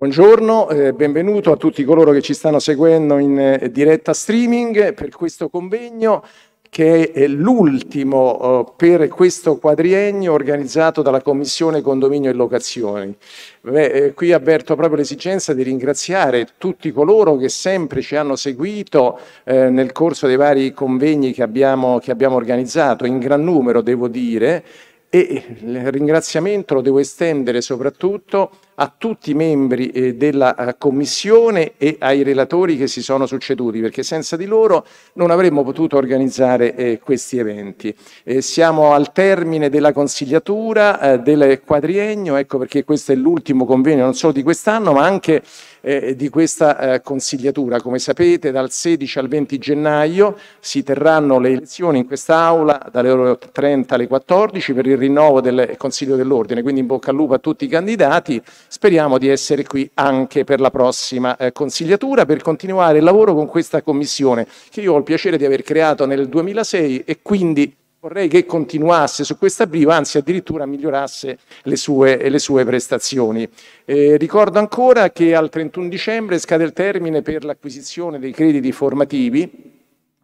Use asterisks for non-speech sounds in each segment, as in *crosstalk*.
Buongiorno, eh, benvenuto a tutti coloro che ci stanno seguendo in eh, diretta streaming per questo convegno che è l'ultimo eh, per questo quadriennio organizzato dalla Commissione Condominio e Locazioni. Beh, eh, qui avverto proprio l'esigenza di ringraziare tutti coloro che sempre ci hanno seguito eh, nel corso dei vari convegni che abbiamo, che abbiamo organizzato, in gran numero devo dire, e il ringraziamento lo devo estendere soprattutto a tutti i membri eh, della eh, Commissione e ai relatori che si sono succeduti, perché senza di loro non avremmo potuto organizzare eh, questi eventi. Siamo al termine della consigliatura del quadriennio, ecco perché questo è l'ultimo convegno non solo di quest'anno, ma anche eh, di questa eh, consigliatura. Come sapete dal 16 al 20 gennaio si terranno le elezioni in quest'Aula dalle ore 30 alle 14 per il rinnovo del Consiglio dell'Ordine, quindi in bocca al lupo a tutti i candidati. Speriamo di essere qui anche per la prossima eh, consigliatura per continuare il lavoro con questa commissione che io ho il piacere di aver creato nel 2006 e quindi vorrei che continuasse su questa briva, anzi addirittura migliorasse le sue, le sue prestazioni. Eh, ricordo ancora che al 31 dicembre scade il termine per l'acquisizione dei crediti formativi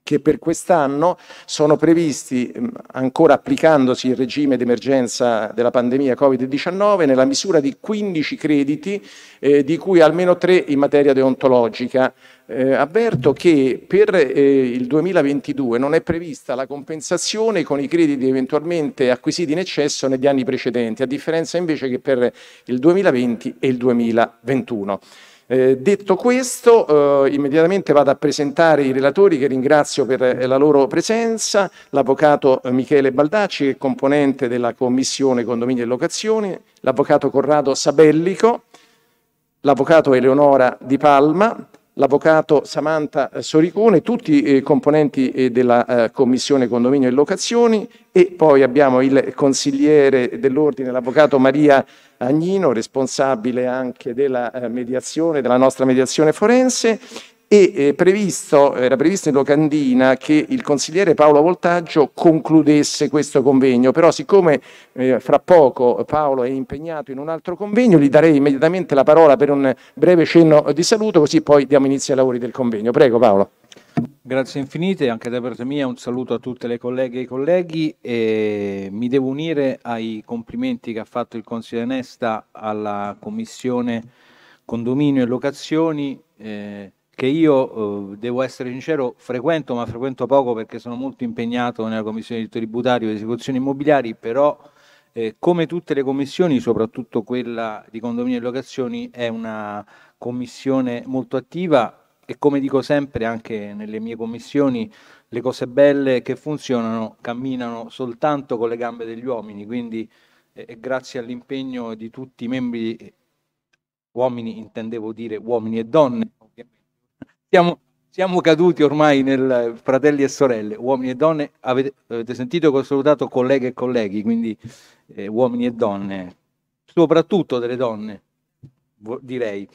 che per quest'anno sono previsti, ancora applicandosi il regime d'emergenza della pandemia Covid-19, nella misura di 15 crediti, eh, di cui almeno 3 in materia deontologica. Eh, avverto che per eh, il 2022 non è prevista la compensazione con i crediti eventualmente acquisiti in eccesso negli anni precedenti, a differenza invece che per il 2020 e il 2021. Eh, detto questo, eh, immediatamente vado a presentare i relatori che ringrazio per eh, la loro presenza, l'avvocato eh, Michele Baldacci, che è componente della Commissione Condominio e Locazioni, l'avvocato Corrado Sabellico, l'avvocato Eleonora Di Palma, l'avvocato Samantha eh, Soricone, tutti i componenti eh, della eh, Commissione Condominio e Locazioni e poi abbiamo il consigliere dell'Ordine, l'avvocato Maria Agnino, responsabile anche della mediazione, della nostra mediazione forense e eh, previsto, era previsto in locandina che il consigliere Paolo Voltaggio concludesse questo convegno, però siccome eh, fra poco Paolo è impegnato in un altro convegno, gli darei immediatamente la parola per un breve cenno di saluto, così poi diamo inizio ai lavori del convegno. Prego Paolo. Grazie infinite, anche da parte mia un saluto a tutte le colleghe e i colleghi e mi devo unire ai complimenti che ha fatto il consigliere Nesta alla Commissione Condominio e Locazioni. Eh, che io eh, devo essere sincero, frequento, ma frequento poco perché sono molto impegnato nella commissione di diritto tributario e esecuzioni immobiliari, però eh, come tutte le commissioni, soprattutto quella di condominio e locazioni, è una commissione molto attiva e come dico sempre anche nelle mie commissioni, le cose belle che funzionano camminano soltanto con le gambe degli uomini, quindi eh, grazie all'impegno di tutti i membri, eh, uomini intendevo dire uomini e donne, siamo, siamo caduti ormai nel fratelli e sorelle, uomini e donne. Avete, avete sentito che ho salutato colleghe e colleghi, quindi eh, uomini e donne, soprattutto delle donne, direi.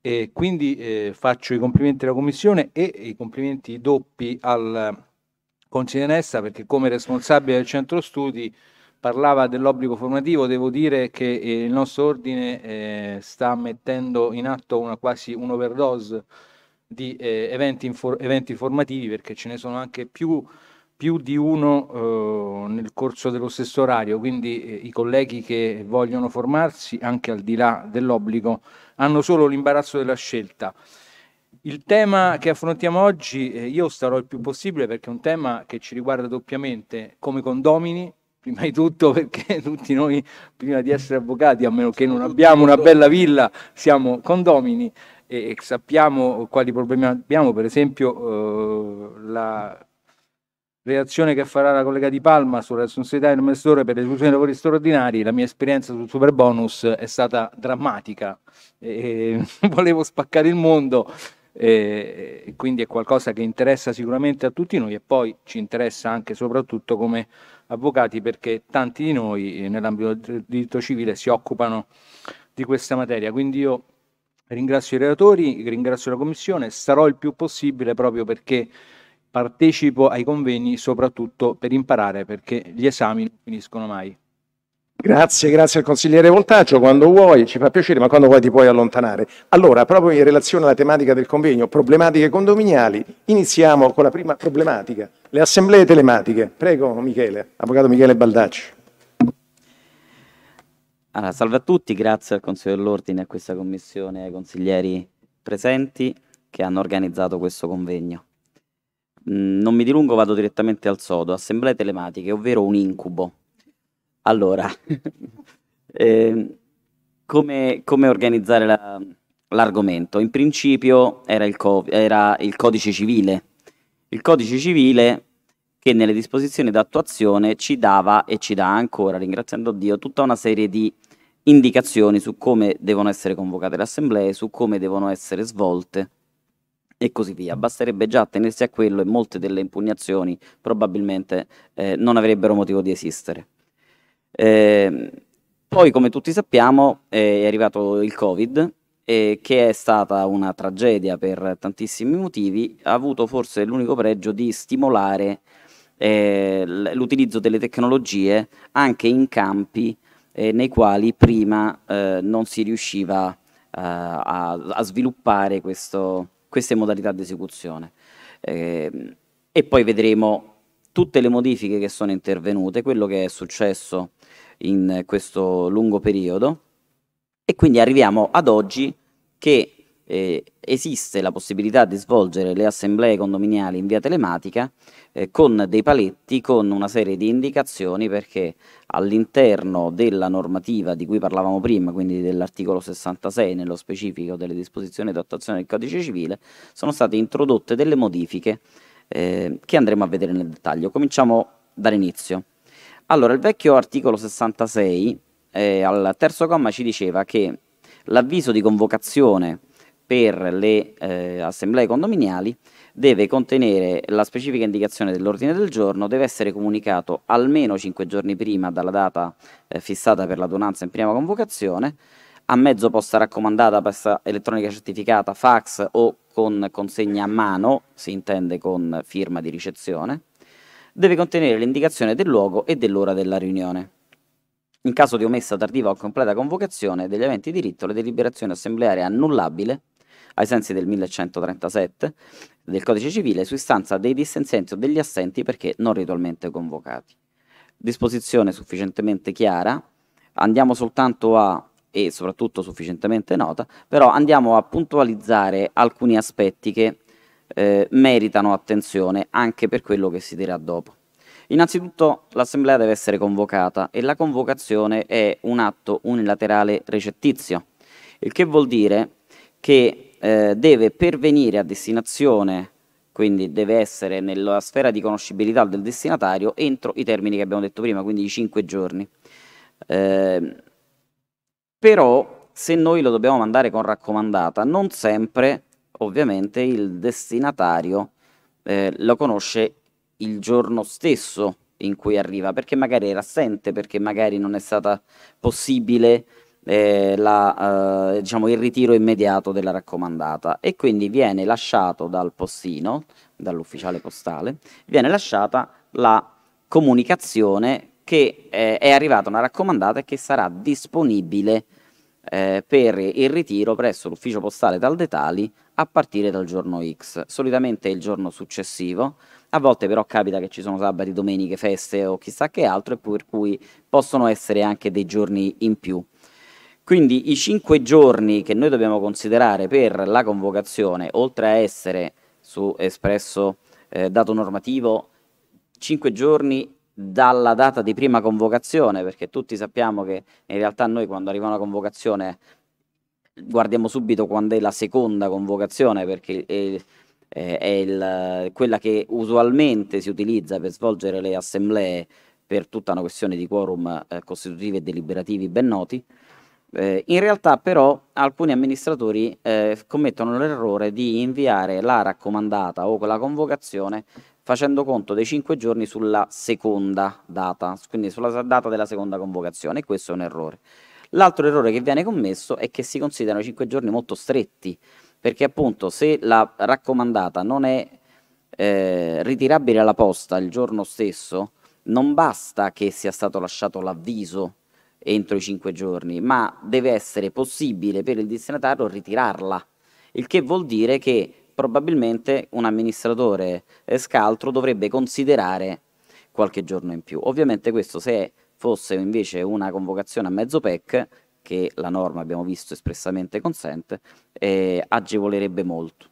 E quindi eh, faccio i complimenti alla Commissione e i complimenti doppi al Consiglio Nessa perché come responsabile del centro studi parlava dell'obbligo formativo, devo dire che eh, il nostro ordine eh, sta mettendo in atto una quasi un'overdose di eh, eventi, infor- eventi, formativi perché ce ne sono anche più, più di uno eh, nel corso dello stesso orario, quindi eh, i colleghi che vogliono formarsi anche al di là dell'obbligo hanno solo l'imbarazzo della scelta. Il tema che affrontiamo oggi, eh, io starò il più possibile perché è un tema che ci riguarda doppiamente come condomini, prima di tutto *laughs* perché tutti noi, prima di essere avvocati, a meno che non abbiamo una bella villa, siamo condomini e sappiamo quali problemi abbiamo, per esempio eh, la reazione che farà la collega Di Palma sulla responsabilità del mestore per l'esecuzione dei lavori straordinari, la mia esperienza sul super bonus è stata drammatica, e, *laughs* volevo spaccare il mondo, e, quindi è qualcosa che interessa sicuramente a tutti noi e poi ci interessa anche e soprattutto come avvocati perché tanti di noi eh, nell'ambito del diritto civile si occupano di questa materia, quindi io Ringrazio i relatori, ringrazio la Commissione, sarò il più possibile proprio perché partecipo ai convegni soprattutto per imparare perché gli esami non finiscono mai. Grazie, grazie al consigliere Voltaggio, quando vuoi ci fa piacere, ma quando vuoi ti puoi allontanare. Allora, proprio in relazione alla tematica del convegno, problematiche condominiali, iniziamo con la prima problematica, le assemblee telematiche. Prego Michele, avvocato Michele Baldacci. Allora, salve a tutti, grazie al Consiglio dell'Ordine a questa commissione e ai consiglieri presenti che hanno organizzato questo convegno. Mm, non mi dilungo, vado direttamente al sodo. Assemblee telematiche, ovvero un incubo. Allora, *laughs* eh, come, come, organizzare l'argomento? In principio era il, era il codice civile. Il codice civile che nelle disposizioni d'attuazione ci dava e ci dà ancora, ringraziando Dio, tutta una serie di indicazioni su come devono essere convocate le assemblee, su come devono essere svolte e così via. Basterebbe già attenersi a quello e molte delle impugnazioni probabilmente eh, non avrebbero motivo di esistere. Eh, poi, come tutti sappiamo, eh, è arrivato il Covid, eh, che è stata una tragedia per tantissimi motivi, ha avuto forse l'unico pregio di stimolare eh, l'utilizzo delle tecnologie anche in campi eh, nei quali prima eh, non si riusciva eh, a, a, sviluppare questo, queste modalità di esecuzione. Eh, e poi vedremo tutte le modifiche che sono intervenute, quello che è successo in questo lungo periodo e quindi arriviamo ad oggi che eh, esiste la possibilità di svolgere le assemblee condominiali in via telematica eh, con dei paletti, con una serie di indicazioni perché all'interno della normativa di cui parlavamo prima, quindi dell'articolo 66 nello specifico delle disposizioni di attuazione del codice civile, sono state introdotte delle modifiche eh, che andremo a vedere nel dettaglio. Cominciamo dall'inizio. Allora, il vecchio articolo 66 eh, al terzo comma ci diceva che l'avviso di convocazione per le eh, assemblee condominiali deve contenere la specifica indicazione dell'ordine del giorno, deve essere comunicato almeno 5 giorni prima dalla data eh, fissata per la donanza in prima convocazione, a mezzo posta raccomandata, posta elettronica certificata, fax o con consegna a mano, si intende con firma di ricezione, deve contenere l'indicazione del luogo e dell'ora della riunione. In caso di omessa tardiva o completa convocazione degli aventi diritto, la deliberazione assembleare è annullabile ai sensi del 1137 del Codice Civile, su istanza dei dissenzienti o degli assenti perché non ritualmente convocati. Disposizione sufficientemente chiara, andiamo soltanto a e soprattutto sufficientemente nota, però andiamo a puntualizzare alcuni aspetti che eh, meritano attenzione anche per quello che si dirà dopo. Innanzitutto l'assemblea deve essere convocata e la convocazione è un atto unilaterale recettizio, il che vuol dire che eh, deve pervenire a destinazione, quindi deve essere nella sfera di conoscibilità del destinatario entro i termini che abbiamo detto prima, quindi i 5 giorni. Eh, però se noi lo dobbiamo mandare con raccomandata, non sempre ovviamente il destinatario eh, lo conosce il giorno stesso in cui arriva, perché magari era assente, perché magari non è stata possibile eh, la, eh, diciamo, il ritiro immediato della raccomandata e quindi viene lasciato dal postino, dall'ufficiale postale, viene lasciata la comunicazione che eh, è arrivata una raccomandata e che sarà disponibile eh, per il ritiro presso l'ufficio postale dal Detali a partire dal giorno X, solitamente il giorno successivo, a volte però capita che ci sono sabati, domeniche, feste o chissà che altro e per cui possono essere anche dei giorni in più. Quindi i cinque giorni che noi dobbiamo considerare per la convocazione, oltre a essere su espresso eh, dato normativo, cinque giorni dalla data di prima convocazione, perché tutti sappiamo che in realtà noi quando arriva una convocazione guardiamo subito quando è la seconda convocazione, perché è, è, il, quella che usualmente si utilizza per svolgere le assemblee per tutta una questione di quorum eh, costitutivi e deliberativi ben noti eh, in realtà però alcuni amministratori eh, commettono l'errore di inviare la raccomandata o la convocazione facendo conto dei cinque giorni sulla seconda data, quindi sulla data della seconda convocazione, e questo è un errore. L'altro errore che viene commesso è che si considerano i 5 giorni molto stretti, perché appunto se la raccomandata non è eh, ritirabile alla posta il giorno stesso, non basta che sia stato lasciato l'avviso entro i cinque giorni, ma deve essere possibile per il destinatario ritirarla, il che vuol dire che probabilmente un amministratore eh, scaltro dovrebbe considerare qualche giorno in più. Ovviamente questo se fosse invece una convocazione a mezzo PEC, che la norma abbiamo visto espressamente consente, eh, agevolerebbe molto.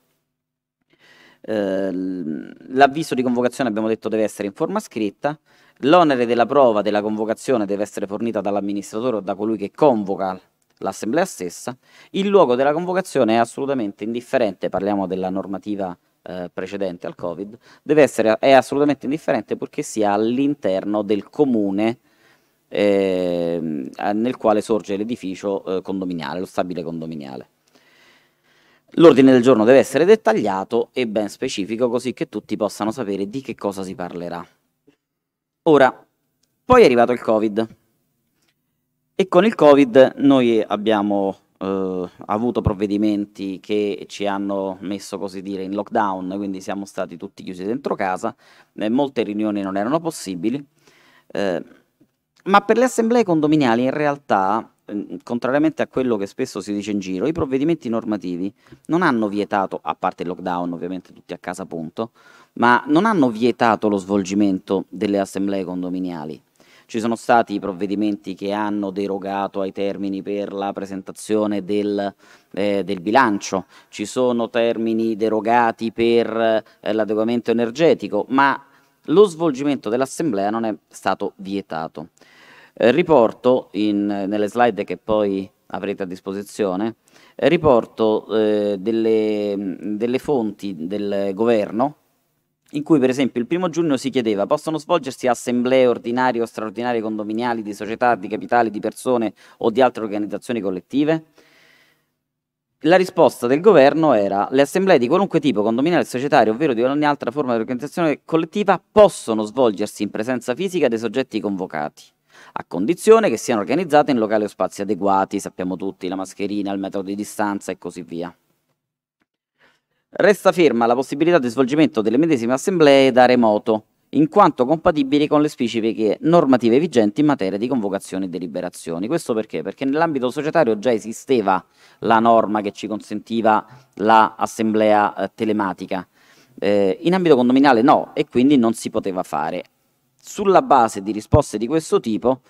Eh, l'avviso di convocazione abbiamo detto deve essere in forma scritta, L'onere della prova della convocazione deve essere fornita dall'amministratore o da colui che convoca l'assemblea stessa. Il luogo della convocazione è assolutamente indifferente, parliamo della normativa eh, precedente al Covid, deve essere, è assolutamente indifferente purché sia all'interno del comune eh, nel quale sorge l'edificio eh, condominiale, lo stabile condominiale. L'ordine del giorno deve essere dettagliato e ben specifico così che tutti possano sapere di che cosa si parlerà. Ora, poi è arrivato il Covid e con il Covid noi abbiamo eh, avuto provvedimenti che ci hanno messo, così dire, in lockdown, quindi siamo stati tutti chiusi dentro casa, eh, molte riunioni non erano possibili, eh, ma per le assemblee condominiali in realtà Ehm, contrariamente a quello che spesso si dice in giro, i provvedimenti normativi non hanno vietato, a parte il lockdown ovviamente tutti a casa punto, ma non hanno vietato lo svolgimento delle assemblee condominiali. Ci sono stati provvedimenti che hanno derogato ai termini per la presentazione del, eh, del bilancio, ci sono termini derogati per eh, l'adeguamento energetico, ma lo svolgimento dell'assemblea non è stato vietato. Eh, riporto in, nelle slide che poi avrete a disposizione, eh, riporto eh, delle, delle, fonti del governo in cui per esempio il primo giugno si chiedeva possono svolgersi assemblee ordinarie o straordinarie condominiali di società, di capitali, di persone o di altre organizzazioni collettive? La risposta del governo era le assemblee di qualunque tipo, condominiale, societario, ovvero di ogni altra forma di organizzazione collettiva possono svolgersi in presenza fisica dei soggetti convocati a condizione che siano organizzate in locali o spazi adeguati, sappiamo tutti, la mascherina, il metro di distanza e così via. Resta ferma la possibilità di svolgimento delle medesime assemblee da remoto, in quanto compatibili con le specifiche normative vigenti in materia di convocazioni e deliberazioni. Questo perché? Perché nell'ambito societario già esisteva la norma che ci consentiva l'assemblea la eh, telematica. Eh, in ambito condominale no, e quindi non si poteva fare. Sulla base di risposte di questo tipo,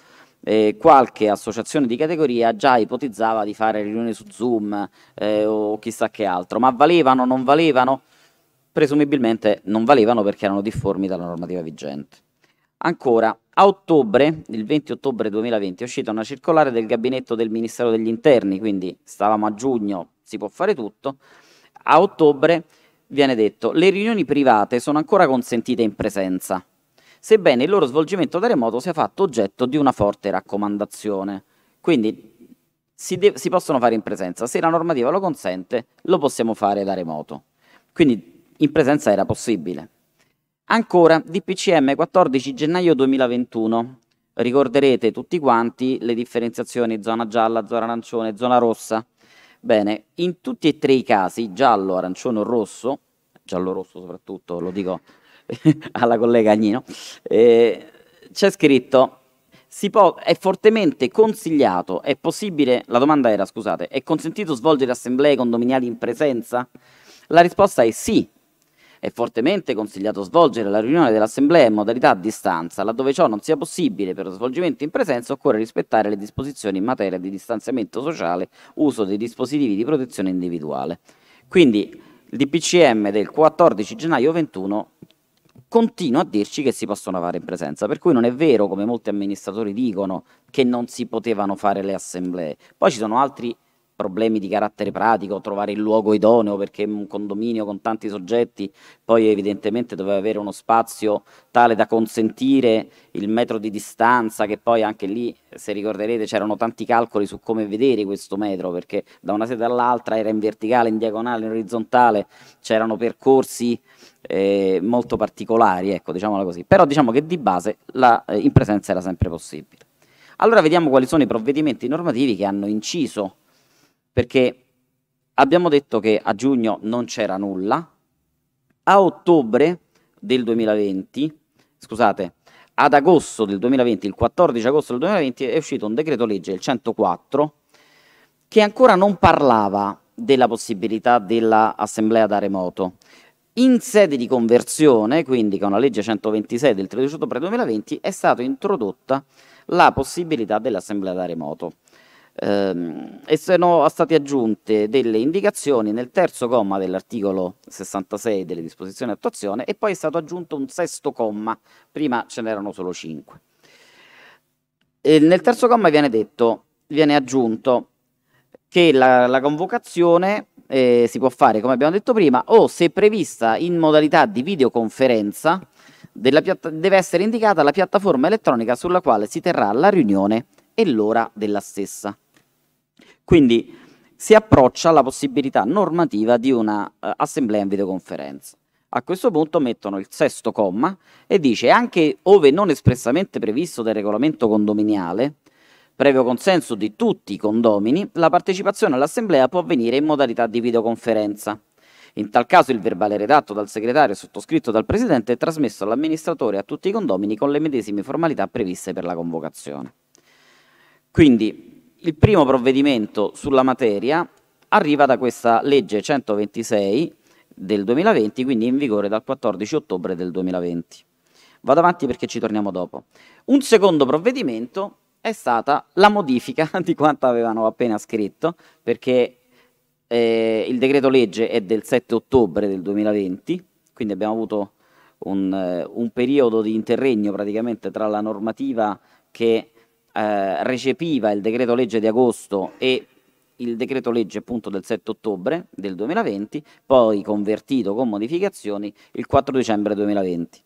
eh, qualche associazione di categoria già ipotizzava di fare riunioni su Zoom eh, o chissà che altro, ma valevano, non valevano? Presumibilmente non valevano perché erano difformi dalla normativa vigente. Ancora, a ottobre, il 20 ottobre 2020, è uscita una circolare del gabinetto del Ministero degli Interni, quindi stavamo a giugno, si può fare tutto. A ottobre viene detto, le riunioni private sono ancora consentite in presenza, sebbene il loro svolgimento da remoto sia fatto oggetto di una forte raccomandazione. Quindi si, de- si possono fare in presenza, se la normativa lo consente lo possiamo fare da remoto. Quindi in presenza era possibile. Ancora, DPCM 14 gennaio 2021, ricorderete tutti quanti le differenziazioni zona gialla, zona arancione, zona rossa. Bene, in tutti e tre i casi, giallo, arancione o rosso, giallo rosso soprattutto, lo dico *laughs* alla collega Agnino, eh, c'è scritto Po- è fortemente consigliato, è possibile, la domanda era scusate, è consentito svolgere assemblee condominiali in presenza? La risposta è sì, è fortemente consigliato svolgere la riunione dell'assemblea in modalità a distanza, laddove ciò non sia possibile per lo svolgimento in presenza occorre rispettare le disposizioni in materia di distanziamento sociale, uso dei dispositivi di protezione individuale. Quindi il DPCM del 14 gennaio 21 continua a dirci che si possono fare in presenza, per cui non è vero, come molti amministratori dicono, che non si potevano fare le assemblee. Poi ci sono altri problemi di carattere pratico, trovare il luogo idoneo perché un condominio con tanti soggetti poi evidentemente doveva avere uno spazio tale da consentire il metro di distanza che poi anche lì, se ricorderete, c'erano tanti calcoli su come vedere questo metro perché da una sede all'altra era in verticale, in diagonale, in orizzontale, c'erano percorsi eh, molto particolari, ecco, diciamola così. Però diciamo che di base la eh, in presenza era sempre possibile. Allora vediamo quali sono i provvedimenti normativi che hanno inciso perché abbiamo detto che a giugno non c'era nulla, a ottobre del 2020, scusate, ad agosto del 2020, il 14 agosto del 2020 è uscito un decreto legge, il 104, che ancora non parlava della possibilità dell'assemblea da remoto. In sede di conversione, quindi con la legge 126 del 13 ottobre 2020, è stata introdotta la possibilità dell'assemblea da remoto. Ehm, e sono state aggiunte delle indicazioni nel terzo comma dell'articolo 66 delle disposizioni di attuazione e poi è stato aggiunto un sesto comma, prima ce n'erano solo cinque. E nel terzo comma viene detto, viene aggiunto che la, la convocazione eh, si può fare, come abbiamo detto prima, o se prevista in modalità di videoconferenza, deve essere indicata la piattaforma elettronica sulla quale si terrà la riunione e l'ora della stessa. Quindi si approccia alla possibilità normativa di un'assemblea eh, uh, in videoconferenza. A questo punto mettono il sesto comma e dice anche ove non espressamente previsto dal regolamento condominiale, previo consenso di tutti i condomini, la partecipazione all'assemblea può avvenire in modalità di videoconferenza. In tal caso il verbale redatto dal segretario e sottoscritto dal presidente è trasmesso all'amministratore e a tutti i condomini con le medesime formalità previste per la convocazione. Quindi il primo provvedimento sulla materia arriva da questa legge 126 del 2020, quindi in vigore dal 14 ottobre del 2020. Vado avanti perché ci torniamo dopo. Un secondo provvedimento è stata la modifica *laughs* di quanto avevano appena scritto, perché eh, il decreto legge è del 7 ottobre del 2020, quindi abbiamo avuto un, eh, un periodo di interregno praticamente tra la normativa che eh, recepiva il decreto legge di agosto e il decreto legge appunto del 7 ottobre del 2020, poi convertito con modificazioni il 4 dicembre 2020,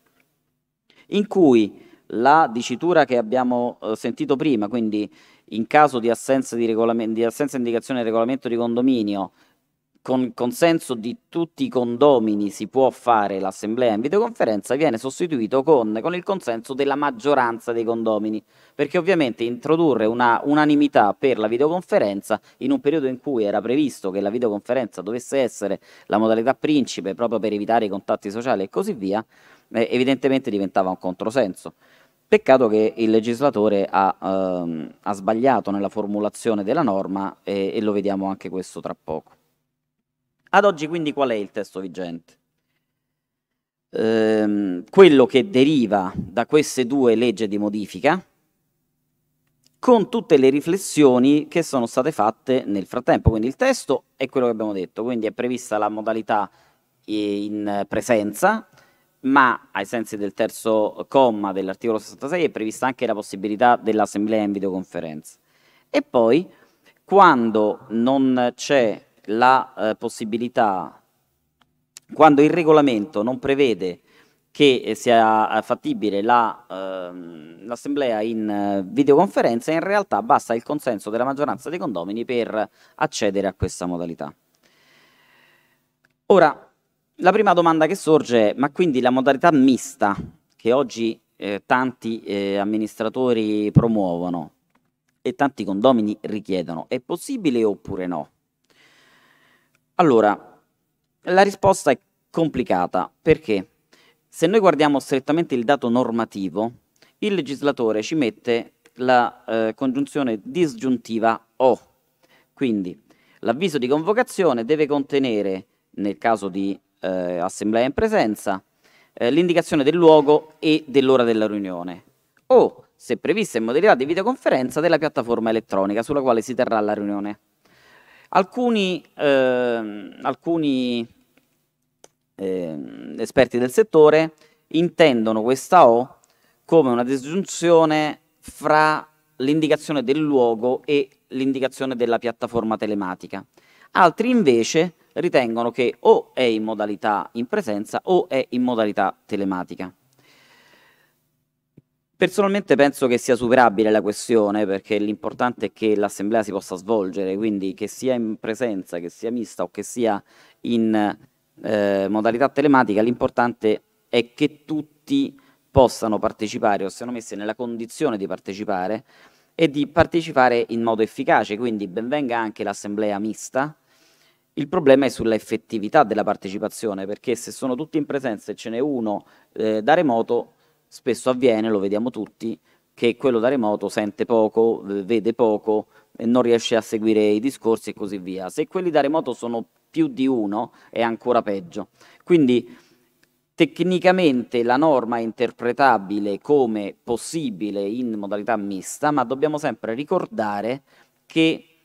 in cui la dicitura che abbiamo eh, sentito prima, quindi in caso di assenza di, regolam- di assenza indicazione del regolamento di condominio con consenso di tutti i condomini si può fare l'assemblea in videoconferenza viene sostituito con, con il consenso della maggioranza dei condomini, perché ovviamente introdurre una unanimità per la videoconferenza in un periodo in cui era previsto che la videoconferenza dovesse essere la modalità principe proprio per evitare i contatti sociali e così via, eh, evidentemente diventava un controsenso. Peccato che il legislatore ha, ehm, ha sbagliato nella formulazione della norma eh, e lo vediamo anche questo tra poco. Ad oggi quindi qual è il testo vigente? Ehm, quello che deriva da queste due leggi di modifica con tutte le riflessioni che sono state fatte nel frattempo. Quindi il testo è quello che abbiamo detto, quindi è prevista la modalità eh, in presenza, ma ai sensi del terzo comma dell'articolo 66 è prevista anche la possibilità dell'assemblea in videoconferenza. E poi, quando non c'è la eh, possibilità, quando il regolamento non prevede che eh, sia eh, fattibile ehm, l'assemblea la, eh, in videoconferenza, in realtà basta il consenso della maggioranza dei condomini per accedere a questa modalità. Ora, la prima domanda che sorge è, ma quindi la modalità mista che oggi eh, tanti eh, amministratori promuovono e tanti condomini richiedono, è possibile oppure no? Allora, la risposta è complicata perché se noi guardiamo strettamente il dato normativo, il legislatore ci mette la eh, congiunzione disgiuntiva o. Quindi l'avviso di convocazione deve contenere, nel caso di eh, assemblea in presenza, eh, l'indicazione del luogo e dell'ora della riunione o, se prevista in modalità di videoconferenza, della piattaforma elettronica sulla quale si terrà la riunione. Alcuni, eh, alcuni eh, esperti del settore intendono questa O come una disgiunzione fra l'indicazione del luogo e l'indicazione della piattaforma telematica. Altri invece ritengono che o è in modalità in presenza o è in modalità telematica. Personalmente penso che sia superabile la questione perché l'importante è che l'assemblea si possa svolgere, quindi che sia in presenza, che sia mista o che sia in eh, modalità telematica, l'importante è che tutti possano partecipare o siano messi nella condizione di partecipare e di partecipare in modo efficace, quindi benvenga anche l'assemblea mista. Il problema è sulla effettività della partecipazione, perché se sono tutti in presenza e ce n'è uno eh, da remoto, spesso avviene, lo vediamo tutti, che quello da remoto sente poco, vede poco, e non riesce a seguire i discorsi e così via. Se quelli da remoto sono più di uno è ancora peggio. Quindi tecnicamente la norma è interpretabile come possibile in modalità mista, ma dobbiamo sempre ricordare che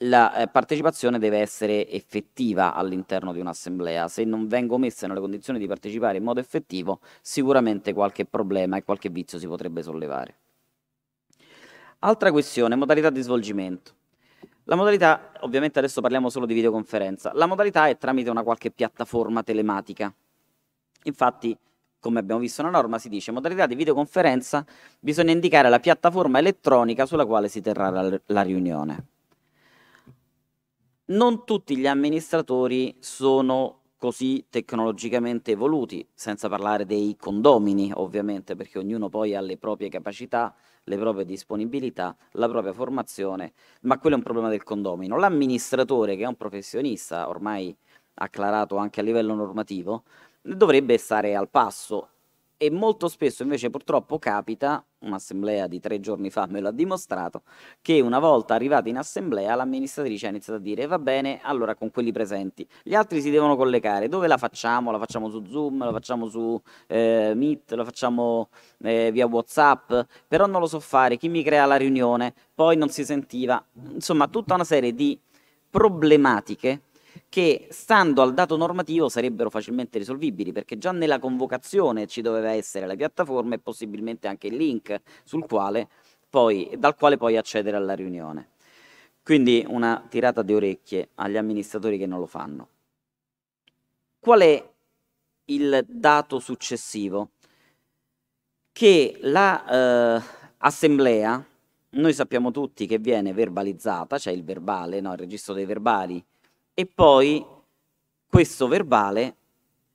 la eh, partecipazione deve essere effettiva all'interno di un'assemblea. Se non vengo messa nelle condizioni di partecipare in modo effettivo, sicuramente qualche problema e qualche vizio si potrebbe sollevare. Altra questione, modalità di svolgimento. La modalità, ovviamente adesso parliamo solo di videoconferenza, la modalità è tramite una qualche piattaforma telematica. Infatti, come abbiamo visto nella norma, si dice modalità di videoconferenza, bisogna indicare la piattaforma elettronica sulla quale si terrà la, la riunione non tutti gli amministratori sono così tecnologicamente evoluti, senza parlare dei condomini ovviamente, perché ognuno poi ha le proprie capacità, le proprie disponibilità, la propria formazione, ma quello è un problema del condomino. L'amministratore, che è un professionista ormai acclarato anche a livello normativo, dovrebbe stare al passo e molto spesso invece purtroppo capita, un'assemblea di tre giorni fa me l'ha dimostrato, che una volta arrivati in assemblea l'amministratrice ha iniziato a dire va bene, allora con quelli presenti, gli altri si devono collegare, dove la facciamo? La facciamo su Zoom, la facciamo su eh, Meet, la facciamo eh, via Whatsapp, però non lo so fare, chi mi crea la riunione? Poi non si sentiva, insomma tutta una serie di problematiche che stando al dato normativo sarebbero facilmente risolvibili perché già nella convocazione ci doveva essere la piattaforma e possibilmente anche il link quale poi, dal quale poi accedere alla riunione. Quindi una tirata di orecchie agli amministratori che non lo fanno. Qual è il dato successivo? Che l'assemblea, la, eh, noi sappiamo tutti che viene verbalizzata, c'è cioè il verbale, no? il registro dei verbali e poi questo verbale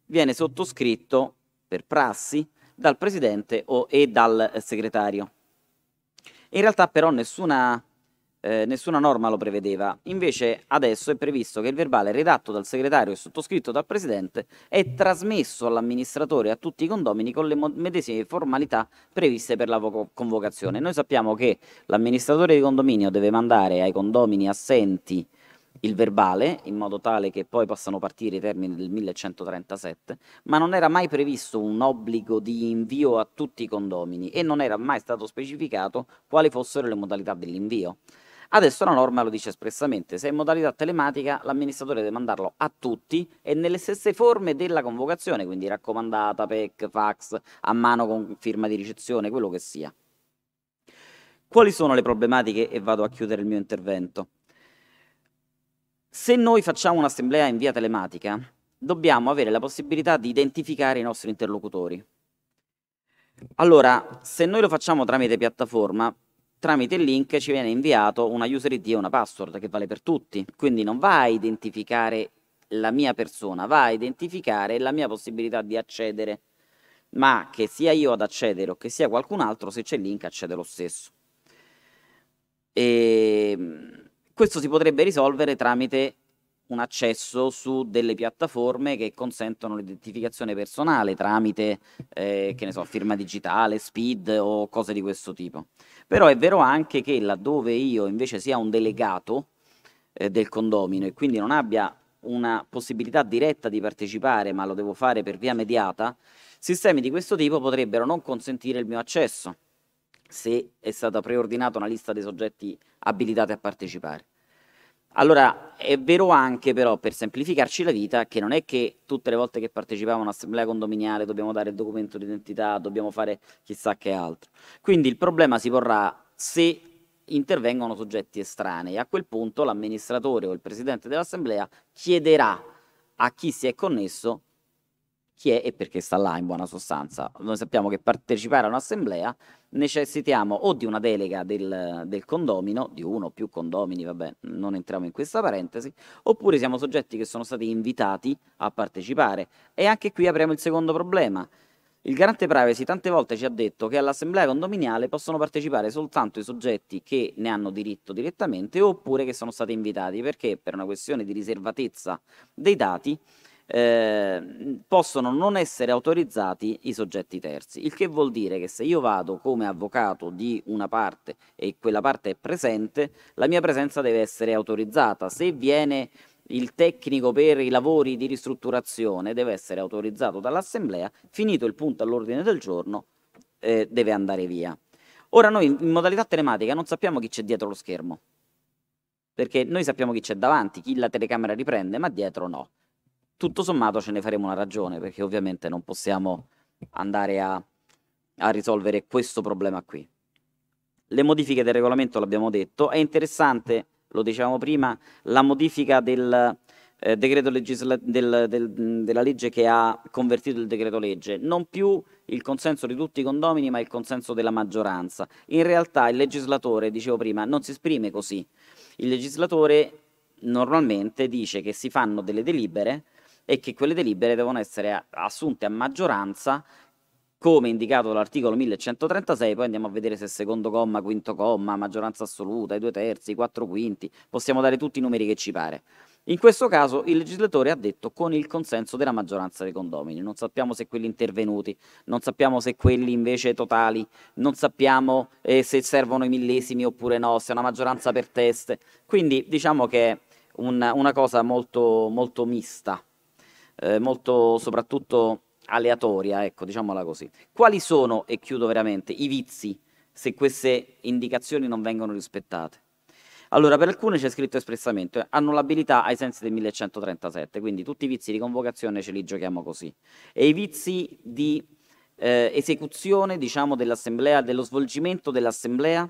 viene sottoscritto per prassi dal presidente o, e dal eh, segretario. In realtà però nessuna, eh, nessuna norma lo prevedeva, invece adesso è previsto che il verbale redatto dal segretario e sottoscritto dal presidente è trasmesso all'amministratore e a tutti i condomini con le medesime formalità previste per la convocazione. Noi sappiamo che l'amministratore di condominio deve mandare ai condomini assenti il verbale in modo tale che poi possano partire i termini del 1137, ma non era mai previsto un obbligo di invio a tutti i condomini e non era mai stato specificato quali fossero le modalità dell'invio. Adesso la norma lo dice espressamente, se è in modalità telematica l'amministratore deve mandarlo a tutti e nelle stesse forme della convocazione, quindi raccomandata, PEC, fax, a mano con firma di ricezione, quello che sia. Quali sono le problematiche? E vado a chiudere il mio intervento. Se noi facciamo un'assemblea in via telematica, dobbiamo avere la possibilità di identificare i nostri interlocutori. Allora, se noi lo facciamo tramite piattaforma, tramite il link ci viene inviato una user ID e una password che vale per tutti, quindi non va a identificare la mia persona, va a identificare la mia possibilità di accedere, ma che sia io ad accedere o che sia qualcun altro, se c'è il link accede lo stesso. E ehm, questo si potrebbe risolvere tramite un accesso su delle piattaforme che consentono l'identificazione personale tramite, eh, che ne so, firma digitale, speed o cose di questo tipo. Però è vero anche che laddove io invece sia un delegato eh, del condomino e quindi non abbia una possibilità diretta di partecipare, ma lo devo fare per via mediata, sistemi di questo tipo potrebbero non consentire il mio accesso se è stata preordinata una lista dei soggetti abilitati a partecipare. Allora, è vero anche però, per semplificarci la vita, che non è che tutte le volte che partecipiamo a un'assemblea condominiale dobbiamo dare il documento d'identità, dobbiamo fare chissà che altro. Quindi il problema si porrà se intervengono soggetti estranei. A quel punto l'amministratore o il presidente dell'assemblea chiederà a chi si è connesso chi è e perché sta là in buona sostanza. Noi sappiamo che partecipare a un'assemblea necessitiamo o di una delega del, del condomino, di uno o più condomini, vabbè, non entriamo in questa parentesi, oppure siamo soggetti che sono stati invitati a partecipare. E anche qui apriamo il secondo problema. Il garante privacy tante volte ci ha detto che all'assemblea condominiale possono partecipare soltanto i soggetti che ne hanno diritto direttamente oppure che sono stati invitati, perché per una questione di riservatezza dei dati Ehm, possono non essere autorizzati i soggetti terzi, il che vuol dire che se io vado come avvocato di una parte e quella parte è presente, la mia presenza deve essere autorizzata. Se viene il tecnico per i lavori di ristrutturazione deve essere autorizzato dall'Assemblea, finito il punto all'ordine del giorno eh, deve andare via. Ora noi in modalità telematica non sappiamo chi c'è dietro lo schermo, perché noi sappiamo chi c'è davanti, chi la telecamera riprende, ma dietro no tutto sommato ce ne faremo una ragione, perché ovviamente non possiamo andare a, a risolvere questo problema qui. Le modifiche del regolamento l'abbiamo detto, è interessante, lo dicevamo prima, la modifica del, eh, decreto legisla- del, del, della legge che ha convertito il decreto legge, non più il consenso di tutti i condomini, ma il consenso della maggioranza. In realtà il legislatore, dicevo prima, non si esprime così. Il legislatore normalmente dice che si fanno delle delibere e che quelle delibere devono essere assunte a maggioranza come indicato dall'articolo 1136, poi andiamo a vedere se secondo comma, quinto comma, maggioranza assoluta, i due terzi, i quattro quinti, possiamo dare tutti i numeri che ci pare. In questo caso il legislatore ha detto con il consenso della maggioranza dei condomini, non sappiamo se quelli intervenuti, non sappiamo se quelli invece totali, non sappiamo eh, se servono i millesimi oppure no, se è una maggioranza per test, quindi diciamo che è una, una cosa molto, molto mista eh, molto soprattutto aleatoria, ecco, diciamola così. Quali sono, e chiudo veramente, i vizi se queste indicazioni non vengono rispettate? Allora, per alcune c'è scritto espressamente, annullabilità ai sensi del 1137, quindi tutti i vizi di convocazione ce li giochiamo così. E i vizi di eh, esecuzione, diciamo, dell'assemblea, dello svolgimento dell'assemblea,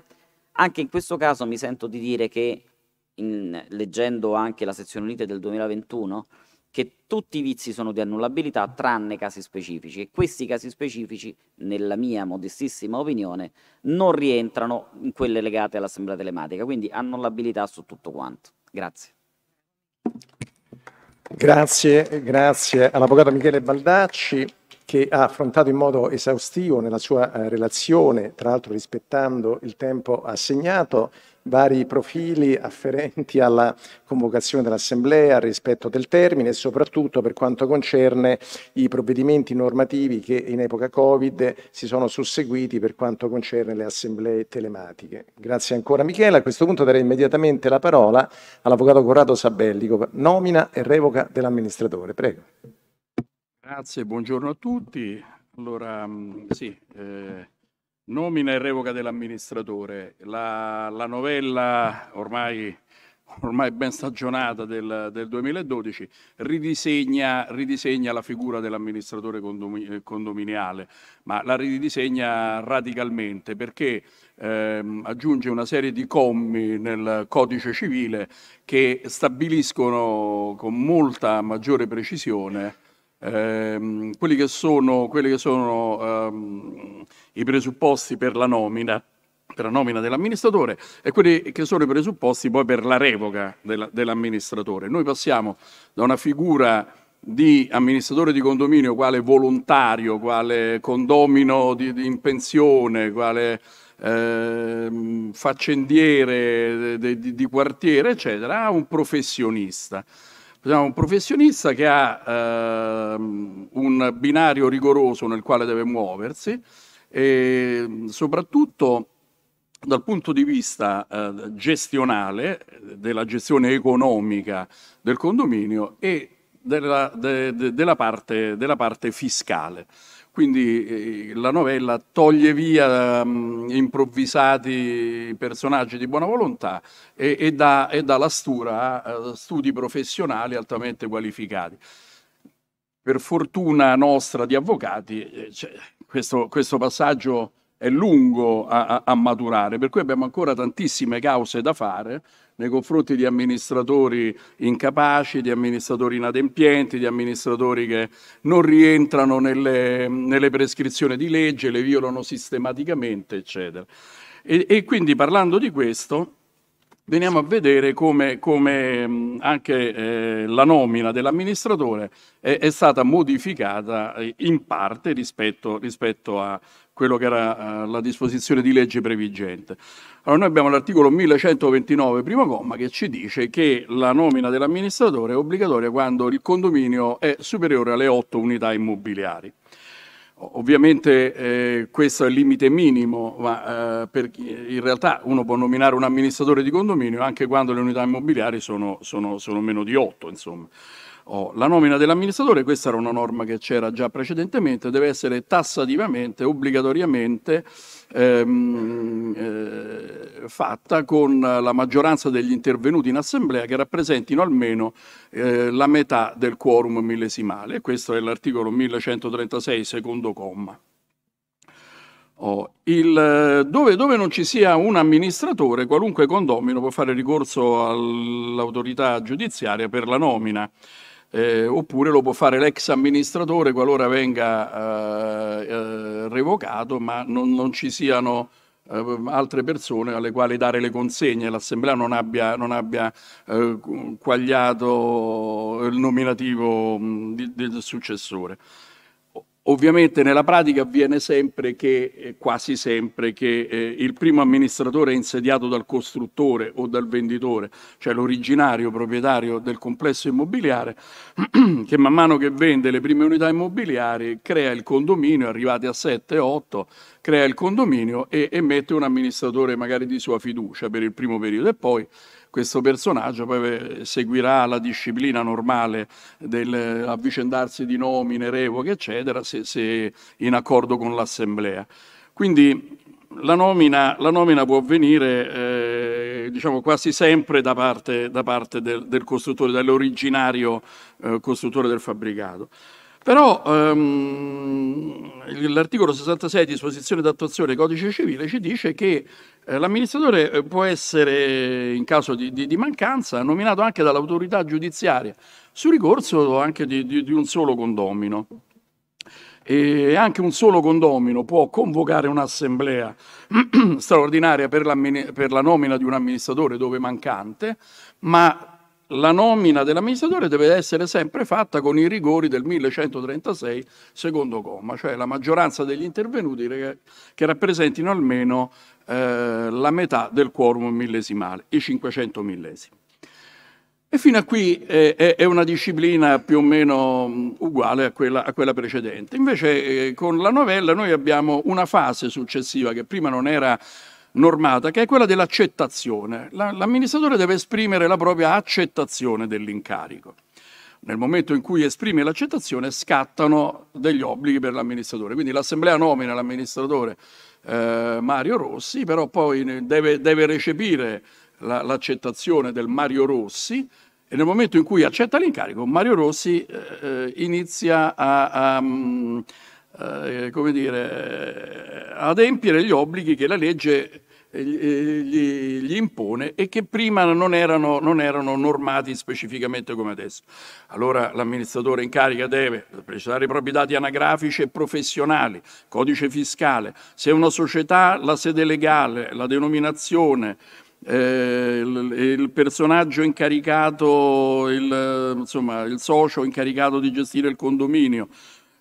anche in questo caso mi sento di dire che, in, leggendo anche la sezione unite del 2021, che tutti i vizi sono di annullabilità tranne casi specifici e questi casi specifici, nella mia modestissima opinione, non rientrano in quelle legate all'assemblea telematica, quindi annullabilità su tutto quanto. Grazie. Grazie, grazie all'avvocato Michele Baldacci che ha affrontato in modo esaustivo nella sua eh, relazione, tra l'altro rispettando il tempo assegnato, vari profili afferenti alla convocazione dell'Assemblea, al rispetto del termine e soprattutto per quanto concerne i provvedimenti normativi che in epoca Covid si sono susseguiti per quanto concerne le assemblee telematiche. Grazie ancora Michela. A questo punto darei immediatamente la parola all'Avvocato Corrado Sabellico, nomina e revoca dell'amministratore. Prego. Grazie, buongiorno a tutti. Allora, mm, sì, eh, Nomina e revoca dell'amministratore. La, la novella ormai, ormai, ben stagionata del, del 2012 ridisegna, ridisegna, la figura dell'amministratore condomin condominiale, ma la ridisegna radicalmente perché ehm, aggiunge una serie di commi nel codice civile che stabiliscono con molta maggiore precisione Ehm, quelli che sono, quelli che sono ehm, i presupposti per la nomina per la nomina dell'amministratore e quelli che sono i presupposti poi per la revoca della, dell'amministratore. Noi passiamo da una figura di amministratore di condominio quale volontario, quale condomino di, di in pensione, quale eh, faccendiere de, de, di, quartiere, eccetera, a un professionista. Siamo un professionista che ha ehm, un binario rigoroso nel quale deve muoversi e soprattutto dal punto di vista eh, gestionale, della gestione economica del condominio e della, de, de, della, parte, della parte fiscale. Quindi eh, la novella toglie via mh, mm, improvvisati personaggi di buona volontà e, e, dà, e dà, la stura a studi professionali altamente qualificati. Per fortuna nostra di avvocati, eh, cioè, questo, questo, passaggio è lungo a, a, a maturare, per cui abbiamo ancora tantissime cause da fare nei confronti di amministratori incapaci, di amministratori inadempienti, di amministratori che non rientrano nelle, nelle prescrizioni di legge, le violano sistematicamente, eccetera. E, e quindi parlando di questo, veniamo a vedere come, come mm, anche eh, la nomina dell'amministratore è, è, stata modificata eh, in parte rispetto, rispetto a, quello che era eh, la disposizione di legge previgente. Allora noi abbiamo l'articolo 1129, primo comma, che ci dice che la nomina dell'amministratore è obbligatoria quando il condominio è superiore alle 8 unità immobiliari. Ovviamente eh, questo è il limite minimo, ma eh, per, in realtà uno può nominare un amministratore di condominio anche quando le unità immobiliari sono, sono, sono meno di 8, insomma o la nomina dell'amministratore, questa era una norma che c'era già precedentemente, deve essere tassativamente, obbligatoriamente ehm, eh, fatta con la maggioranza degli intervenuti in assemblea che rappresentino almeno eh, la metà del quorum millesimale. Questo è l'articolo 1136, secondo comma. Oh, il, dove, dove, non ci sia un amministratore, qualunque condomino può fare ricorso all'autorità giudiziaria per la nomina eh, oppure lo può fare l'ex amministratore qualora venga eh, eh revocato ma non, non ci siano eh, altre persone alle quali dare le consegne, l'Assemblea non abbia, non abbia eh, quagliato il nominativo del successore. Ovviamente nella pratica avviene sempre che, eh, quasi sempre, che eh, il primo amministratore è insediato dal costruttore o dal venditore, cioè l'originario proprietario del complesso immobiliare, *clears throat* che man mano che vende le prime unità immobiliari crea il condominio, arrivati a 7, 8, crea il condominio e, emette un amministratore magari di sua fiducia per il primo periodo e poi questo personaggio poi eh, seguirà la disciplina normale dell'avvicendarsi eh, di nomine, revoche, eccetera, se, se in accordo con l'assemblea. Quindi la nomina, la nomina, può avvenire eh, diciamo quasi sempre da parte, da parte del, del, costruttore, dall'originario eh, costruttore del fabbricato. Però ehm, l'articolo 66 disposizione d'attuazione del codice civile ci dice che eh, l'amministratore eh, può essere, in caso di, di, di mancanza, nominato anche dall'autorità giudiziaria, su ricorso anche di, di un solo condomino. E anche un solo condomino può convocare un'assemblea *clears throat* straordinaria per, per la nomina di un amministratore dove mancante, ma la nomina dell'amministratore deve essere sempre fatta con i rigori del 1136 secondo comma, cioè la maggioranza degli intervenuti che rappresentino almeno eh, la metà del quorum millesimale, i 500 millesimi. E fino a qui eh, è una disciplina più o meno uguale a quella, a quella precedente. Invece eh, con la novella noi abbiamo una fase successiva che prima non era normata, che è quella dell'accettazione. l'amministratore deve esprimere la propria accettazione dell'incarico. Nel momento in cui esprime l'accettazione scattano degli obblighi per l'amministratore. Quindi l'assemblea nomina l'amministratore eh, Mario Rossi, però poi deve, deve recepire l'accettazione del Mario Rossi e nel momento in cui accetta l'incarico Mario Rossi eh, eh inizia a, a mm, eh, come dire, eh, adempiere gli obblighi che la legge gli, gli, impone e che prima non erano, non erano, normati specificamente come adesso. Allora l'amministratore in carica deve precisare i propri dati anagrafici e professionali, codice fiscale, se è una società la sede legale, la denominazione, eh, il, il, personaggio incaricato, il, insomma, il socio incaricato di gestire il condominio.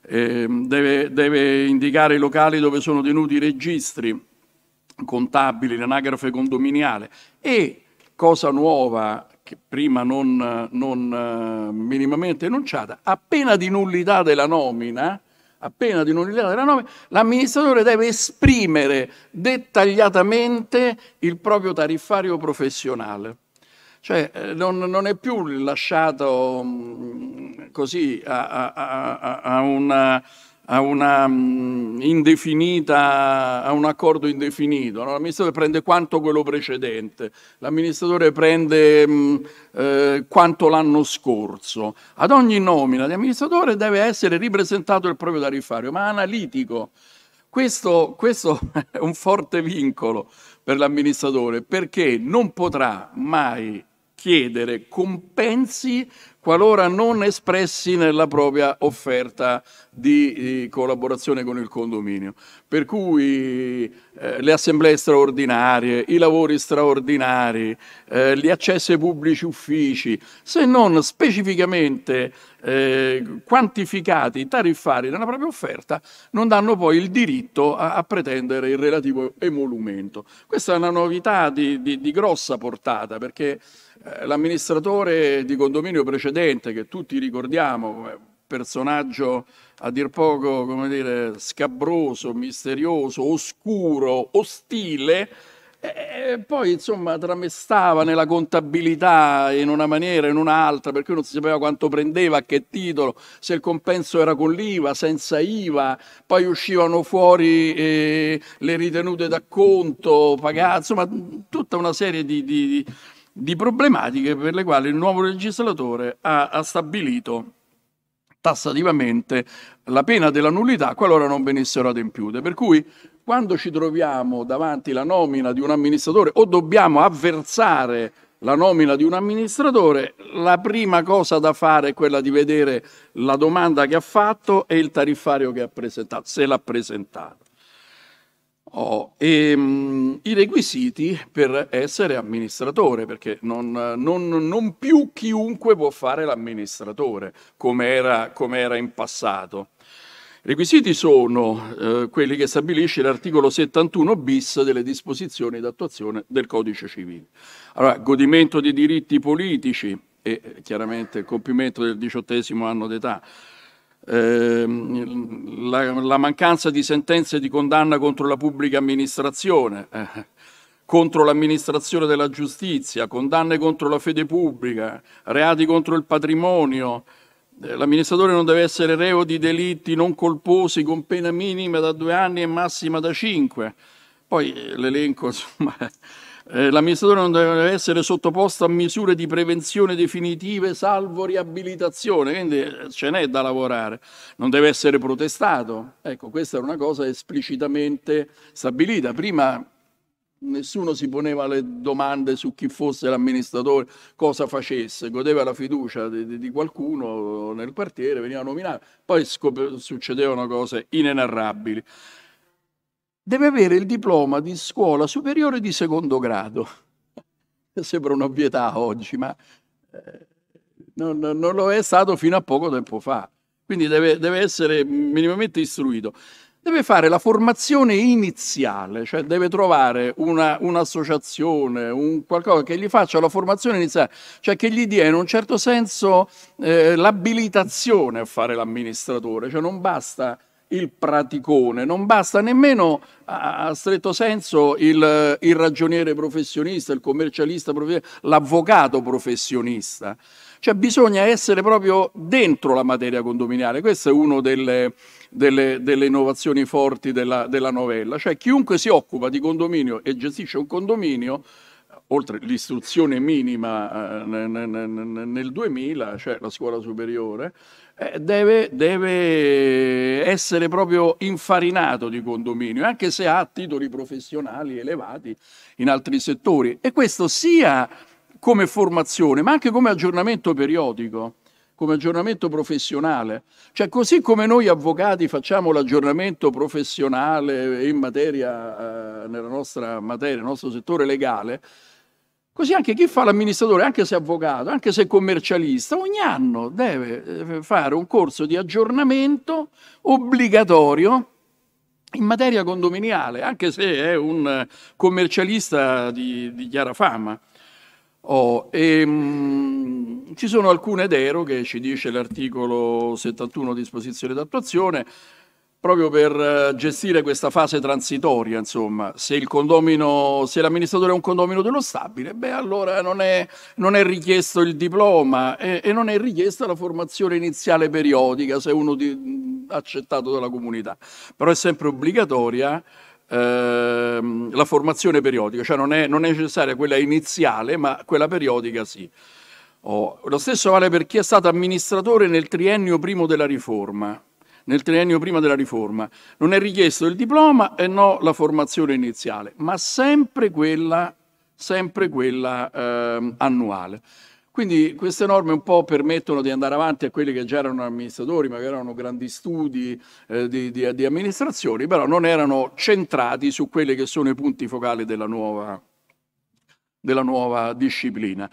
Eh, deve, deve indicare i locali dove sono tenuti i registri, contabili, l'anagrafe condominiale e, cosa nuova che prima non, non eh, minimamente enunciata, appena di nullità della nomina, appena di nullità della nomina, l'amministratore deve esprimere dettagliatamente il proprio tariffario professionale. Cioè eh, non, non è più lasciato mm, così a, a, a, a una a, una, mm, a, un accordo indefinito. No? L'amministratore prende quanto quello precedente, l'amministratore prende mm, eh, quanto l'anno scorso. Ad ogni nomina l'amministratore deve essere ripresentato il proprio tariffario, ma analitico. Questo, questo *laughs* è un forte vincolo per l'amministratore perché non potrà mai chiedere compensi qualora non espressi nella propria offerta di collaborazione con il condominio. Per cui eh, le assemblee straordinarie, i lavori straordinari, eh, gli accessi ai pubblici uffici, se non specificamente eh, quantificati, tariffari nella propria offerta, non danno poi il diritto a, a pretendere il relativo emolumento. Questa è una novità di, di, di grossa portata perché eh, l'amministratore di condominio precedente, che tutti ricordiamo come eh, personaggio a dir poco come dire, scabroso, misterioso, oscuro, ostile, e eh, poi insomma tramestava nella contabilità in una maniera, in un'altra, perché non si sapeva quanto prendeva, a che titolo, se il compenso era con l'IVA, senza IVA, poi uscivano fuori eh, le ritenute d'acconto pagate, insomma tutta una serie di, di, di problematiche per le quali il nuovo legislatore ha, ha stabilito tassativamente la pena della nullità qualora non venissero adempiute. Per cui quando ci troviamo davanti la nomina di un amministratore o dobbiamo avversare la nomina di un amministratore, la prima cosa da fare è quella di vedere la domanda che ha fatto e il tariffario che ha presentato, se l'ha presentato. Oh, e, ehm, mh, I requisiti per essere amministratore, perché non, non, non più chiunque può fare l'amministratore, come era, com era, in passato. I requisiti sono eh, quelli che stabilisce l'articolo 71 bis delle disposizioni d'attuazione del Codice Civile. Allora, godimento di diritti politici e chiaramente il compimento del diciottesimo anno d'età, Ehm, la, la, mancanza di sentenze di condanna contro la pubblica amministrazione, eh, contro l'amministrazione della giustizia, condanne contro la fede pubblica, reati contro il patrimonio. Eh, l'amministratore non deve essere reo di delitti non colposi con pena minima da due anni e massima da cinque. Poi eh, l'elenco, *laughs* insomma, eh, l'amministratore non deve essere sottoposto a misure di prevenzione definitive salvo riabilitazione, quindi eh, ce n'è da lavorare, non deve essere protestato. Ecco, questa era una cosa esplicitamente stabilita. Prima nessuno si poneva le domande su chi fosse l'amministratore, cosa facesse, godeva la fiducia di, di qualcuno nel quartiere, veniva nominato, poi succedevano cose inenarrabili deve avere il diploma di scuola superiore di secondo grado. *laughs* Sembra un'ovvietà oggi, ma eh, non, non, lo è stato fino a poco tempo fa. Quindi deve, deve essere minimamente istruito deve fare la formazione iniziale, cioè deve trovare una, un'associazione, un qualcosa che gli faccia la formazione iniziale, cioè che gli dia in un certo senso eh, l'abilitazione a fare l'amministratore, cioè non basta il praticone, non basta nemmeno a stretto senso il, il ragioniere professionista, il commercialista professionista, l'avvocato professionista. Cioè bisogna essere proprio dentro la materia condominiale, questa è una delle, delle, delle, innovazioni forti della, della novella, cioè chiunque si occupa di condominio e gestisce un condominio oltre l'istruzione minima eh, nel 2000, cioè la scuola superiore, eh, deve, deve, essere proprio infarinato di condominio, anche se ha titoli professionali elevati in altri settori. E questo sia come formazione, ma anche come aggiornamento periodico, come aggiornamento professionale. Cioè, così come noi avvocati facciamo l'aggiornamento professionale in materia, eh, nella nostra materia, nel nostro settore legale, Così anche chi fa l'amministratore, anche se avvocato, anche se commercialista, ogni anno deve eh, fare un corso di aggiornamento obbligatorio in materia condominiale, anche se è un commercialista di, di chiara fama. Oh, e, ehm, mh, ci sono alcune deroghe, ci dice l'articolo 71 disposizione d'attuazione, proprio per eh, gestire questa fase transitoria, insomma, se, se l'amministratore è un condomino dello stabile, beh, allora non è, non è richiesto il diploma e, e, non è richiesta la formazione iniziale periodica, se uno è accettato dalla comunità, però è sempre obbligatoria ehm, la formazione periodica, cioè non è, non è necessaria quella iniziale, ma quella periodica sì. Oh, lo stesso vale per chi è stato amministratore nel triennio primo della riforma nel triennio prima della riforma. Non è richiesto il diploma e no la formazione iniziale, ma sempre quella, sempre quella eh, annuale. Quindi queste norme un po' permettono di andare avanti a quelli che già erano amministratori, magari erano grandi studi eh, di, di, di, amministrazioni, però non erano centrati su quelli che sono i punti focali della nuova, della nuova disciplina.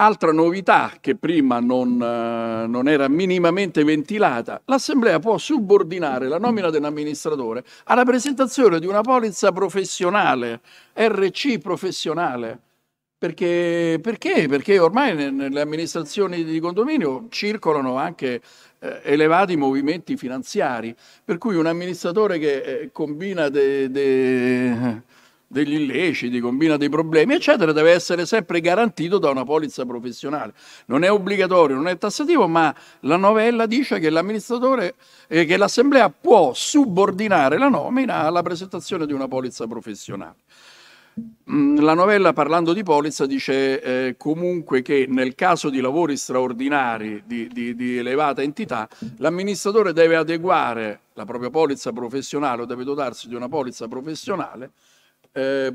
Altra novità che prima non, eh, non era minimamente ventilata, l'Assemblea può subordinare la nomina dell'amministratore alla presentazione di una polizza professionale, RC professionale. Perché, perché? Perché ormai nelle amministrazioni di condominio circolano anche eh, elevati movimenti finanziari, per cui un amministratore che eh, combina de, de degli illeciti, combina dei problemi, eccetera, deve essere sempre garantito da una polizza professionale. Non è obbligatorio, non è tassativo, ma la novella dice che l'amministratore eh, che l'assemblea può subordinare la nomina alla presentazione di una polizza professionale. Mm, la novella, parlando di polizza, dice eh, comunque che nel caso di lavori straordinari di, di, di elevata entità, l'amministratore deve adeguare la propria polizza professionale o deve dotarsi di una polizza professionale eh,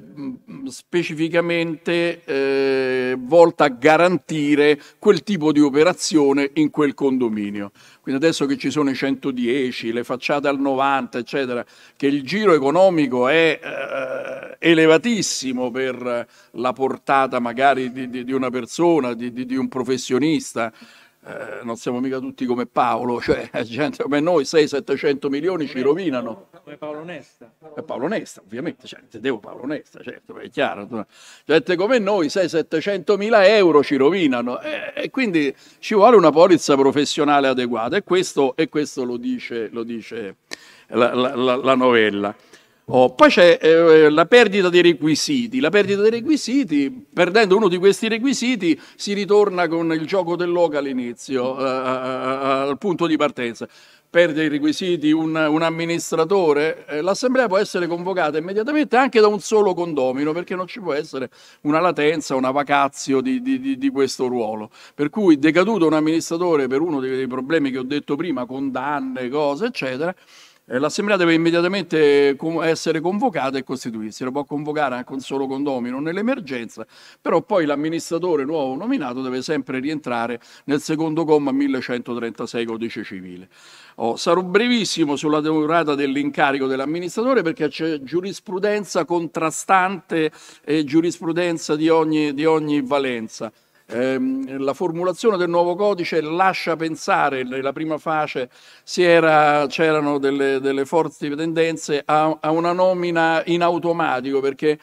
specificamente eh, volta a garantire quel tipo di operazione in quel condominio. Quindi adesso che ci sono i 110, le facciate al 90, eccetera, che il giro economico è eh, elevatissimo per la portata magari di, di, di una persona, di, di un professionista, eh, non siamo mica tutti come Paolo, cioè *laughs* gente come noi 6-700 milioni ci rovinano. Come Paolo Onesta. È eh, Paolo Nesta, ovviamente, cioè, intendevo Paolo Onesta, certo, è chiaro. Gente come noi 6-700 mila euro ci rovinano e, eh, e, quindi ci vuole una polizza professionale adeguata e questo, e questo lo dice, lo dice la, la, la, la novella. Oh, poi c'è eh, la perdita dei requisiti. La perdita dei requisiti, perdendo uno di questi requisiti, si ritorna con il gioco del all'inizio, eh, al punto di partenza. Perde i requisiti un, un amministratore, eh, l'assemblea può essere convocata immediatamente anche da un solo condomino, perché non ci può essere una latenza, una vacazio di, di, di questo ruolo. Per cui, decaduto un amministratore per uno dei problemi che ho detto prima, condanne, cose, eccetera eh, l'assemblea deve immediatamente essere convocata e costituirsi, la può convocare anche un solo condomino nell'emergenza, però poi l'amministratore nuovo nominato deve sempre rientrare nel secondo comma 1136 codice civile. Oh, sarò brevissimo sulla durata dell'incarico dell'amministratore perché c'è giurisprudenza contrastante e giurisprudenza di ogni, di ogni valenza eh, la formulazione del nuovo codice lascia pensare, nella prima fase era, c'erano delle, delle, forti tendenze a, a una nomina in automatico perché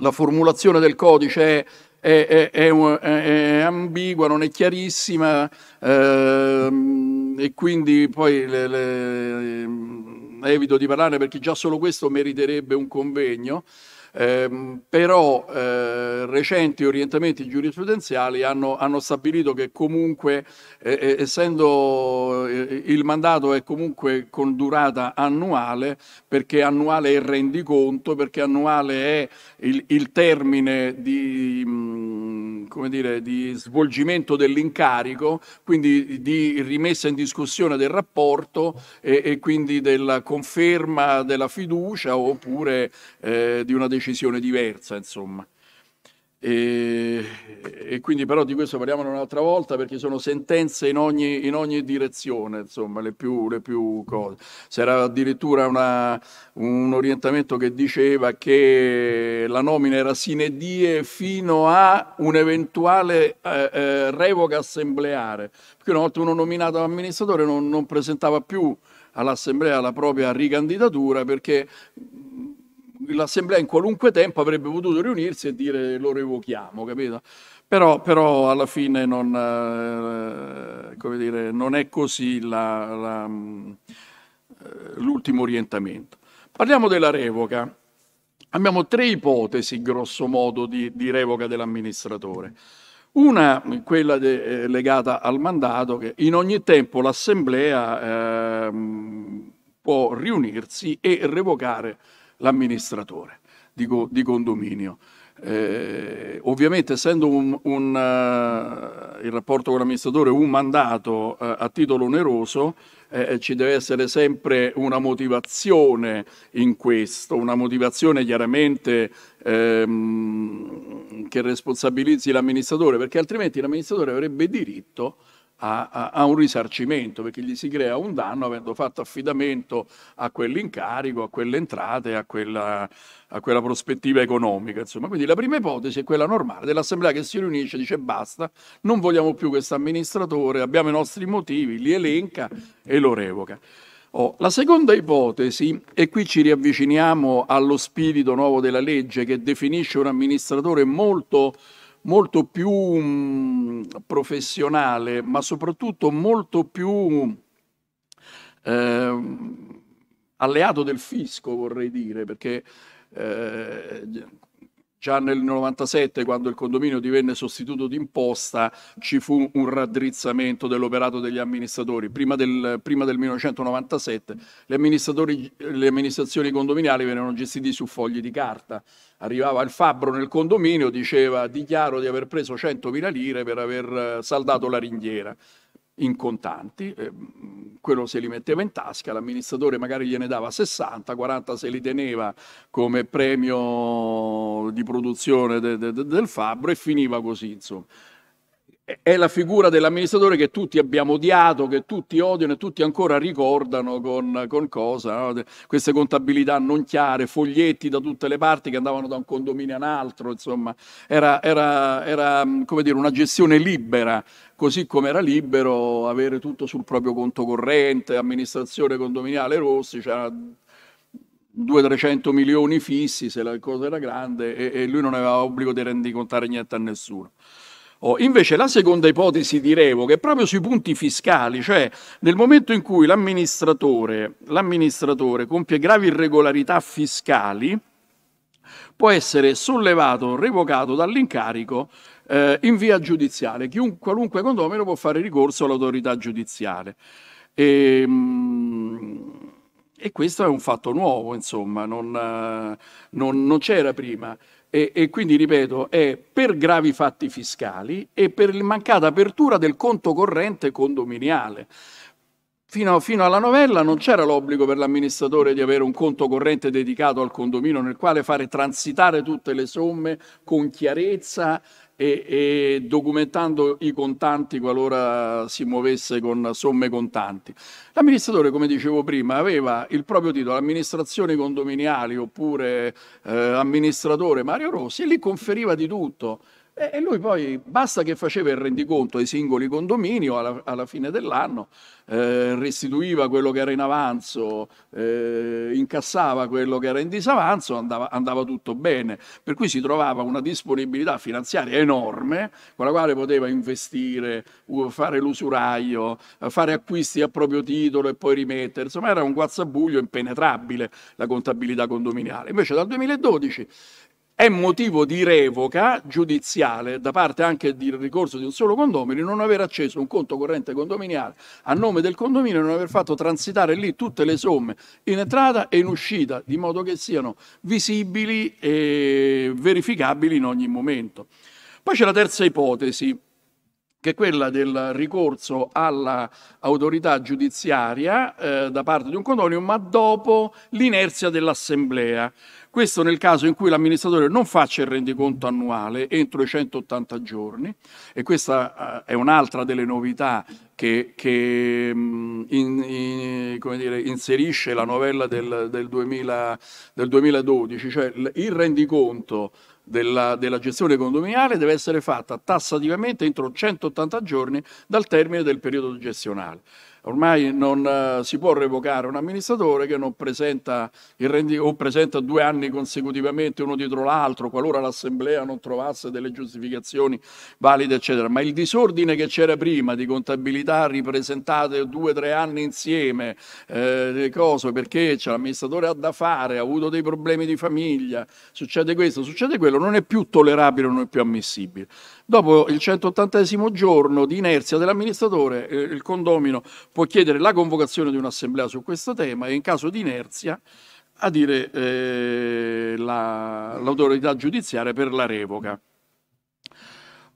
la formulazione del codice è è, è, è, è, ambigua, non è chiarissima ehm, e quindi poi le, le, evito di parlare perché già solo questo meriterebbe un convegno. Ehm, però eh, recenti orientamenti giurisprudenziali hanno, hanno stabilito che comunque, eh, eh essendo eh, il mandato è comunque con durata annuale, perché annuale è il rendiconto, perché annuale è il, il termine di, mh, mm, dire, di svolgimento dell'incarico, quindi di rimessa in discussione del rapporto e, e quindi della conferma della fiducia oppure eh, di una decisione decisione diversa, insomma. E, e, quindi però di questo parliamo un'altra volta perché sono sentenze in ogni, in ogni direzione, insomma, le più, le più cose. C'era addirittura una, un orientamento che diceva che la nomina era sine die fino a un'eventuale eh, eh, revoca assembleare, perché una volta uno nominato amministratore non, non presentava più all'assemblea la propria ricandidatura perché l'assemblea in qualunque tempo avrebbe potuto riunirsi e dire lo revochiamo, capito? Però, però alla fine non, eh, dire, non è così la, la, mm, eh, l'ultimo orientamento. Parliamo della revoca. Abbiamo tre ipotesi, grosso modo, di, di revoca dell'amministratore. Una, quella de, eh, legata al mandato, che in ogni tempo l'Assemblea eh, può riunirsi e revocare l'amministratore di, di condominio. Eh, ovviamente essendo un, un, uh, il rapporto con l'amministratore un mandato uh, a titolo oneroso, eh, eh, ci deve essere sempre una motivazione in questo, una motivazione chiaramente ehm, che responsabilizzi l'amministratore, perché altrimenti l'amministratore avrebbe diritto a, a, a, un risarcimento perché gli si crea un danno avendo fatto affidamento a quell'incarico, a quelle entrate, a quella, a quella prospettiva economica. Insomma. Quindi la prima ipotesi è quella normale dell'assemblea che si riunisce dice basta, non vogliamo più questo amministratore, abbiamo i nostri motivi, li elenca e lo revoca. Oh, la seconda ipotesi, e qui ci riavviciniamo allo spirito nuovo della legge che definisce un amministratore molto molto più mh, mm, professionale, ma soprattutto molto più eh, alleato del fisco, vorrei dire, perché eh, Già nel 97, quando il condominio divenne sostituto d'imposta, ci fu un raddrizzamento dell'operato degli amministratori. Prima del, prima del 1997 le amministrazioni condominiali venivano gestite su fogli di carta. Arrivava il fabbro nel condominio, diceva dichiaro di aver preso 100.000 lire per aver saldato la ringhiera in contanti, eh, quello se li metteva in tasca, l'amministratore magari gliene dava 60, 40 se li teneva come premio di produzione de, de, de, del fabbro e finiva così, insomma. È la figura dell'amministratore che tutti abbiamo odiato, che tutti odiano e tutti ancora ricordano con, con cosa, no? queste contabilità non chiare, foglietti da tutte le parti che andavano da un condominio all'altro, insomma, era, era, era come dire, una gestione libera così come era libero avere tutto sul proprio conto corrente, amministrazione condominiale Rossi, c'era 200-300 milioni fissi se la cosa era grande e, e lui non aveva obbligo di rendicontare niente a nessuno. Oh, invece la seconda ipotesi di revoca è proprio sui punti fiscali, cioè nel momento in cui l'amministratore, l'amministratore compie gravi irregolarità fiscali, può essere sollevato, revocato dall'incarico eh, in via giudiziale. Chiun, qualunque condomino può fare ricorso all'autorità giudiziale. E, ehm, e questo è un fatto nuovo, insomma, non, eh, non, non c'era prima. E, e, quindi, ripeto, è per gravi fatti fiscali e per la mancata apertura del conto corrente condominiale. Fino, fino alla novella non c'era l'obbligo per l'amministratore di avere un conto corrente dedicato al condominio nel quale fare transitare tutte le somme con chiarezza e, e documentando i contanti qualora si muovesse con somme contanti. L'amministratore, come dicevo prima, aveva il proprio titolo, amministrazioni condominiali oppure eh, amministratore Mario Rossi e lì conferiva di tutto. E lui poi basta che faceva il rendiconto ai singoli condomini alla, alla, fine dell'anno, eh, restituiva quello che era in avanzo, eh, incassava quello che era in disavanzo, andava, andava, tutto bene. Per cui si trovava una disponibilità finanziaria enorme con la quale poteva investire, fare l'usuraio, fare acquisti a proprio titolo e poi rimettere. Insomma, era un guazzabuglio impenetrabile la contabilità condominiale. Invece dal 2012 è motivo di revoca giudiziale da parte anche del ricorso di un solo condomino non aver acceso un conto corrente condominiale a nome del condominio e non aver fatto transitare lì tutte le somme in entrata e in uscita, di modo che siano visibili e verificabili in ogni momento. Poi c'è la terza ipotesi, che è quella del ricorso all'autorità giudiziaria eh, da parte di un condominio, ma dopo l'inerzia dell'assemblea. Questo nel caso in cui l'amministratore non faccia il rendiconto annuale entro i 180 giorni, e questa eh, è un'altra delle novità che, che mm, in, in, dire, inserisce la novella del, del, 2000, del 2012, cioè il rendiconto della, della, gestione condominiale deve essere fatta tassativamente entro 180 giorni dal termine del periodo gestionale ormai non eh, si può revocare un amministratore che non presenta il rendiconto o presenta due anni consecutivamente uno dietro l'altro, qualora l'assemblea non trovasse delle giustificazioni valide, eccetera. Ma il disordine che c'era prima di contabilità ripresentate due o tre anni insieme, eh, cose perché l'amministratore ha da fare, ha avuto dei problemi di famiglia, succede questo, succede quello, non è più tollerabile, non è più ammissibile. Dopo il 180 giorno di inerzia dell'amministratore, eh, il condomino può chiedere la convocazione di un'assemblea su questo tema e in caso di inerzia a dire eh, la, l'autorità giudiziaria per la revoca.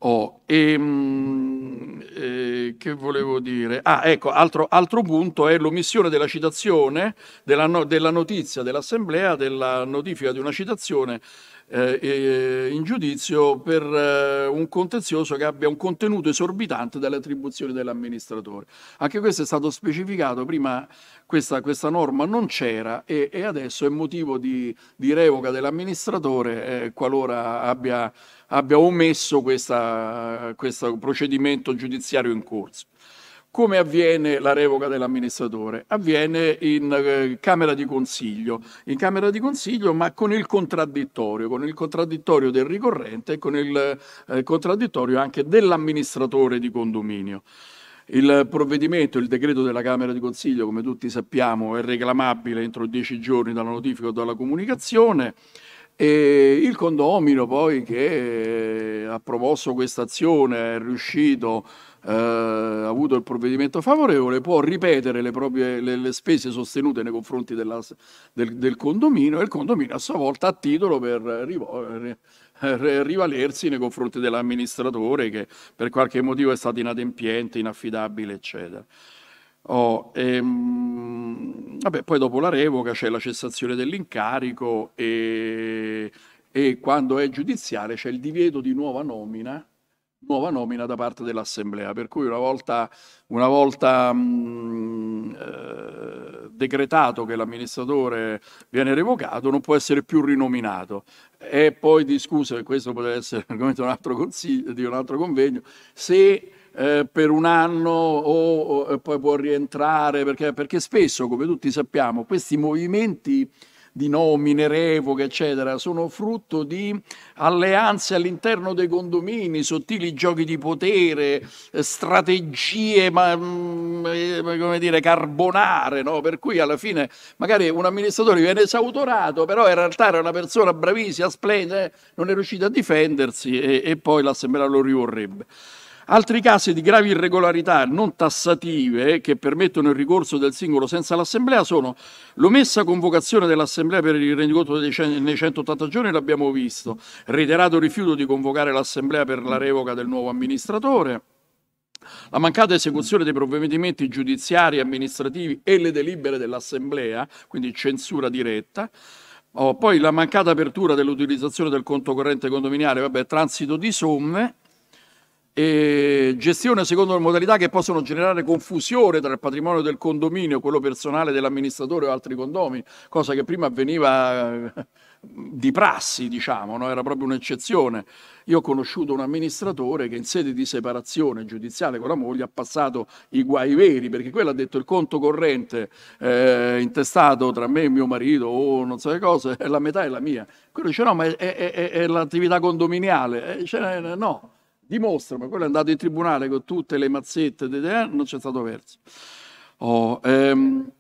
Oh, e, ehm, mh, eh, che volevo dire? Ah, ecco, altro, altro punto è l'omissione della citazione, della, no, della, notizia dell'Assemblea, della notifica di una citazione eh, eh, in giudizio per eh, un contenzioso che abbia un contenuto esorbitante dalle attribuzioni dell'amministratore. Anche questo è stato specificato, prima questa, questa norma non c'era e, e, adesso è motivo di, di revoca dell'amministratore eh, qualora abbia, abbia omesso questo procedimento giudiziario in corso. Come avviene la revoca dell'amministratore? Avviene in eh, Camera di Consiglio, in Camera di Consiglio ma con il contraddittorio, con il contraddittorio del ricorrente e con il eh, contraddittorio anche dell'amministratore di condominio. Il provvedimento, il decreto della Camera di Consiglio, come tutti sappiamo, è reclamabile entro dieci giorni dalla notifica o dalla comunicazione. E il condomino poi che ha promosso questa azione è riuscito eh, avuto il provvedimento favorevole può ripetere le proprie le, le spese sostenute nei confronti della, del, del, condominio e il condominio a sua volta ha titolo per rivolgere eh, rivalersi nei confronti dell'amministratore che per qualche motivo è stato inadempiente, inaffidabile, eccetera. Oh, e, ehm, vabbè, poi dopo la revoca c'è la cessazione dell'incarico e, e quando è giudiziale c'è il divieto di nuova nomina nuova nomina da parte dell'Assemblea, per cui una volta, una volta mh, mm, eh, decretato che l'amministratore viene revocato non può essere più rinominato. E poi discusso, e questo potrebbe essere argomento *laughs* un altro, consiglio, di un altro convegno, se eh, per un anno o, o, poi può rientrare, perché, perché spesso, come tutti sappiamo, questi movimenti di nomine, revoche, eccetera, sono frutto di alleanze all'interno dei condomini, sottili giochi di potere, eh, strategie, ma, mm, eh, come dire, carbonare, no? per cui alla fine magari un amministratore viene esautorato, però in realtà era una persona bravissima, splendida, eh, non è riuscita a difendersi e, e poi l'assemblea lo rivorrebbe. Altri casi di gravi irregolarità non tassative che permettono il ricorso del singolo senza l'assemblea sono l'omessa convocazione dell'assemblea per il rendiconto nei 180 giorni, l'abbiamo visto, reiterato rifiuto di convocare l'assemblea per la revoca del nuovo amministratore. La mancata esecuzione dei provvedimenti giudiziari, amministrativi e le delibere dell'Assemblea, quindi censura diretta, oh, poi la mancata apertura dell'utilizzazione del conto corrente condominiale, vabbè, transito di somme, e gestione secondo modalità che possono generare confusione tra il patrimonio del condominio, quello personale dell'amministratore o altri condomini, cosa che prima avveniva eh, di prassi, diciamo, no? era proprio un'eccezione. Io ho conosciuto un amministratore che in sede di separazione giudiziale con la moglie ha passato i guai veri, perché quello ha detto il conto corrente eh, intestato tra me e mio marito o oh, non so che cosa, la metà è la mia. Quello dice no, ma è, è, è, è l'attività condominiale. Eh, cioè, no, dimostra, ma quello è andato in tribunale con tutte le mazzette, non c'è stato verso. Oh, ehm,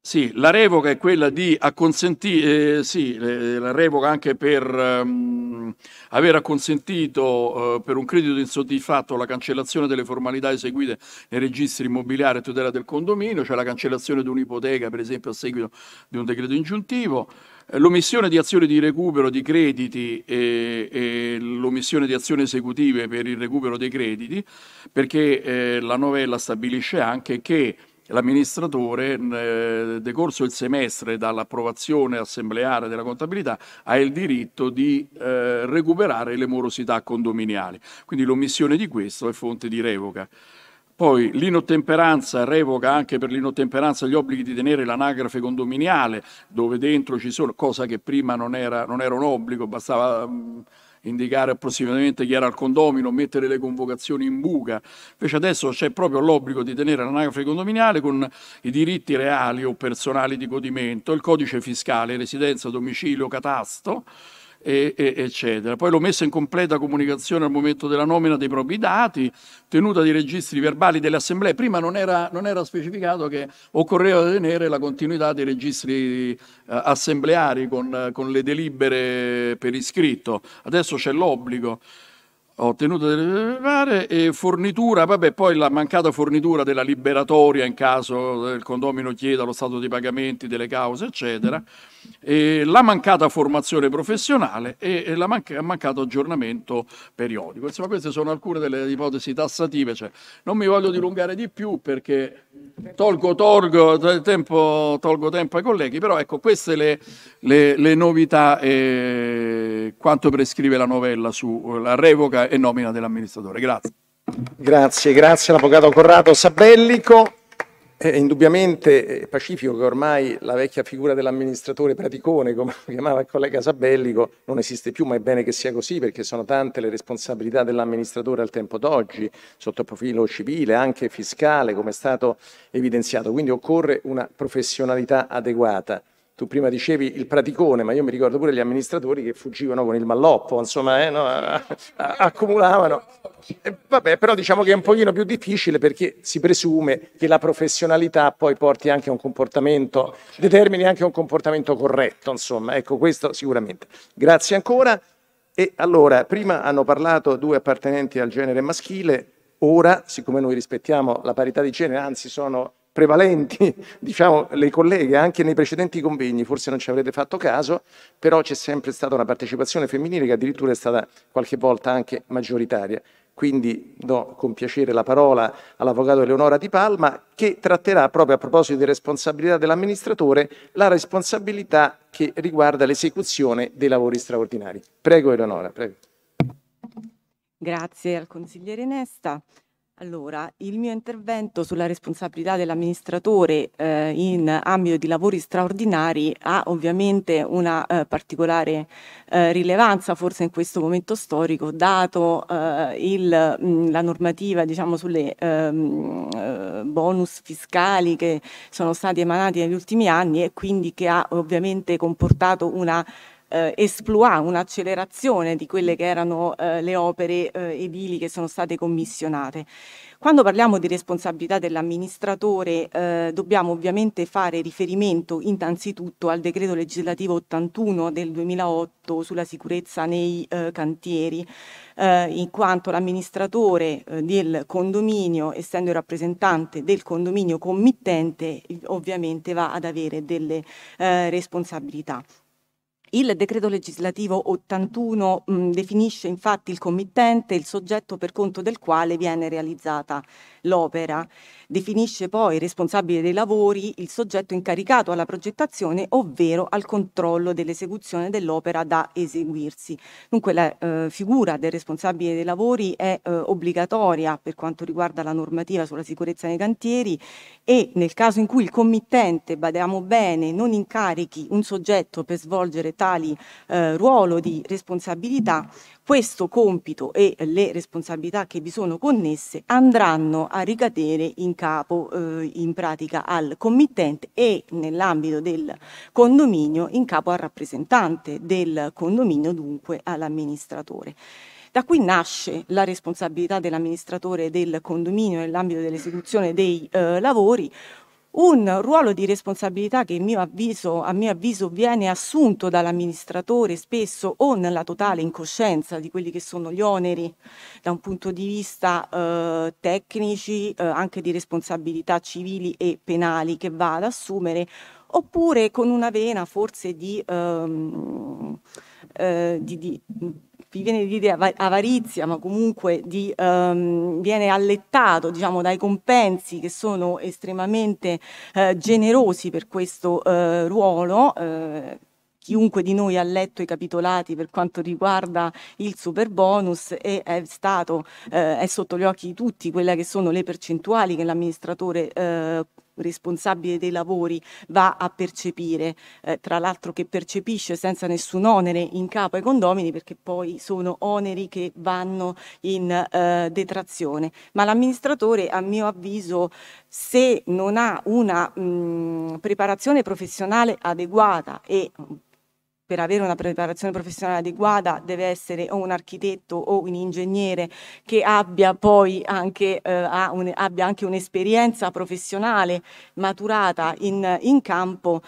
sì, la revoca è quella di acconsentire, eh, sì, la revoca anche per ehm, aver acconsentito eh, per un credito insoddisfatto la cancellazione delle formalità eseguite nei registri immobiliari e tutela del condominio, cioè la cancellazione di un'ipoteca per esempio a seguito di un decreto ingiuntivo. L'omissione di azioni di recupero di crediti e, e l'omissione di azioni esecutive per il recupero dei crediti, perché eh, la novella stabilisce anche che l'amministratore, eh, decorso il semestre dall'approvazione assembleare della contabilità, ha il diritto di eh, recuperare le morosità condominiali. Quindi l'omissione di questo è fonte di revoca. Poi l'inotemperanza revoca anche per l'inotemperanza gli obblighi di tenere l'anagrafe condominiale, dove dentro ci sono, cosa che prima non era, non era un obbligo, bastava mh, mm, indicare approssimativamente chi era al condomino, mettere le convocazioni in buca. Invece adesso c'è proprio l'obbligo di tenere l'anagrafe condominiale con i diritti reali o personali di godimento, il codice fiscale, residenza, domicilio, catasto e, e, eccetera. Poi l'ho messa in completa comunicazione al momento della nomina dei propri dati, tenuta dei registri verbali delle assemblee. Prima non era, non era specificato che occorreva tenere la continuità dei registri eh, assembleari con, con le delibere per iscritto. Adesso c'è l'obbligo ottenuta delle pare e fornitura, vabbè poi la mancata fornitura della liberatoria in caso il condomino chieda lo stato di pagamenti delle cause eccetera, la mancata formazione professionale e, il manca, mancato aggiornamento periodico. Insomma queste sono alcune delle ipotesi tassative, cioè, non mi voglio dilungare di più perché Tolgo, tolgo, tempo, tolgo, tempo, ai colleghi, però ecco queste le, le, le novità e quanto prescrive la novella sulla revoca e nomina dell'amministratore. Grazie. Grazie, grazie all'avvocato Corrado Sabellico. Eh, è indubbiamente eh, pacifico che ormai la vecchia figura dell'amministratore praticone, come chiamava il collega Sabellico, non esiste più, ma è bene che sia così perché sono tante le responsabilità dell'amministratore al tempo d'oggi, sotto il profilo civile, anche fiscale, come è stato evidenziato. Quindi occorre una professionalità adeguata tu prima dicevi il praticone, ma io mi ricordo pure gli amministratori che fuggivano con il malloppo, insomma, eh, no? accumulavano. E, eh, vabbè, però diciamo che è un pochino più difficile perché si presume che la professionalità poi porti anche a un comportamento, determini anche un comportamento corretto, insomma, ecco questo sicuramente. Grazie ancora. E allora, prima hanno parlato due appartenenti al genere maschile, ora, siccome noi rispettiamo la parità di genere, anzi sono prevalenti, *laughs* diciamo, le colleghe anche nei precedenti convegni, forse non ci avrete fatto caso, però c'è sempre stata una partecipazione femminile che addirittura è stata qualche volta anche maggioritaria. Quindi do con piacere la parola all'avvocato Eleonora Di Palma che tratterà proprio a proposito di responsabilità dell'amministratore la responsabilità che riguarda l'esecuzione dei lavori straordinari. Prego Eleonora, prego. Grazie al consigliere Nesta. Allora, il mio intervento sulla responsabilità dell'amministratore eh, in ambito di lavori straordinari ha ovviamente una eh, particolare eh, rilevanza, forse in questo momento storico, dato eh, il, mm, la normativa diciamo, sulle ehm, eh, bonus fiscali che sono stati emanati negli ultimi anni e quindi che ha ovviamente comportato una eh, esploit, un'accelerazione di quelle che erano eh, le opere eh, edili che sono state commissionate. Quando parliamo di responsabilità dell'amministratore eh, dobbiamo ovviamente fare riferimento innanzitutto al decreto legislativo 81 del 2008 sulla sicurezza nei eh, cantieri, eh, in quanto l'amministratore eh, del condominio, essendo il rappresentante del condominio committente, ovviamente va ad avere delle eh, responsabilità. Il decreto legislativo 81 mh, definisce infatti il committente, il soggetto per conto del quale viene realizzata l'opera. Definisce poi responsabile dei lavori il soggetto incaricato alla progettazione, ovvero al controllo dell'esecuzione dell'opera da eseguirsi. Dunque la eh, figura del responsabile dei lavori è eh, obbligatoria per quanto riguarda la normativa sulla sicurezza nei cantieri e nel caso in cui il committente, badiamo bene, non incarichi un soggetto per svolgere tali eh, ruolo di responsabilità, questo compito e le responsabilità che vi sono connesse andranno a ricadere in capo eh, in pratica al committente e nell'ambito del condominio in capo al rappresentante del condominio, dunque all'amministratore. Da qui nasce la responsabilità dell'amministratore del condominio nell'ambito dell'esecuzione dei eh, lavori, un ruolo di responsabilità che mio avviso, a mio avviso viene assunto dall'amministratore spesso o nella totale incoscienza di quelli che sono gli oneri da un punto di vista eh, tecnici, eh, anche di responsabilità civili e penali che va ad assumere, oppure con una vena forse di, ehm, eh, di, di vi viene di dire avarizia, ma comunque di, um, viene allettato diciamo, dai compensi che sono estremamente uh, generosi per questo uh, ruolo. Uh, chiunque di noi ha letto i capitolati per quanto riguarda il super bonus e è stato eh, è sotto gli occhi di tutti quelle che sono le percentuali che l'amministratore eh, responsabile dei lavori va a percepire, eh, tra l'altro che percepisce senza nessun onere in capo ai condomini perché poi sono oneri che vanno in eh, detrazione, ma l'amministratore a mio avviso se non ha una mh, mm, preparazione professionale adeguata e per avere una preparazione professionale adeguata deve essere o un architetto o un ingegnere che abbia poi anche, eh, un, abbia anche un'esperienza professionale maturata in, in campo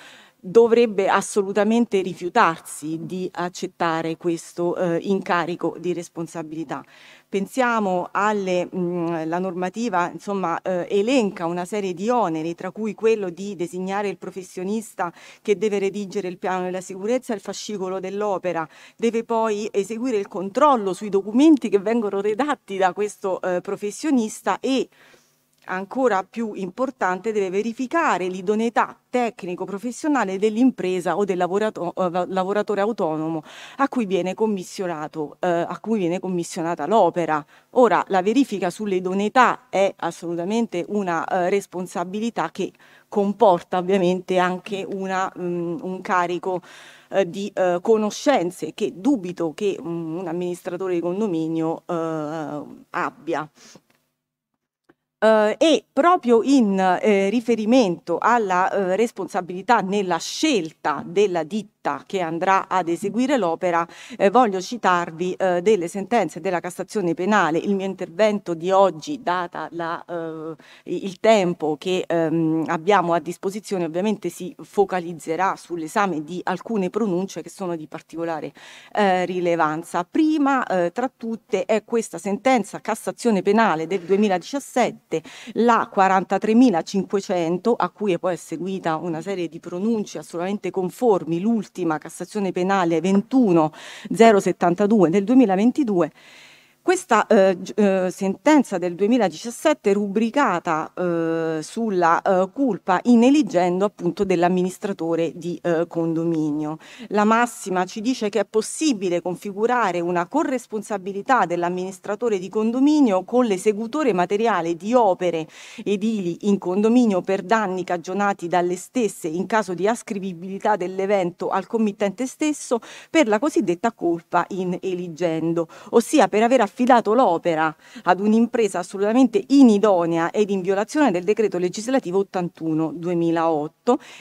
dovrebbe assolutamente rifiutarsi di accettare questo eh, incarico di responsabilità. Pensiamo alla mm, normativa, insomma, eh, elenca una serie di oneri, tra cui quello di designare il professionista che deve redigere il piano della sicurezza e il fascicolo dell'opera, deve poi eseguire il controllo sui documenti che vengono redatti da questo eh, professionista e ancora più importante deve verificare l'idoneità tecnico-professionale dell'impresa o del eh, lavoratore autonomo a cui, viene commissionato, eh, a cui viene commissionata l'opera. Ora, la verifica sull'idoneità è assolutamente una eh, responsabilità che comporta ovviamente anche una, mh, mm, un carico eh, di eh, conoscenze che dubito che mh, mm, un amministratore di condominio eh, abbia. Eh, e proprio in eh, riferimento alla eh, responsabilità nella scelta della ditta che andrà ad eseguire l'opera, eh, voglio citarvi eh, delle sentenze della Cassazione Penale. Il mio intervento di oggi, data la, eh, il tempo che ehm, abbiamo a disposizione, ovviamente si focalizzerà sull'esame di alcune pronunce che sono di particolare rilevanza. Prima tra tutte è questa sentenza Cassazione Penale del 2017 7 la 43.500 a cui è poi seguita una serie di pronunci assolutamente conformi, l'ultima Cassazione Penale 21.072 del 2022 questa eh, eh, sentenza del 2017 rubricata eh, sulla eh, colpa ineligendo appunto dell'amministratore di eh, condominio. La massima ci dice che è possibile configurare una corresponsabilità dell'amministratore di condominio con l'esecutore materiale di opere edili in condominio per danni cagionati dalle stesse in caso di ascrivibilità dell'evento al committente stesso per la cosiddetta colpa ineligendo, ossia per aver affermato affidato l'opera ad un'impresa assolutamente inidonea ed in violazione del decreto legislativo 81-2008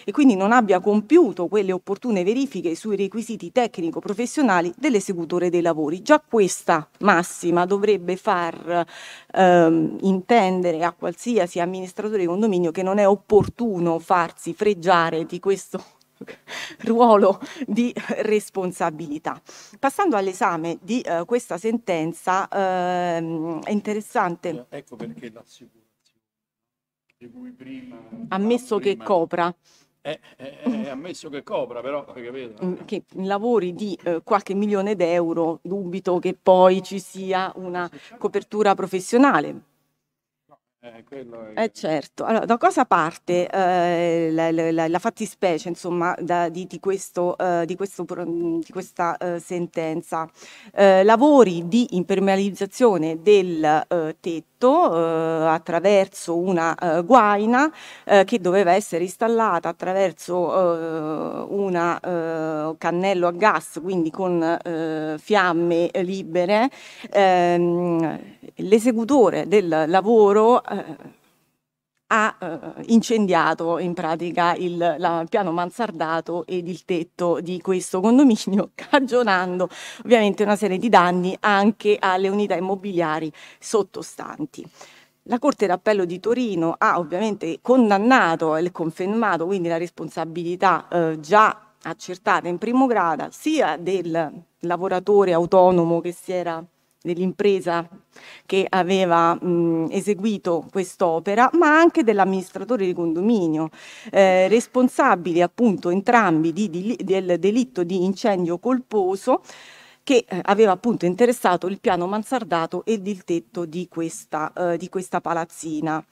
e quindi non abbia compiuto quelle opportune verifiche sui requisiti tecnico-professionali dell'esecutore dei lavori. Già questa massima dovrebbe far ehm, intendere a qualsiasi amministratore di condominio che non è opportuno farsi freggiare di questo *laughs* ruolo di responsabilità. Passando all'esame di uh, questa sentenza, uh, è interessante. Ecco perché l'assicurazione di cui prima... Ammesso prima... che copra. È, eh, è, eh, è, ammesso che copra, però mm, Che lavori di eh, qualche milione d'euro, dubito che poi ci sia una copertura professionale eh, è... eh certo, allora, da cosa parte eh, la, la, la, fattispecie insomma, da, di, di, questo, eh, di, questo, di, questa eh, sentenza? Eh, lavori di impermeabilizzazione del eh, tetto attraverso una guaina che doveva essere installata attraverso un cannello a gas, quindi con fiamme libere. Ehm, l'esecutore del lavoro eh, ha eh, incendiato in pratica il la, piano mansardato ed il tetto di questo condominio, *laughs* cagionando ovviamente una serie di danni anche alle unità immobiliari sottostanti. La Corte d'Appello di Torino ha ovviamente condannato e confermato quindi la responsabilità eh, già accertata in primo grado sia del lavoratore autonomo che si era dell'impresa che aveva mh, eseguito quest'opera, ma anche dell'amministratore di condominio, eh, responsabili appunto entrambi di, di, del delitto di incendio colposo che eh, aveva appunto interessato il piano mansardato ed il tetto di questa, eh, di questa palazzina.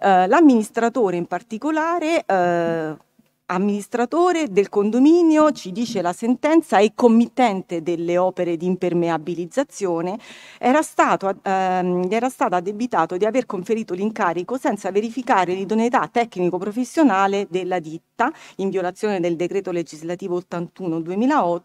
Eh, l'amministratore in particolare eh, amministratore del condominio, ci dice la sentenza, e committente delle opere di impermeabilizzazione, era, stato, ehm, era stato addebitato di aver conferito l'incarico senza verificare l'idoneità tecnico-professionale della ditta, in violazione del decreto legislativo 81-2008,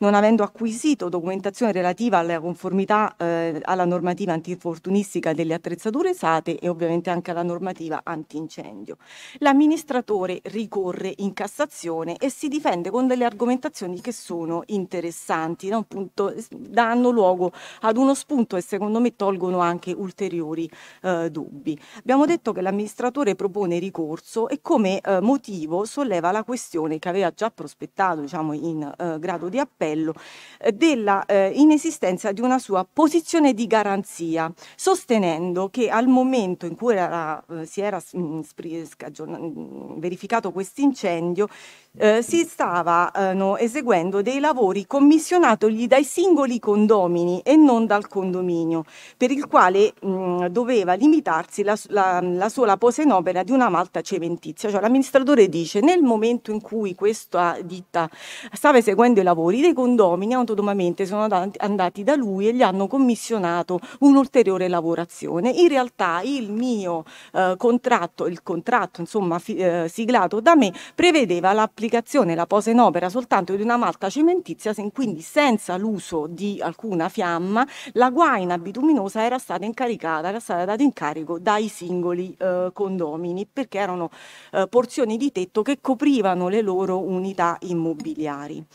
non avendo acquisito documentazione relativa alla conformità eh, alla normativa antifortunistica delle attrezzature usate e ovviamente anche alla normativa antincendio. L'amministratore ricorre in Cassazione e si difende con delle argomentazioni che sono interessanti, no? Punto, danno luogo ad uno spunto e secondo me tolgono anche ulteriori eh, dubbi. Abbiamo detto che l'amministratore propone ricorso e come eh, motivo solleva la questione che aveva già prospettato diciamo, in eh, grado di appello eh, della eh, inesistenza di una sua posizione di garanzia, sostenendo che al momento in cui era, eh, si era mh, mm, mm, verificato questo incendio incendio eh, si stavano eh, eseguendo dei lavori commissionati dai singoli condomini e non dal condominio, per il quale mh, mm, doveva limitarsi la, la, la sola posa in opera di una malta cementizia. Cioè, l'amministratore dice nel momento in cui questa ditta stava eseguendo i lavori, dei condomini autonomamente sono andati da lui e gli hanno commissionato un'ulteriore lavorazione. In realtà il mio eh, contratto, il contratto insomma, fi, eh, siglato da me, prevedeva l'applicazione l'applicazione, la posa in opera soltanto di una malta cementizia, quindi senza l'uso di alcuna fiamma, la guaina bituminosa era stata incaricata, era stata data in carico dai singoli eh, condomini perché erano eh, porzioni di tetto che coprivano le loro unità immobiliari.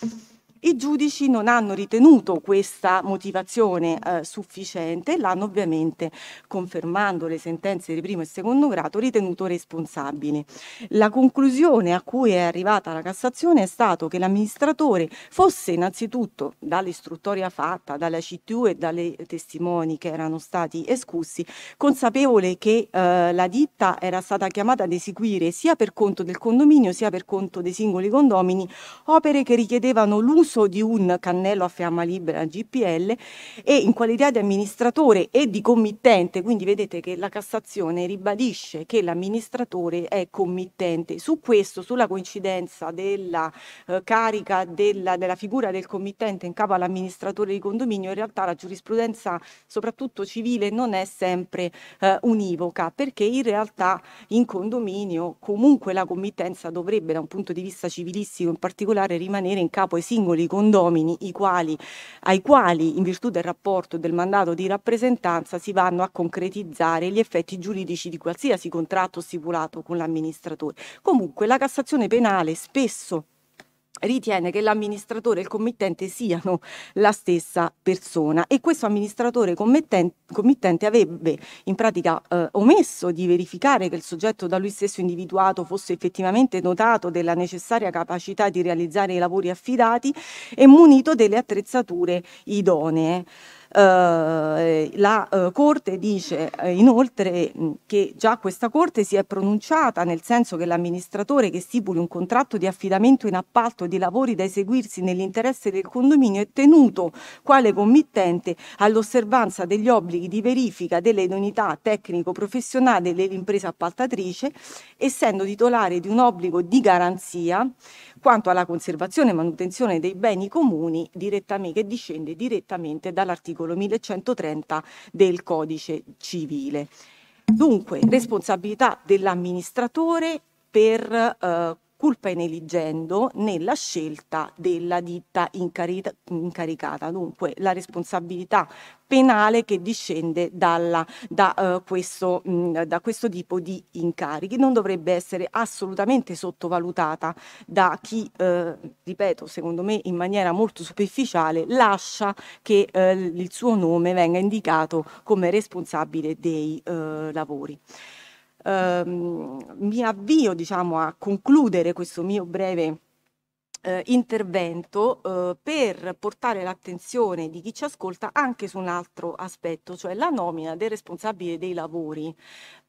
I giudici non hanno ritenuto questa motivazione eh, sufficiente e l'hanno ovviamente, confermando le sentenze di primo e secondo grado, ritenuto responsabile. La conclusione a cui è arrivata la Cassazione è stato che l'amministratore fosse innanzitutto, dall'istruttoria fatta, dalla CTU e dalle testimoni che erano stati escussi, consapevole che eh, la ditta era stata chiamata ad eseguire sia per conto del condominio sia per conto dei singoli condomini opere che richiedevano l'uso l'uso di un cannello a fiamma libera GPL e in qualità di amministratore e di committente, quindi vedete che la Cassazione ribadisce che l'amministratore è committente. Su questo, sulla coincidenza della eh, carica della, della figura del committente in capo all'amministratore di condominio, in realtà la giurisprudenza, soprattutto civile, non è sempre eh, univoca, perché in realtà in condominio comunque la committenza dovrebbe, da un punto di vista civilistico in particolare, rimanere in capo ai singoli piccoli condomini quali, ai quali in virtù del rapporto del mandato di rappresentanza si vanno a concretizzare gli effetti giuridici di qualsiasi contratto stipulato con l'amministratore. Comunque la Cassazione penale spesso ritiene che l'amministratore e il committente siano la stessa persona e questo amministratore committente, avrebbe in pratica eh, omesso di verificare che il soggetto da lui stesso individuato fosse effettivamente dotato della necessaria capacità di realizzare i lavori affidati e munito delle attrezzature idonee. Eh, la eh, Corte dice eh, inoltre che già questa Corte si è pronunciata nel senso che l'amministratore che stipuli un contratto di affidamento in appalto di lavori da eseguirsi nell'interesse del condominio è tenuto quale committente all'osservanza degli obblighi di verifica delle idoneità tecnico-professionali dell'impresa appaltatrice, essendo titolare di un obbligo di garanzia quanto alla conservazione e manutenzione dei beni comuni che discende direttamente dall'articolo 1130 del Codice civile. Dunque, responsabilità dell'amministratore per eh, colpa e negligendo nella scelta della ditta incarita, incaricata, dunque la responsabilità penale che discende dalla, da, uh, questo, mh, mm, da, questo, tipo di incarichi. Non dovrebbe essere assolutamente sottovalutata da chi, uh, ripeto, secondo me in maniera molto superficiale, lascia che uh, il suo nome venga indicato come responsabile dei lavori ehm, mi avvio diciamo, a concludere questo mio breve eh, intervento eh, per portare l'attenzione di chi ci ascolta anche su un altro aspetto, cioè la nomina del responsabile dei lavori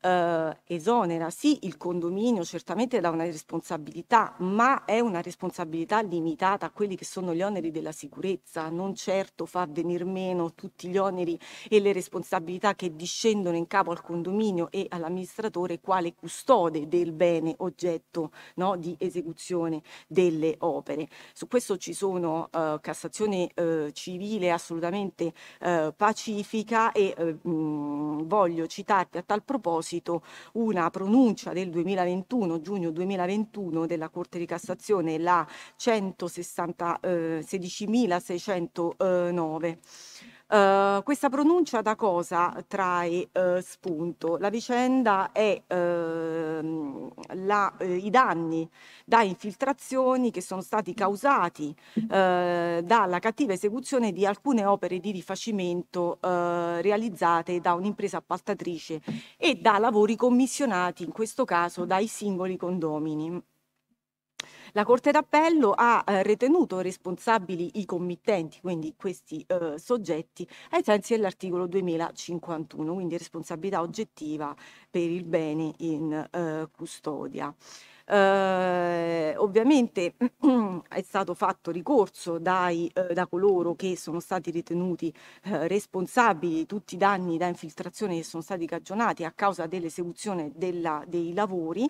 eh, esonera sì il condominio certamente da una responsabilità, ma è una responsabilità limitata a quelli che sono gli oneri della sicurezza, non certo far venir meno tutti gli oneri e le responsabilità che discendono in capo al condominio e all'amministratore quale custode del bene oggetto no, di esecuzione delle opere. Su questo ci sono eh, Cassazione eh, civile assolutamente eh, pacifica e eh, mh, voglio citarti a tal proposito proposito una pronuncia del 2021, giugno 2021 della Corte di Cassazione, la 16.609. Uh, questa pronuncia da cosa trae uh, spunto? La vicenda è uh, la, eh, i danni da infiltrazioni che sono stati causati dalla cattiva esecuzione di alcune opere di rifacimento realizzate da un'impresa appaltatrice e da lavori commissionati, in questo caso dai singoli condomini. La Corte d'Appello ha eh, ritenuto responsabili i committenti, quindi questi eh, soggetti, ai sensi dell'articolo 2051, quindi responsabilità oggettiva per il bene in eh, custodia. Eh, ovviamente *clears throat* è stato fatto ricorso dai, eh, da coloro che sono stati ritenuti eh, responsabili di tutti i danni da infiltrazione che sono stati cagionati a causa dell'esecuzione della, dei lavori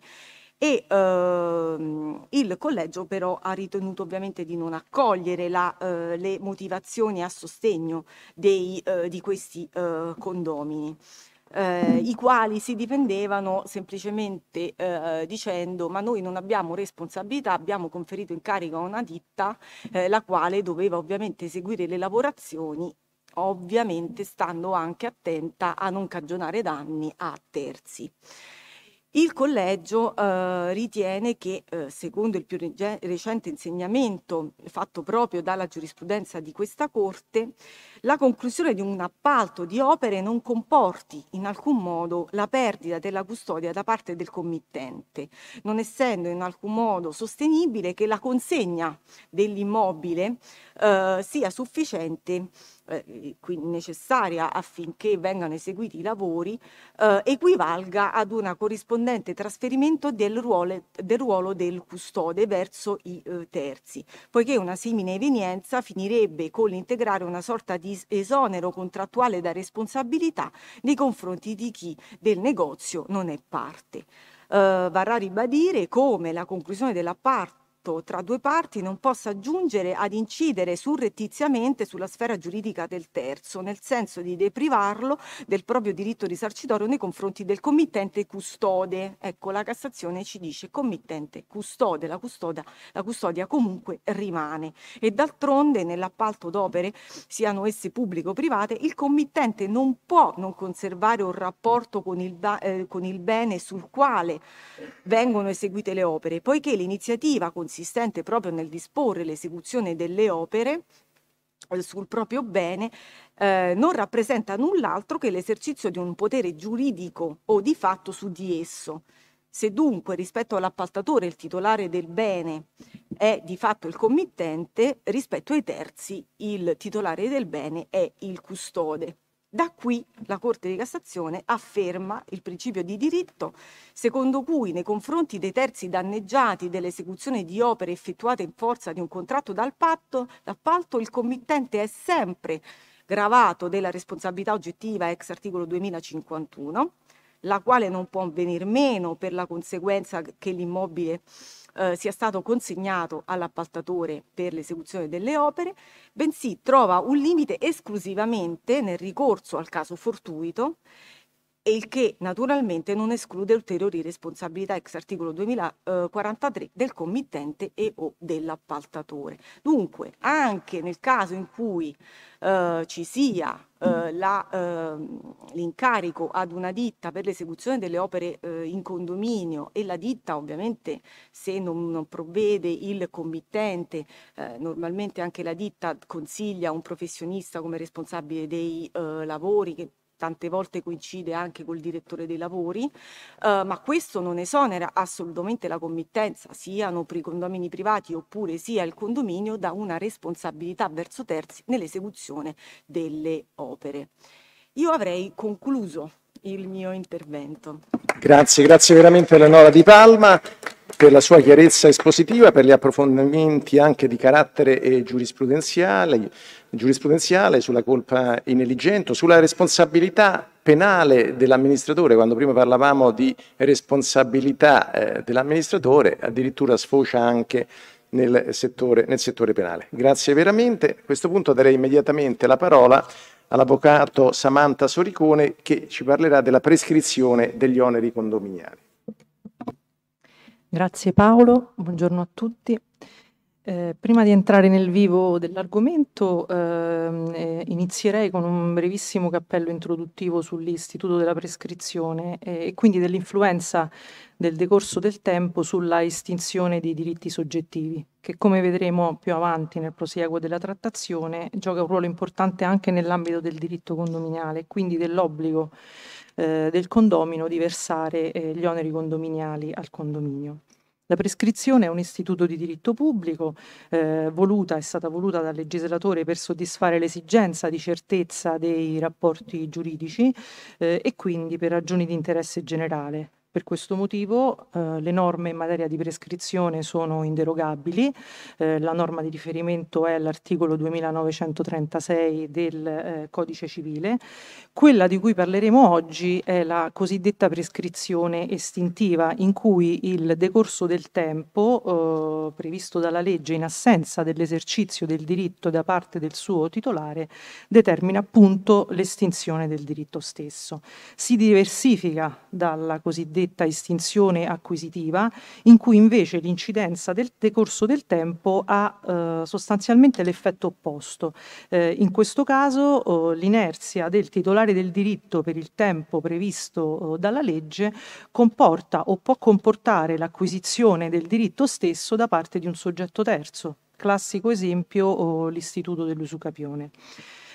e ehm, il collegio però ha ritenuto ovviamente di non accogliere la, eh, le motivazioni a sostegno dei, eh, di questi eh, condomini. Eh, i quali si difendevano semplicemente eh, dicendo ma noi non abbiamo responsabilità, abbiamo conferito incarico a una ditta eh, la quale doveva ovviamente eseguire le lavorazioni ovviamente stando anche attenta a non cagionare danni a terzi. Il collegio eh, ritiene che, eh, secondo il più recente insegnamento fatto proprio dalla giurisprudenza di questa Corte, la conclusione di un appalto di opere non comporti in alcun modo la perdita della custodia da parte del committente, non essendo in alcun modo sostenibile che la consegna dell'immobile eh, sia sufficiente eh, quindi necessaria affinché vengano eseguiti i lavori, eh, equivalga ad un corrispondente trasferimento del ruolo, del ruolo, del custode verso i eh, terzi, poiché una simile evenienza finirebbe con l'integrare una sorta di esonero contrattuale da responsabilità nei confronti di chi del negozio non è parte. Uh, varrà ribadire come la conclusione dell'appar- atto tra due parti non possa giungere ad incidere surrettiziamente sulla sfera giuridica del terzo, nel senso di deprivarlo del proprio diritto risarcitorio nei confronti del committente custode. Ecco, la Cassazione ci dice committente custode, la, custoda, la custodia comunque rimane. E d'altronde nell'appalto d'opere, siano esse pubbliche o private, il committente non può non conservare un rapporto con il, eh, con il bene sul quale vengono eseguite le opere, poiché l'iniziativa con consistente proprio nel disporre l'esecuzione delle opere eh, sul proprio bene eh, non rappresenta null'altro che l'esercizio di un potere giuridico o di fatto su di esso. Se dunque rispetto all'appaltatore il titolare del bene è di fatto il committente, rispetto ai terzi il titolare del bene è il custode. Da qui la Corte di Cassazione afferma il principio di diritto secondo cui nei confronti dei terzi danneggiati dell'esecuzione di opere effettuate in forza di un contratto patto, d'appalto il committente è sempre gravato della responsabilità oggettiva ex articolo 2051, la quale non può venir meno per la conseguenza che l'immobile eh, sia stato consegnato all'appaltatore per l'esecuzione delle opere, bensì trova un limite esclusivamente nel ricorso al caso fortuito e il che naturalmente non esclude ulteriori responsabilità ex articolo 2043 eh, del committente e o dell'appaltatore. Dunque, anche nel caso in cui eh, ci sia eh, la, eh, l'incarico ad una ditta per l'esecuzione delle opere eh, in condominio e la ditta ovviamente se non, non provvede il committente, eh, normalmente anche la ditta consiglia un professionista come responsabile dei eh, lavori che tante volte coincide anche col direttore dei lavori, eh, ma questo non esonera assolutamente la committenza, siano per i condomini privati oppure sia il condominio, da una responsabilità verso terzi nell'esecuzione delle opere. Io avrei concluso il mio intervento. Grazie, grazie veramente Eleonora Di Palma per la sua chiarezza espositiva, per gli approfondimenti anche di carattere giurisprudenziale, giurisprudenziale sulla colpa ineligente, sulla responsabilità penale dell'amministratore, quando prima parlavamo di responsabilità eh, dell'amministratore, addirittura sfocia anche nel settore, nel settore penale. Grazie veramente. A questo punto darei immediatamente la parola all'avvocato Samantha Soricone che ci parlerà della prescrizione degli oneri condominiali. Grazie Paolo, buongiorno a tutti. Eh, prima di entrare nel vivo dell'argomento ehm, eh, inizierei con un brevissimo cappello introduttivo sull'istituto della prescrizione eh, e quindi dell'influenza del decorso del tempo sulla estinzione dei diritti soggettivi, che come vedremo più avanti nel prosieguo della trattazione gioca un ruolo importante anche nell'ambito del diritto condominiale e quindi dell'obbligo eh, del condomino di versare eh, gli oneri condominiali al condominio. La prescrizione è un istituto di diritto pubblico, eh, voluta, è stata voluta dal legislatore per soddisfare l'esigenza di certezza dei rapporti giuridici eh, e quindi per ragioni di interesse generale. Per questo motivo eh, le norme in materia di prescrizione sono inderogabili, eh, la norma di riferimento è l'articolo 2936 del eh, Codice Civile, quella di cui parleremo oggi è la cosiddetta prescrizione estintiva in cui il decorso del tempo eh, previsto dalla legge in assenza dell'esercizio del diritto da parte del suo titolare determina appunto l'estinzione del diritto stesso. Si diversifica dalla cosiddetta cosiddetta estinzione acquisitiva, in cui invece l'incidenza del decorso del tempo ha eh, sostanzialmente l'effetto opposto. Eh, in questo caso oh, l'inerzia del titolare del diritto per il tempo previsto oh, dalla legge comporta o può comportare l'acquisizione del diritto stesso da parte di un soggetto terzo. Classico esempio oh, l'istituto dell'usucapione.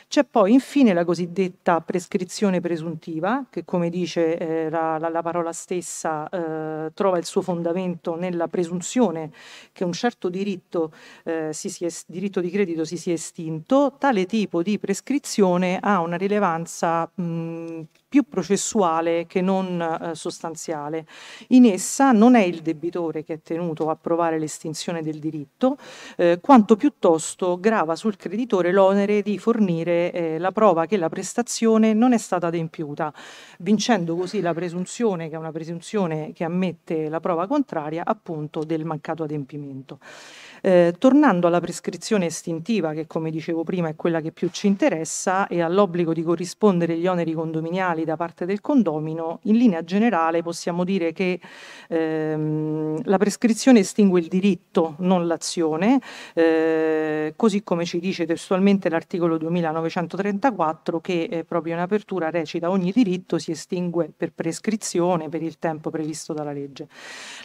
C'è poi infine la cosiddetta prescrizione presuntiva, che come dice eh, la, la, la, parola stessa eh, trova il suo fondamento nella presunzione che un certo diritto, eh, si sia, diritto di credito si sia estinto. Tale tipo di prescrizione ha una rilevanza mh, più processuale che non eh, sostanziale. In essa non è il debitore che è tenuto a provare l'estinzione del diritto, eh, quanto piuttosto grava sul creditore l'onere di fornire eh, la prova che la prestazione non è stata adempiuta, vincendo così la presunzione, che è una presunzione che ammette la prova contraria, appunto del mancato adempimento. Eh, tornando alla prescrizione istintiva, che come dicevo prima è quella che più ci interessa, e all'obbligo di corrispondere gli oneri condominiali da parte del condomino, in linea generale possiamo dire che ehm, la prescrizione estingue il diritto, non l'azione, eh, così come ci dice testualmente l'articolo 2934 che eh, proprio in apertura recita ogni diritto si estingue per prescrizione per il tempo previsto dalla legge.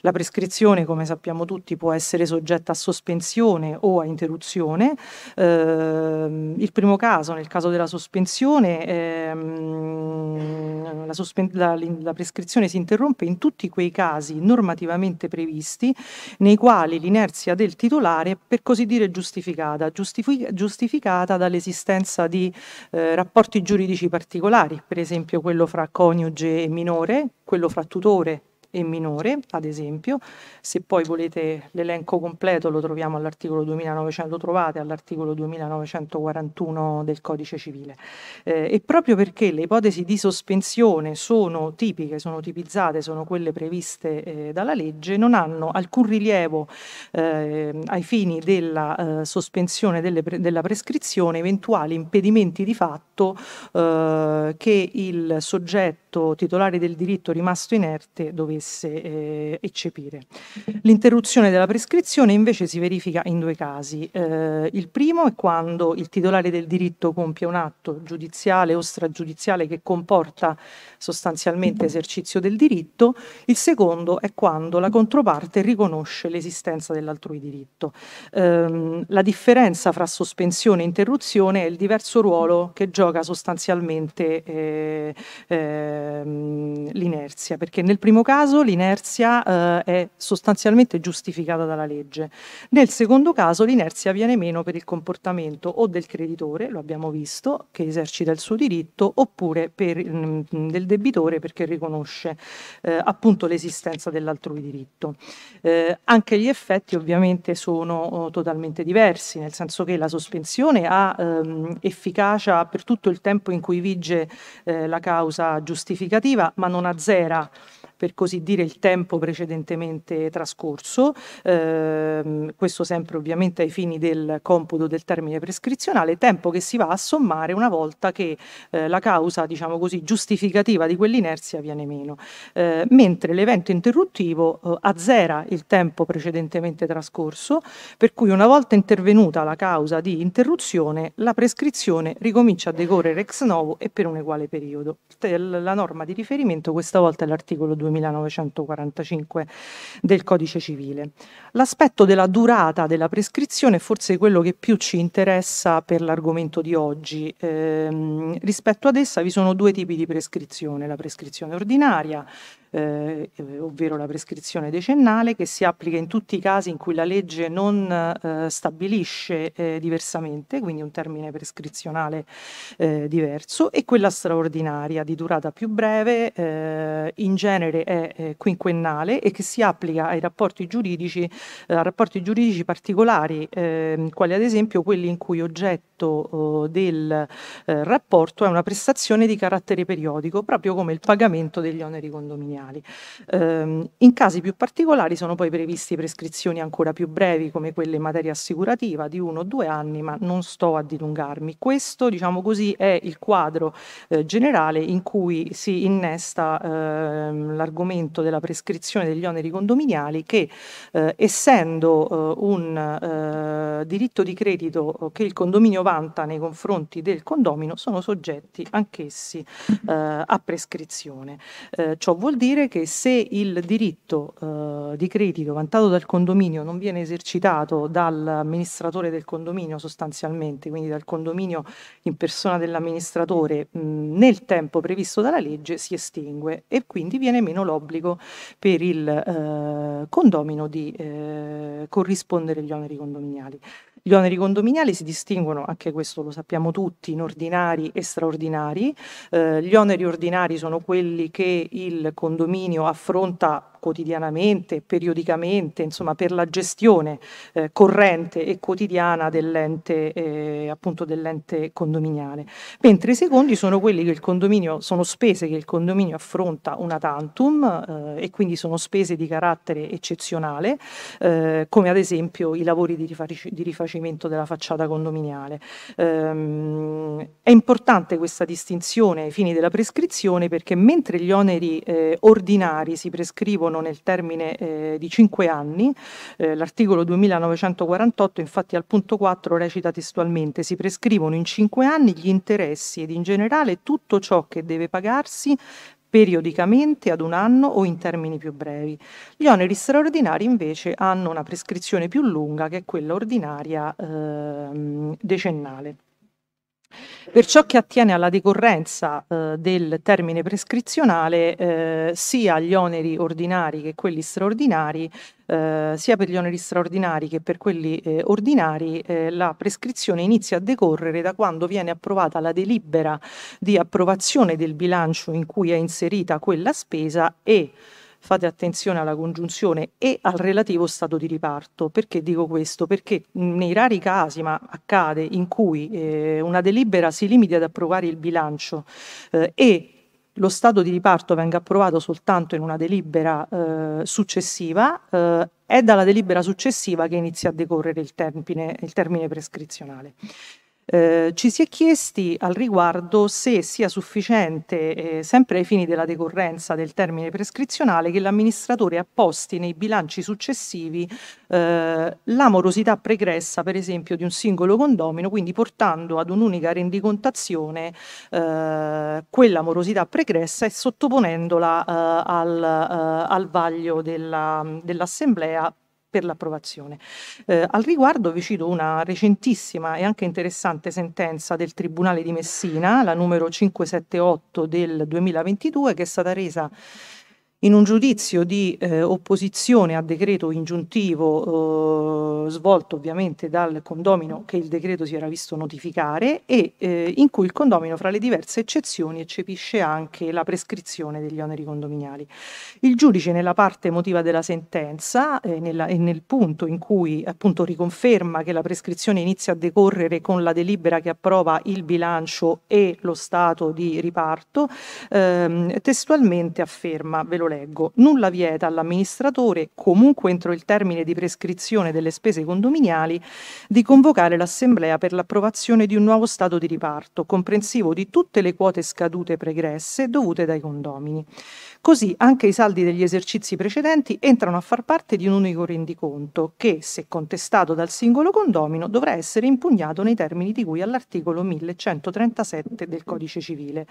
La prescrizione, come sappiamo tutti, può essere soggetta a sospensione sospensione o a interruzione. Eh, il primo caso, nel caso della sospensione, ehm, la, sospen- la, la, prescrizione si interrompe in tutti quei casi normativamente previsti nei quali l'inerzia del titolare è per così dire giustificata, giustific- giustificata dall'esistenza di eh, rapporti giuridici particolari, per esempio quello fra coniuge e minore, quello fra tutore e minore, ad esempio. Se poi volete l'elenco completo lo troviamo all'articolo 2900, lo trovate all'articolo 2941 del codice civile. Eh, e proprio perché le ipotesi di sospensione sono tipiche, sono tipizzate, sono quelle previste eh, dalla legge, non hanno alcun rilievo eh, ai fini della eh, sospensione delle, della prescrizione eventuali impedimenti di fatto eh, che il soggetto titolare del diritto rimasto inerte dovesse potesse eh, eccepire. L'interruzione della prescrizione invece si verifica in due casi. Eh, il primo è quando il titolare del diritto compie un atto giudiziale o stragiudiziale che comporta sostanzialmente esercizio del diritto, il secondo è quando la controparte riconosce l'esistenza dell'altrui diritto. Eh, la differenza fra sospensione e interruzione è il diverso ruolo che gioca sostanzialmente eh, eh, l'inerzia, perché nel primo caso caso l'inerzia eh, è sostanzialmente giustificata dalla legge, nel secondo caso l'inerzia viene meno per il comportamento o del creditore, lo abbiamo visto, che esercita il suo diritto, oppure per, mh, mm, mm, del debitore perché riconosce eh, appunto l'esistenza dell'altrui diritto. Eh, anche gli effetti ovviamente sono oh, totalmente diversi, nel senso che la sospensione ha ehm, efficacia per tutto il tempo in cui vige eh, la causa giustificativa, ma non azzera per così dire il tempo precedentemente trascorso, ehm, questo sempre ovviamente ai fini del computo del termine prescrizionale, tempo che si va a sommare una volta che eh, la causa diciamo così, giustificativa di quell'inerzia viene meno, eh, mentre l'evento interruttivo eh, azzera il tempo precedentemente trascorso, per cui una volta intervenuta la causa di interruzione, la prescrizione ricomincia a decorrere ex novo e per un uguale periodo. La norma di riferimento questa volta è l'articolo 2. 2945 del Codice civile. L'aspetto della durata della prescrizione è forse quello che più ci interessa per l'argomento di oggi. Eh, rispetto ad essa vi sono due tipi di prescrizione, la prescrizione ordinaria, eh, eh, ovvero la prescrizione decennale, che si applica in tutti i casi in cui la legge non eh, stabilisce eh, diversamente, quindi un termine prescrizionale eh, diverso, e quella straordinaria di durata più breve, in genere è quinquennale e che si applica ai rapporti giuridici a eh, rapporti giuridici particolari, ehm, quali ad esempio quelli in cui oggetti oggetto oh, del eh, rapporto è una prestazione di carattere periodico, proprio come il pagamento degli oneri condominiali. Ehm, in casi più particolari sono poi previste prescrizioni ancora più brevi, come quelle in materia assicurativa, di uno o due anni, ma non sto a dilungarmi. Questo, diciamo così, è il quadro eh, generale in cui si innesta ehm, l'argomento della prescrizione degli oneri condominiali che, eh, essendo oh, un diritto di credito oh, che il condominio va 90 nei confronti del condomino sono soggetti anch'essi eh, a prescrizione. Eh, ciò vuol dire che se il diritto eh, di credito vantato dal condominio non viene esercitato dall'amministratore del condominio sostanzialmente, quindi dal condominio in persona dell'amministratore mh, nel tempo previsto dalla legge si estingue e quindi viene meno l'obbligo per il eh, condomino di eh, corrispondere agli oneri condominiali. Gli oneri condominiali si distinguono, anche questo lo sappiamo tutti, in ordinari e straordinari. Eh, gli oneri ordinari sono quelli che il condominio affronta quotidianamente, periodicamente, insomma per la gestione eh, corrente e quotidiana dell'ente, eh, appunto dell'ente condominiale. Mentre i secondi sono quelli che il condominio, sono spese che il condominio affronta una tantum eh, e quindi sono spese di carattere eccezionale, eh, come ad esempio i lavori di, rifac- di rifacimento della facciata condominiale. Ehm, è importante questa distinzione ai fini della prescrizione perché mentre gli oneri eh, ordinari si prescrivono decadono nel termine eh, di 5 anni. Eh, l'articolo 2948 infatti al punto 4 recita testualmente si prescrivono in 5 anni gli interessi ed in generale tutto ciò che deve pagarsi periodicamente ad un anno o in termini più brevi. Gli oneri straordinari invece hanno una prescrizione più lunga che è quella ordinaria eh, decennale. Per ciò che attiene alla decorrenza eh, del termine prescrizionale, eh, sia gli oneri ordinari che quelli straordinari, eh, sia per gli oneri straordinari che per quelli eh, ordinari, eh, la prescrizione inizia a decorrere da quando viene approvata la delibera di approvazione del bilancio in cui è inserita quella spesa e fate attenzione alla congiunzione e al relativo stato di riparto. Perché dico questo? Perché nei rari casi, ma accade, in cui eh, una delibera si limiti ad approvare il bilancio eh, e lo stato di riparto venga approvato soltanto in una delibera eh, successiva, eh, è dalla delibera successiva che inizia a decorrere il termine, il termine prescrizionale. Eh, ci si è chiesti al riguardo se sia sufficiente, eh, sempre ai fini della decorrenza del termine prescrizionale, che l'amministratore apposti nei bilanci successivi eh, l'amorosità pregressa, per esempio, di un singolo condomino, quindi portando ad un'unica rendicontazione eh, quella morosità pregressa e sottoponendola eh, al, eh, al, vaglio della, dell'Assemblea per l'approvazione. Eh, al riguardo vi cito una recentissima e anche interessante sentenza del Tribunale di Messina, la numero 578 del 2022, che è stata resa in un giudizio di eh, opposizione a decreto ingiuntivo eh, svolto ovviamente dal condomino che il decreto si era visto notificare e eh, in cui il condomino fra le diverse eccezioni eccepisce anche la prescrizione degli oneri condominiali. Il giudice nella parte emotiva della sentenza eh, nella, e nel punto in cui appunto riconferma che la prescrizione inizia a decorrere con la delibera che approva il bilancio e lo stato di riparto, ehm, testualmente afferma, ve lo leggo, nulla vieta all'amministratore, comunque entro il termine di prescrizione delle spese condominiali, di convocare l'assemblea per l'approvazione di un nuovo stato di riparto, comprensivo di tutte le quote scadute pregresse dovute dai condomini. Così anche i saldi degli esercizi precedenti entrano a far parte di un unico rendiconto che, se contestato dal singolo condomino, dovrà essere impugnato nei termini di cui all'articolo 1137 del Codice Civile.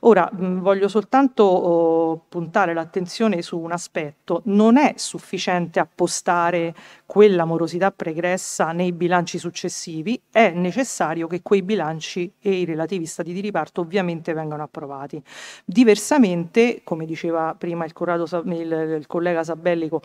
Ora, voglio soltanto oh, puntare l'attenzione su un aspetto. Non è sufficiente appostare quella morosità pregressa nei bilanci successivi, è necessario che quei bilanci e i relativi stati di riparto ovviamente vengano approvati. Diversamente, come diceva prima il, il, il collega Sabellico,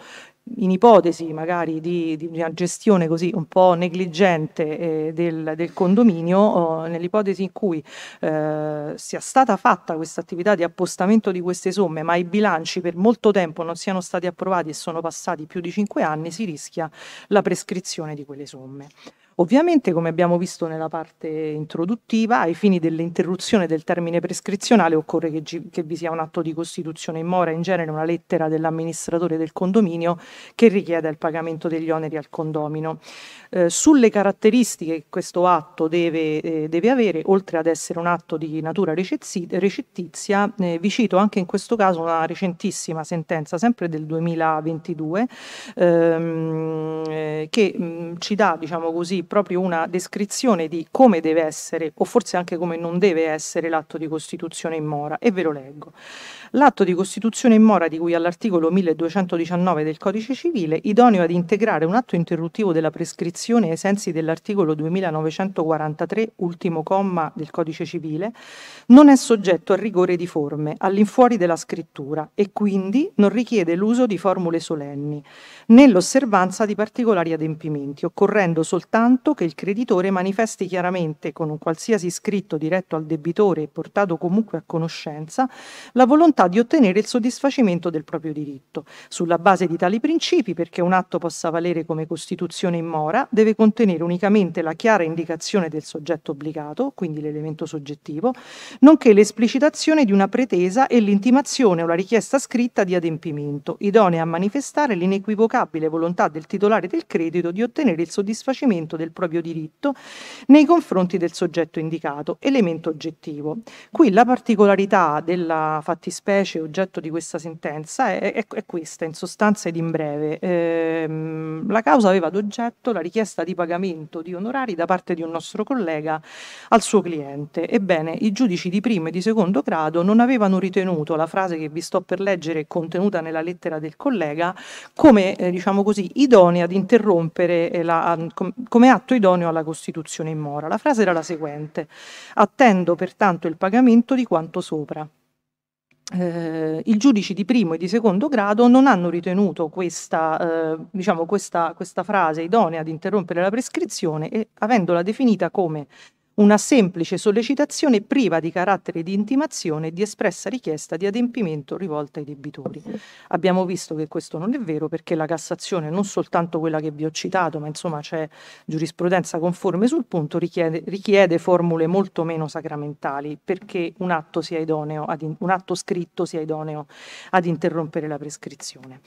in ipotesi magari di, di, una gestione così un po' negligente eh, del, del, condominio, oh, nell'ipotesi in cui eh, sia stata fatta questa attività di appostamento di queste somme, ma i bilanci per molto tempo non siano stati approvati e sono passati più di cinque anni, si rischia la prescrizione di quelle somme. Ovviamente, come abbiamo visto nella parte introduttiva, ai fini dell'interruzione del termine prescrizionale occorre che, gi- che vi sia un atto di costituzione in mora, in genere una lettera dell'amministratore del condominio che richieda il pagamento degli oneri al condomino. Eh, sulle caratteristiche che questo atto deve, eh, deve, avere, oltre ad essere un atto di natura recezzi- recettizia, eh, vi cito anche in questo caso una recentissima sentenza, sempre del 2022, ehm, eh, che mh, mm, ci dà, diciamo così, proprio una descrizione di come deve essere o forse anche come non deve essere l'atto di costituzione in mora e ve lo leggo. L'atto di costituzione in mora di cui all'articolo 1219 del Codice Civile idoneo ad integrare un atto interruttivo della prescrizione ai sensi dell'articolo 2943 ultimo comma del Codice Civile non è soggetto a rigore di forme all'infuori della scrittura e quindi non richiede l'uso di formule solenni né l'osservanza di particolari adempimenti, occorrendo soltanto tanto che il creditore manifesti chiaramente, con un qualsiasi scritto diretto al debitore e portato comunque a conoscenza, la volontà di ottenere il soddisfacimento del proprio diritto. Sulla base di tali principi, perché un atto possa valere come costituzione in mora, deve contenere unicamente la chiara indicazione del soggetto obbligato, quindi l'elemento soggettivo, nonché l'esplicitazione di una pretesa e l'intimazione o la richiesta scritta di adempimento, idonea a manifestare l'inequivocabile volontà del titolare del credito di ottenere il soddisfacimento del proprio diritto nei confronti del soggetto indicato, elemento oggettivo. Qui la particolarità della fattispecie oggetto di questa sentenza è, è, è questa, in sostanza ed in breve. Ehm, la causa aveva ad oggetto la richiesta di pagamento di onorari da parte di un nostro collega al suo cliente. Ebbene, i giudici di primo e di secondo grado non avevano ritenuto la frase che vi sto per leggere contenuta nella lettera del collega come, eh, diciamo così, idonea ad interrompere eh, la, come come atto idoneo alla Costituzione in mora. La frase era la seguente, attendo pertanto il pagamento di quanto sopra. Eh, I giudici di primo e di secondo grado non hanno ritenuto questa, eh, diciamo questa, questa frase idonea ad interrompere la prescrizione e avendola definita come una semplice sollecitazione priva di carattere di intimazione e di espressa richiesta di adempimento rivolta ai debitori. Abbiamo visto che questo non è vero perché la Cassazione, non soltanto quella che vi ho citato, ma insomma c'è giurisprudenza conforme sul punto, richiede, richiede formule molto meno sacramentali perché un atto, idoneo, in, un atto, scritto sia idoneo ad interrompere la prescrizione.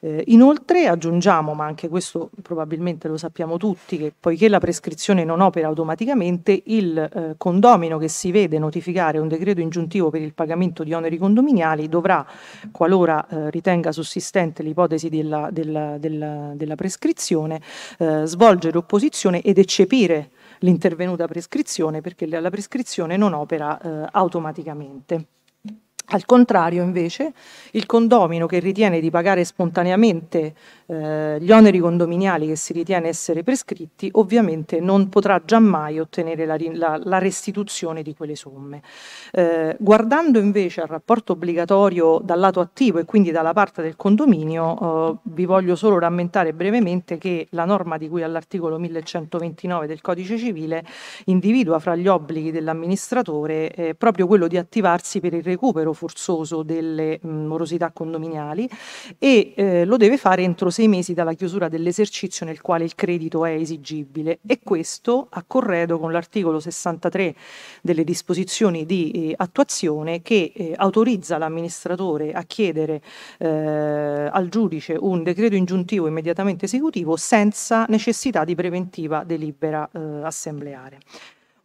Eh, inoltre aggiungiamo, ma anche questo probabilmente lo sappiamo tutti, che poiché la prescrizione non opera automaticamente, il il eh, condomino che si vede notificare un decreto ingiuntivo per il pagamento di oneri condominiali dovrà, qualora eh, ritenga sussistente l'ipotesi della, della, della, della prescrizione, eh, svolgere opposizione ed eccepire l'intervenuta prescrizione perché la prescrizione non opera eh, automaticamente. Al contrario, invece, il condomino che ritiene di pagare spontaneamente eh, gli oneri condominiali che si ritiene essere prescritti, ovviamente non potrà giammai ottenere la, la, la restituzione di quelle somme. Eh, guardando invece al rapporto obbligatorio dal lato attivo e quindi dalla parte del condominio, eh, vi voglio solo rammentare brevemente che la norma di cui all'articolo 1129 del Codice Civile individua fra gli obblighi dell'amministratore eh, proprio quello di attivarsi per il recupero forzoso delle mh, mm, morosità condominiali e eh, lo deve fare entro sei mesi dalla chiusura dell'esercizio nel quale il credito è esigibile e questo a corredo con l'articolo 63 delle disposizioni di eh, attuazione che eh, autorizza l'amministratore a chiedere eh, al giudice un decreto ingiuntivo immediatamente esecutivo senza necessità di preventiva delibera eh, assembleare.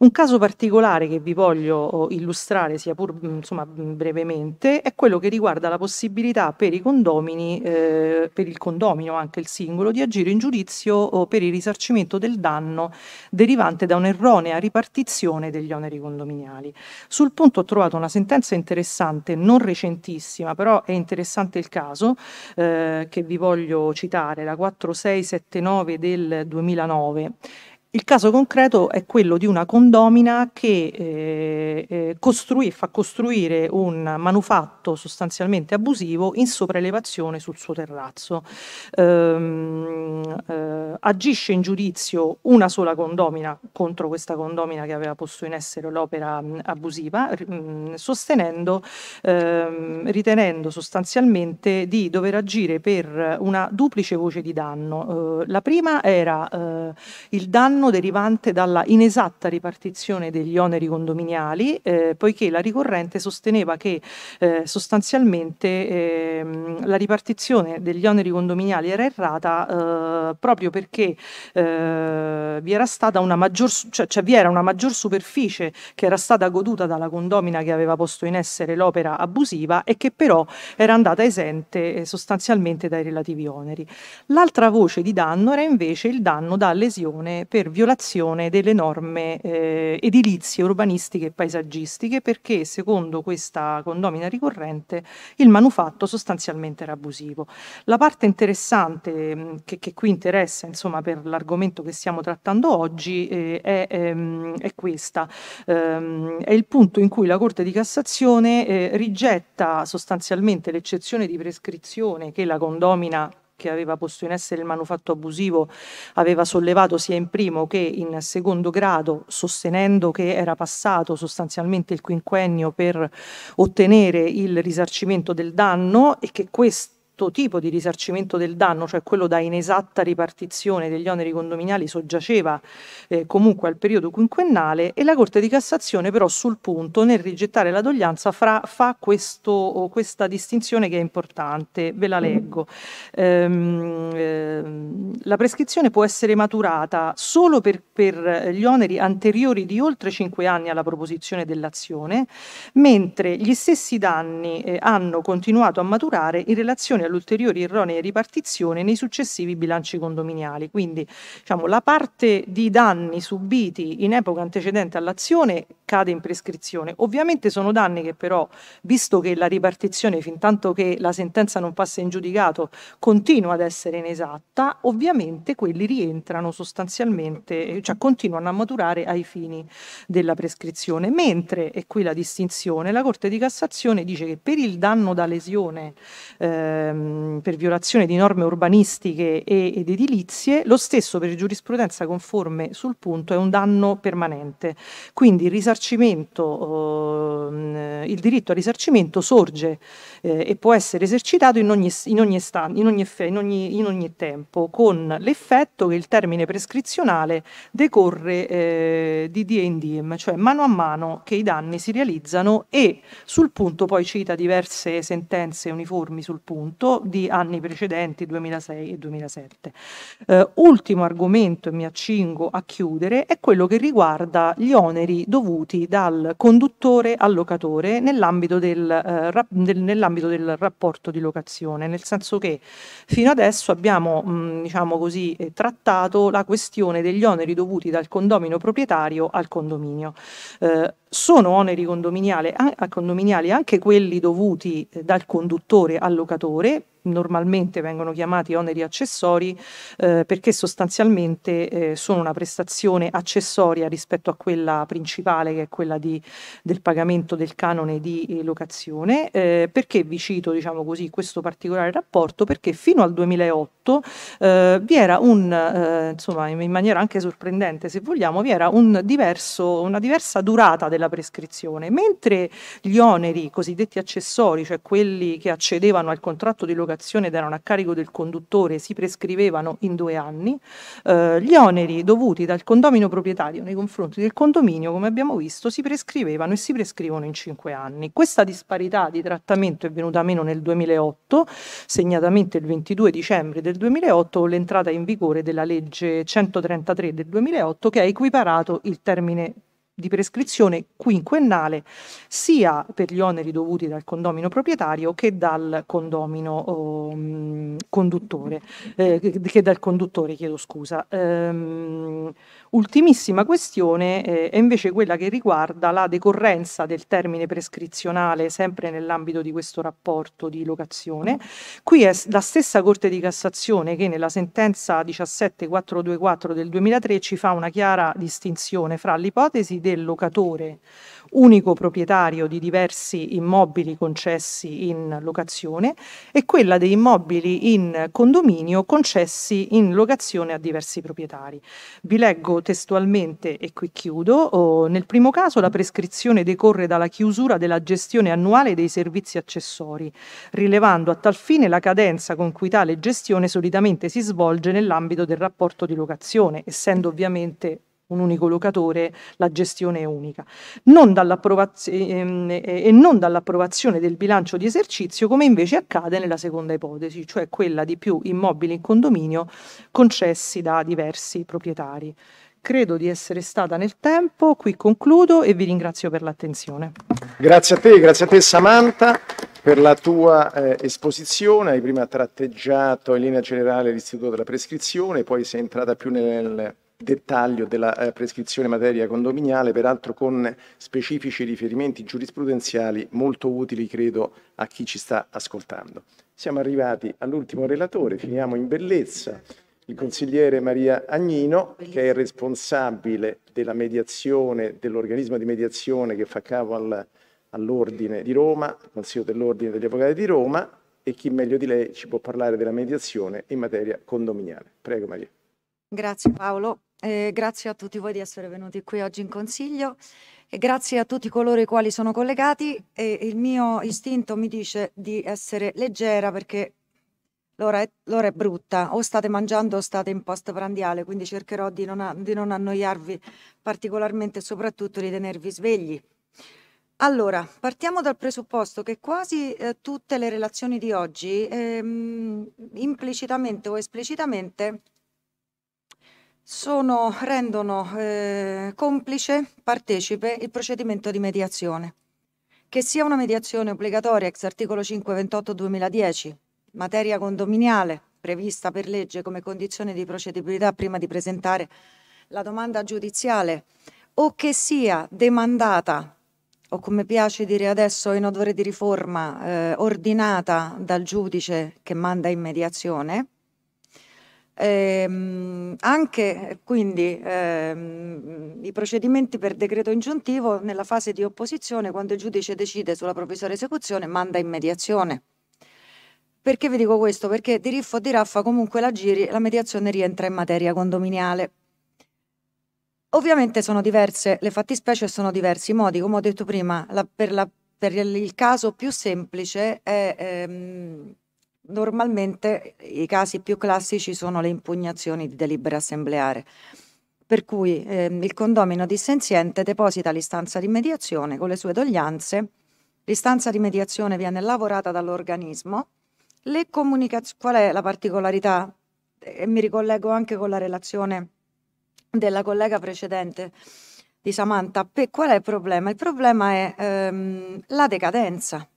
Un caso particolare che vi voglio oh, illustrare, sia pur insomma, brevemente, è quello che riguarda la possibilità per i condomini, eh, per il condomino, anche il singolo, di agire in giudizio oh, per il risarcimento del danno derivante da un'erronea ripartizione degli oneri condominiali. Sul punto ho trovato una sentenza interessante, non recentissima, però è interessante il caso, eh, che vi voglio citare, la 4679 del 2009. Il caso concreto è quello di una condomina che eh, eh, fa costruire un manufatto sostanzialmente abusivo in sopraelevazione sul suo terrazzo. Ehm, eh, agisce in giudizio una sola condomina contro questa condomina che aveva posto in essere l'opera mm, abusiva, mh, mm, sostenendo, ehm, ritenendo sostanzialmente di dover agire per una duplice voce di danno. Eh, la prima era eh, il danno danno derivante dalla inesatta ripartizione degli oneri condominiali, eh, poiché la ricorrente sosteneva che eh, sostanzialmente eh, la ripartizione degli oneri condominiali era errata eh, proprio perché eh, vi era stata una maggior, cioè, cioè, vi era una maggior superficie che era stata goduta dalla condomina che aveva posto in essere l'opera abusiva e che però era andata esente eh, sostanzialmente dai relativi oneri. L'altra voce di danno era invece il danno da lesione per violazione delle norme eh, edilizie, urbanistiche e paesaggistiche perché secondo questa condomina ricorrente il manufatto sostanzialmente era abusivo. La parte interessante mm, che, che qui interessa insomma, per l'argomento che stiamo trattando oggi eh, è, ehm, è, questa, ehm, è il punto in cui la Corte di Cassazione eh, rigetta sostanzialmente l'eccezione di prescrizione che la condomina che aveva posto in essere il manufatto abusivo aveva sollevato sia in primo che in secondo grado, sostenendo che era passato sostanzialmente il quinquennio per ottenere il risarcimento del danno e che questo questo tipo di risarcimento del danno, cioè quello da inesatta ripartizione degli oneri condominiali, soggiaceva eh, comunque al periodo quinquennale e la Corte di Cassazione però sul punto, nel rigettare la doglianza, fra, fa questo, questa distinzione che è importante, ve la leggo. Ehm, ehm, la prescrizione può essere maturata solo per, per gli oneri anteriori di oltre 5 anni alla proposizione dell'azione, mentre gli stessi danni eh, hanno continuato a maturare in relazione attenzione eh, alle ulteriori erronee nei successivi bilanci condominiali. Quindi diciamo, la parte di danni subiti in epoca antecedente all'azione cade in prescrizione. Ovviamente sono danni che però, visto che la ripartizione, fin tanto che la sentenza non passa in giudicato, continua ad essere inesatta, ovviamente quelli rientrano sostanzialmente, eh, cioè continuano a maturare ai fini della prescrizione. Mentre, e qui la distinzione, la Corte di Cassazione dice che per il danno da lesione eh, Ehm, per violazione di norme urbanistiche e, ed edilizie, lo stesso per giurisprudenza conforme sul punto è un danno permanente. Quindi il risarcimento, ehm, il diritto al risarcimento sorge eh, e può essere esercitato in ogni, in ogni, stand, in, ogni effe, in, ogni, in ogni tempo, con l'effetto che il termine prescrizionale decorre eh, di die in diem, cioè mano a mano che i danni si realizzano e sul punto poi cita diverse sentenze uniformi sul punto rispetto di anni precedenti, 2006 e 2007. Eh, ultimo argomento, e mi accingo a chiudere, è quello che riguarda gli oneri dovuti dal conduttore al locatore nell'ambito del, eh, rap, del, nell'ambito del rapporto di locazione, nel senso che fino adesso abbiamo mh, mm, diciamo così, eh, trattato la questione degli oneri dovuti dal condomino proprietario al condominio. Eh, sono oneri condominiali, anche quelli dovuti eh, dal conduttore al locatore normalmente vengono chiamati oneri accessori eh, perché sostanzialmente eh, sono una prestazione accessoria rispetto a quella principale che è quella di, del pagamento del canone di locazione. Eh, perché vi cito diciamo così, questo particolare rapporto? Perché fino al 2008 eh, vi era un, eh, insomma in maniera anche sorprendente se vogliamo, vi era un diverso, una diversa durata della prescrizione, mentre gli oneri cosiddetti accessori, cioè quelli che accedevano al contratto di locazione, assicurazione ed erano a carico del conduttore si prescrivevano in due anni, eh, gli oneri dovuti dal condomino proprietario nei confronti del condominio, come abbiamo visto, si prescrivevano e si prescrivono in cinque anni. Questa disparità di trattamento è venuta meno nel 2008, segnatamente il 22 dicembre del 2008 con l'entrata in vigore della legge 133 del 2008 che ha equiparato il termine di prescrizione quinquennale sia per gli oneri dovuti dal condomino proprietario che dal condomino um, conduttore, eh, che dal conduttore, chiedo scusa. Um, ultimissima questione eh, è invece quella che riguarda la decorrenza del termine prescrizionale sempre nell'ambito di questo rapporto di locazione. Qui è la stessa Corte di Cassazione che nella sentenza 17424 del 2003 ci fa una chiara distinzione fra l'ipotesi del locatore, unico proprietario di diversi immobili concessi in locazione, e quella dei immobili in condominio concessi in locazione a diversi proprietari. Vi leggo testualmente e qui chiudo. Oh, nel primo caso la prescrizione decorre dalla chiusura della gestione annuale dei servizi accessori, rilevando a tal fine la cadenza con cui tale gestione solitamente si svolge nell'ambito del rapporto di locazione, essendo ovviamente un unico locatore, la gestione è unica, non ehm, e non dall'approvazione del bilancio di esercizio come invece accade nella seconda ipotesi, cioè quella di più immobili in condominio concessi da diversi proprietari. Credo di essere stata nel tempo, qui concludo e vi ringrazio per l'attenzione. Grazie a te, grazie a te Samantha per la tua eh, esposizione, hai prima tratteggiato in linea generale l'istituto della prescrizione, poi sei entrata più nel dettaglio della eh, prescrizione materia condominiale, peraltro con specifici riferimenti giurisprudenziali molto utili, credo, a chi ci sta ascoltando. Siamo arrivati all'ultimo relatore, finiamo in bellezza, il consigliere Maria Agnino, che è responsabile della mediazione, dell'organismo di mediazione che fa capo al, all'Ordine di Roma, Consiglio dell'Ordine degli Avvocati di Roma, e chi meglio di lei ci può parlare della mediazione in materia condominiale. Prego Maria. Grazie Paolo, eh, grazie a tutti voi di essere venuti qui oggi in consiglio e grazie a tutti coloro i quali sono collegati. E il mio istinto mi dice di essere leggera perché l'ora è, l'ora è brutta, o state mangiando o state in post prandiale, quindi cercherò di non, a, di non annoiarvi particolarmente e soprattutto di tenervi svegli. Allora, partiamo dal presupposto che quasi eh, tutte le relazioni di oggi ehm, implicitamente o esplicitamente sono, rendono eh, complice, partecipe il procedimento di mediazione. Che sia una mediazione obbligatoria ex articolo 528-2010, materia condominiale, prevista per legge come condizione di procedibilità prima di presentare la domanda giudiziale, o che sia demandata, o come piace dire adesso in odore di riforma, eh, ordinata dal giudice che manda in mediazione, eh, anche quindi eh, i procedimenti per decreto ingiuntivo nella fase di opposizione, quando il giudice decide sulla provvisoria esecuzione, manda in mediazione. Perché vi dico questo? Perché di riffo o di raffa comunque la giri, la mediazione rientra in materia condominiale. Ovviamente sono diverse le fattispecie e sono diversi i modi. Come ho detto prima, la, per, la, per, il caso più semplice è... Ehm, Normalmente i casi più classici sono le impugnazioni di delibera assembleare, per cui eh, il condomino dissenziente deposita l'istanza di mediazione con le sue doglianze, l'istanza di mediazione viene lavorata dall'organismo, le comunicazioni, qual è la particolarità? E mi ricollego anche con la relazione della collega precedente di Samantha, per qual è il problema? Il problema è ehm, la decadenza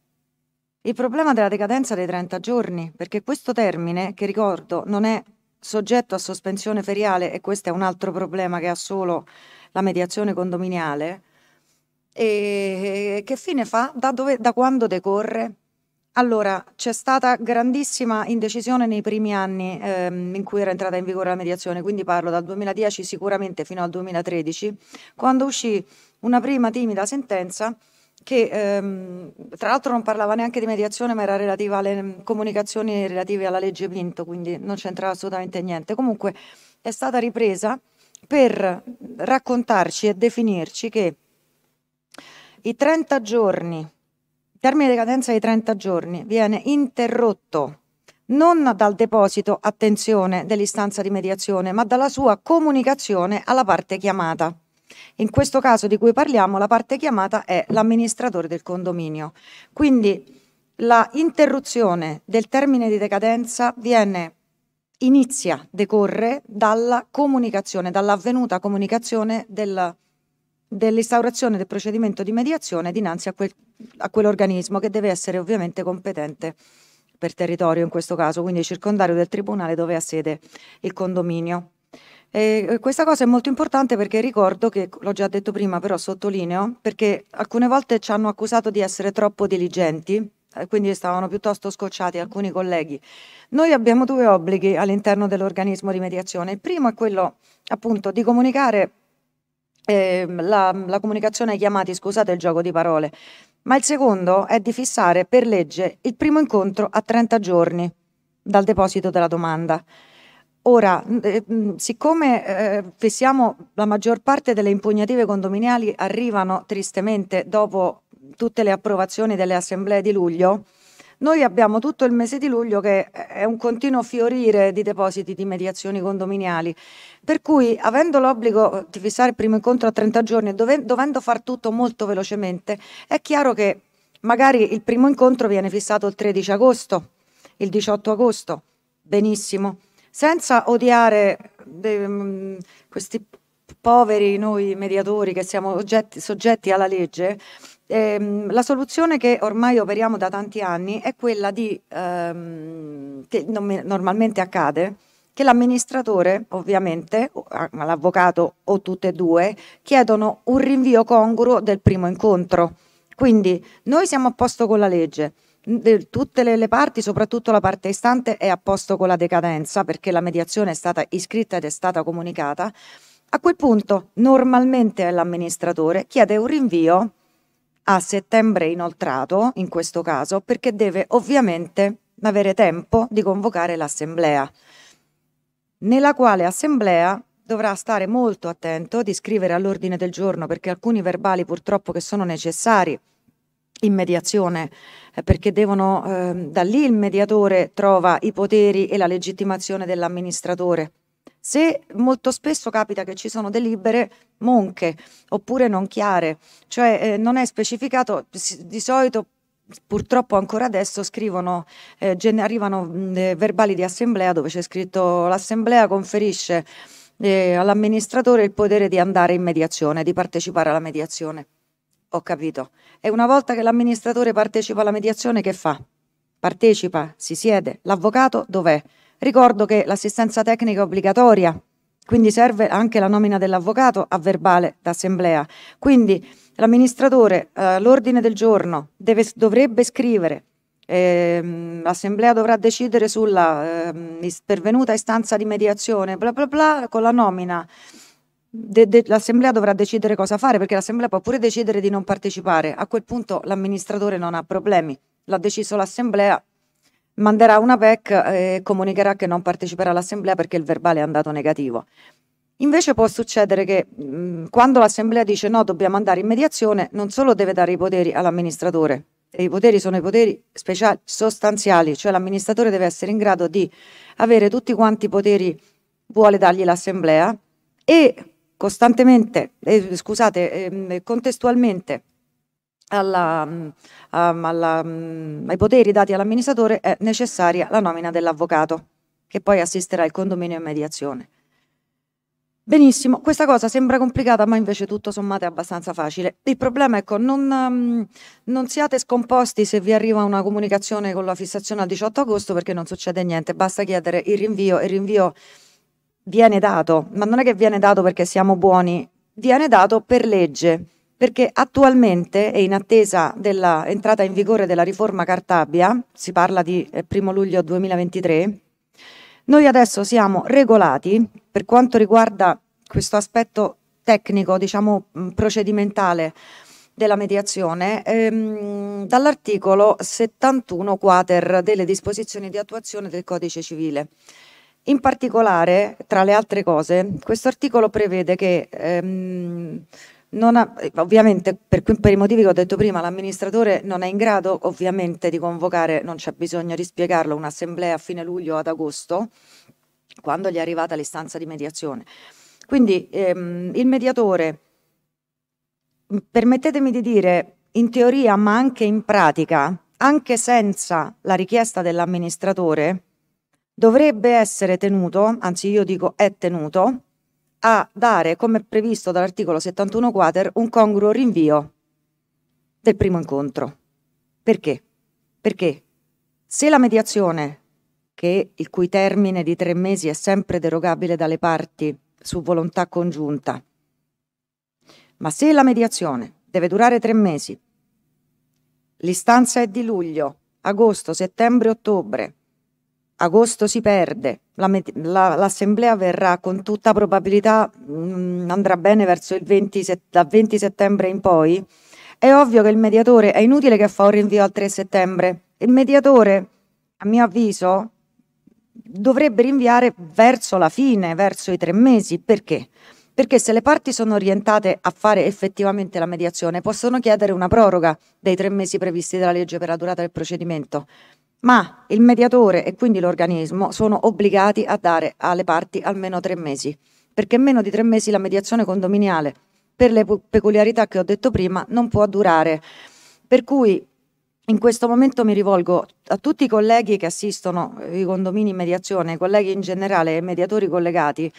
il problema della decadenza dei 30 giorni, perché questo termine, che ricordo, non è soggetto a sospensione feriale e questo è un altro problema che ha solo la mediazione condominiale, e che fine fa? Da, dove, da quando decorre? Allora, c'è stata grandissima indecisione nei primi anni ehm, in cui era entrata in vigore la mediazione, quindi parlo dal 2010 sicuramente fino al 2013, quando uscì una prima timida sentenza che ehm, tra l'altro non parlava neanche di mediazione ma era relativa alle mm, comunicazioni relative alla legge Pinto, quindi non c'entrava assolutamente niente. Comunque è stata ripresa per raccontarci e definirci che i 30 giorni, il termine di cadenza dei 30 giorni viene interrotto non dal deposito, attenzione, dell'istanza di mediazione, ma dalla sua comunicazione alla parte chiamata. In questo caso di cui parliamo, la parte chiamata è l'amministratore del condominio. Quindi la interruzione del termine di decadenza viene inizia, decorre dalla comunicazione, dall'avvenuta comunicazione del, dell'instaurazione del procedimento di mediazione dinanzi a, quel, a quell'organismo che deve essere ovviamente competente per territorio in questo caso, quindi il circondario del tribunale dove ha sede il condominio. E questa cosa è molto importante perché ricordo che, l'ho già detto prima, però sottolineo, perché alcune volte ci hanno accusato di essere troppo diligenti, eh, quindi stavano piuttosto scocciati alcuni colleghi. Noi abbiamo due obblighi all'interno dell'organismo di mediazione. Il primo è quello appunto di comunicare eh, la, la comunicazione ai chiamati, scusate il gioco di parole, ma il secondo è di fissare per legge il primo incontro a 30 giorni dal deposito della domanda. Ora, eh, siccome eh, pensiamo la maggior parte delle impugnative condominiali arrivano tristemente dopo tutte le approvazioni delle assemblee di luglio, noi abbiamo tutto il mese di luglio che è un continuo fiorire di depositi di mediazioni condominiali, per cui avendo l'obbligo di fissare il primo incontro a 30 giorni e dove, dovendo far tutto molto velocemente, è chiaro che magari il primo incontro viene fissato il 13 agosto, il 18 agosto, benissimo senza odiare de, mm, questi poveri noi mediatori che siamo oggetti, soggetti alla legge, ehm, la soluzione che ormai operiamo da tanti anni è quella di, ehm, che normalmente accade, che l'amministratore, ovviamente, l'avvocato o tutte e due, chiedono un rinvio congruo del primo incontro. Quindi noi siamo a posto con la legge, tutte le, le, parti, soprattutto la parte istante, è a posto con la decadenza perché la mediazione è stata iscritta ed è stata comunicata. A quel punto normalmente l'amministratore chiede un rinvio a settembre inoltrato, in questo caso, perché deve ovviamente avere tempo di convocare l'assemblea, nella quale assemblea dovrà stare molto attento di scrivere all'ordine del giorno perché alcuni verbali purtroppo che sono necessari in mediazione eh, perché devono, eh, da lì il mediatore trova i poteri e la legittimazione dell'amministratore. Se molto spesso capita che ci sono delibere monche oppure non chiare, cioè eh, non è specificato, di solito purtroppo ancora adesso scrivono, eh, gen- arrivano mh, verbali di assemblea dove c'è scritto l'assemblea conferisce eh, all'amministratore il potere di andare in mediazione, di partecipare alla mediazione. Ho capito. E una volta che l'amministratore partecipa alla mediazione, che fa? Partecipa, si siede. L'avvocato dov'è? Ricordo che l'assistenza tecnica è obbligatoria, quindi serve anche la nomina dell'avvocato a verbale d'assemblea. Quindi l'amministratore, eh, l'ordine del giorno deve, dovrebbe scrivere, eh, l'assemblea dovrà decidere sulla eh, pervenuta istanza di mediazione, bla bla bla, con la nomina de- de- l'assemblea dovrà decidere cosa fare perché l'assemblea può pure decidere di non partecipare. A quel punto l'amministratore non ha problemi, l'ha deciso l'assemblea, manderà una PEC e comunicherà che non parteciperà all'assemblea perché il verbale è andato negativo. Invece può succedere che mh, mm, quando l'assemblea dice no, dobbiamo andare in mediazione, non solo deve dare i poteri all'amministratore, e i poteri sono i poteri speciali, sostanziali, cioè l'amministratore deve essere in grado di avere tutti quanti i poteri vuole dargli l'assemblea e costantemente, eh, scusate, eh, contestualmente alla, um, alla, um, ai poteri dati all'amministratore è necessaria la nomina dell'avvocato che poi assisterà il condominio in mediazione. Benissimo, questa cosa sembra complicata ma invece tutto sommato è abbastanza facile. Il problema è ecco, che non, um, non siate scomposti se vi arriva una comunicazione con la fissazione al 18 agosto perché non succede niente, basta chiedere il rinvio e il rinvio viene dato, ma non è che viene dato perché siamo buoni, viene dato per legge, perché attualmente e in attesa dell'entrata in vigore della riforma Cartabia, si parla di 1 eh, luglio 2023, noi adesso siamo regolati per quanto riguarda questo aspetto tecnico, diciamo mm, procedimentale della mediazione, ehm, dall'articolo 71 quater delle disposizioni di attuazione del codice civile. In particolare, tra le altre cose, questo articolo prevede che ehm, ha, eh, ovviamente per, per, i motivi che ho detto prima l'amministratore non è in grado ovviamente di convocare, non c'è bisogno di spiegarlo, un'assemblea a fine luglio o ad agosto quando gli è arrivata l'istanza di mediazione. Quindi ehm, il mediatore, permettetemi di dire, in teoria ma anche in pratica, anche senza la richiesta dell'amministratore, dovrebbe essere tenuto, anzi io dico è tenuto, a dare, come previsto dall'articolo 71 quater, un congruo rinvio del primo incontro. Perché? Perché se la mediazione, che, il cui termine di tre mesi è sempre derogabile dalle parti su volontà congiunta, ma se la mediazione deve durare tre mesi, l'istanza è di luglio, agosto, settembre, ottobre, agosto si perde, la, la, l'assemblea verrà con tutta probabilità, mh, mm, andrà bene verso il 20, set, da 20 settembre in poi, è ovvio che il mediatore, è inutile che fa un rinvio al 3 settembre, il mediatore, a mio avviso, dovrebbe rinviare verso la fine, verso i tre mesi, perché? Perché se le parti sono orientate a fare effettivamente la mediazione, possono chiedere una proroga dei tre mesi previsti dalla legge per la durata del procedimento ma il mediatore e quindi l'organismo sono obbligati a dare alle parti almeno tre mesi, perché meno di tre mesi la mediazione condominiale, per le peculiarità che ho detto prima, non può durare. Per cui in questo momento mi rivolgo a tutti i colleghi che assistono i condomini in mediazione, i colleghi in generale e mediatori collegati,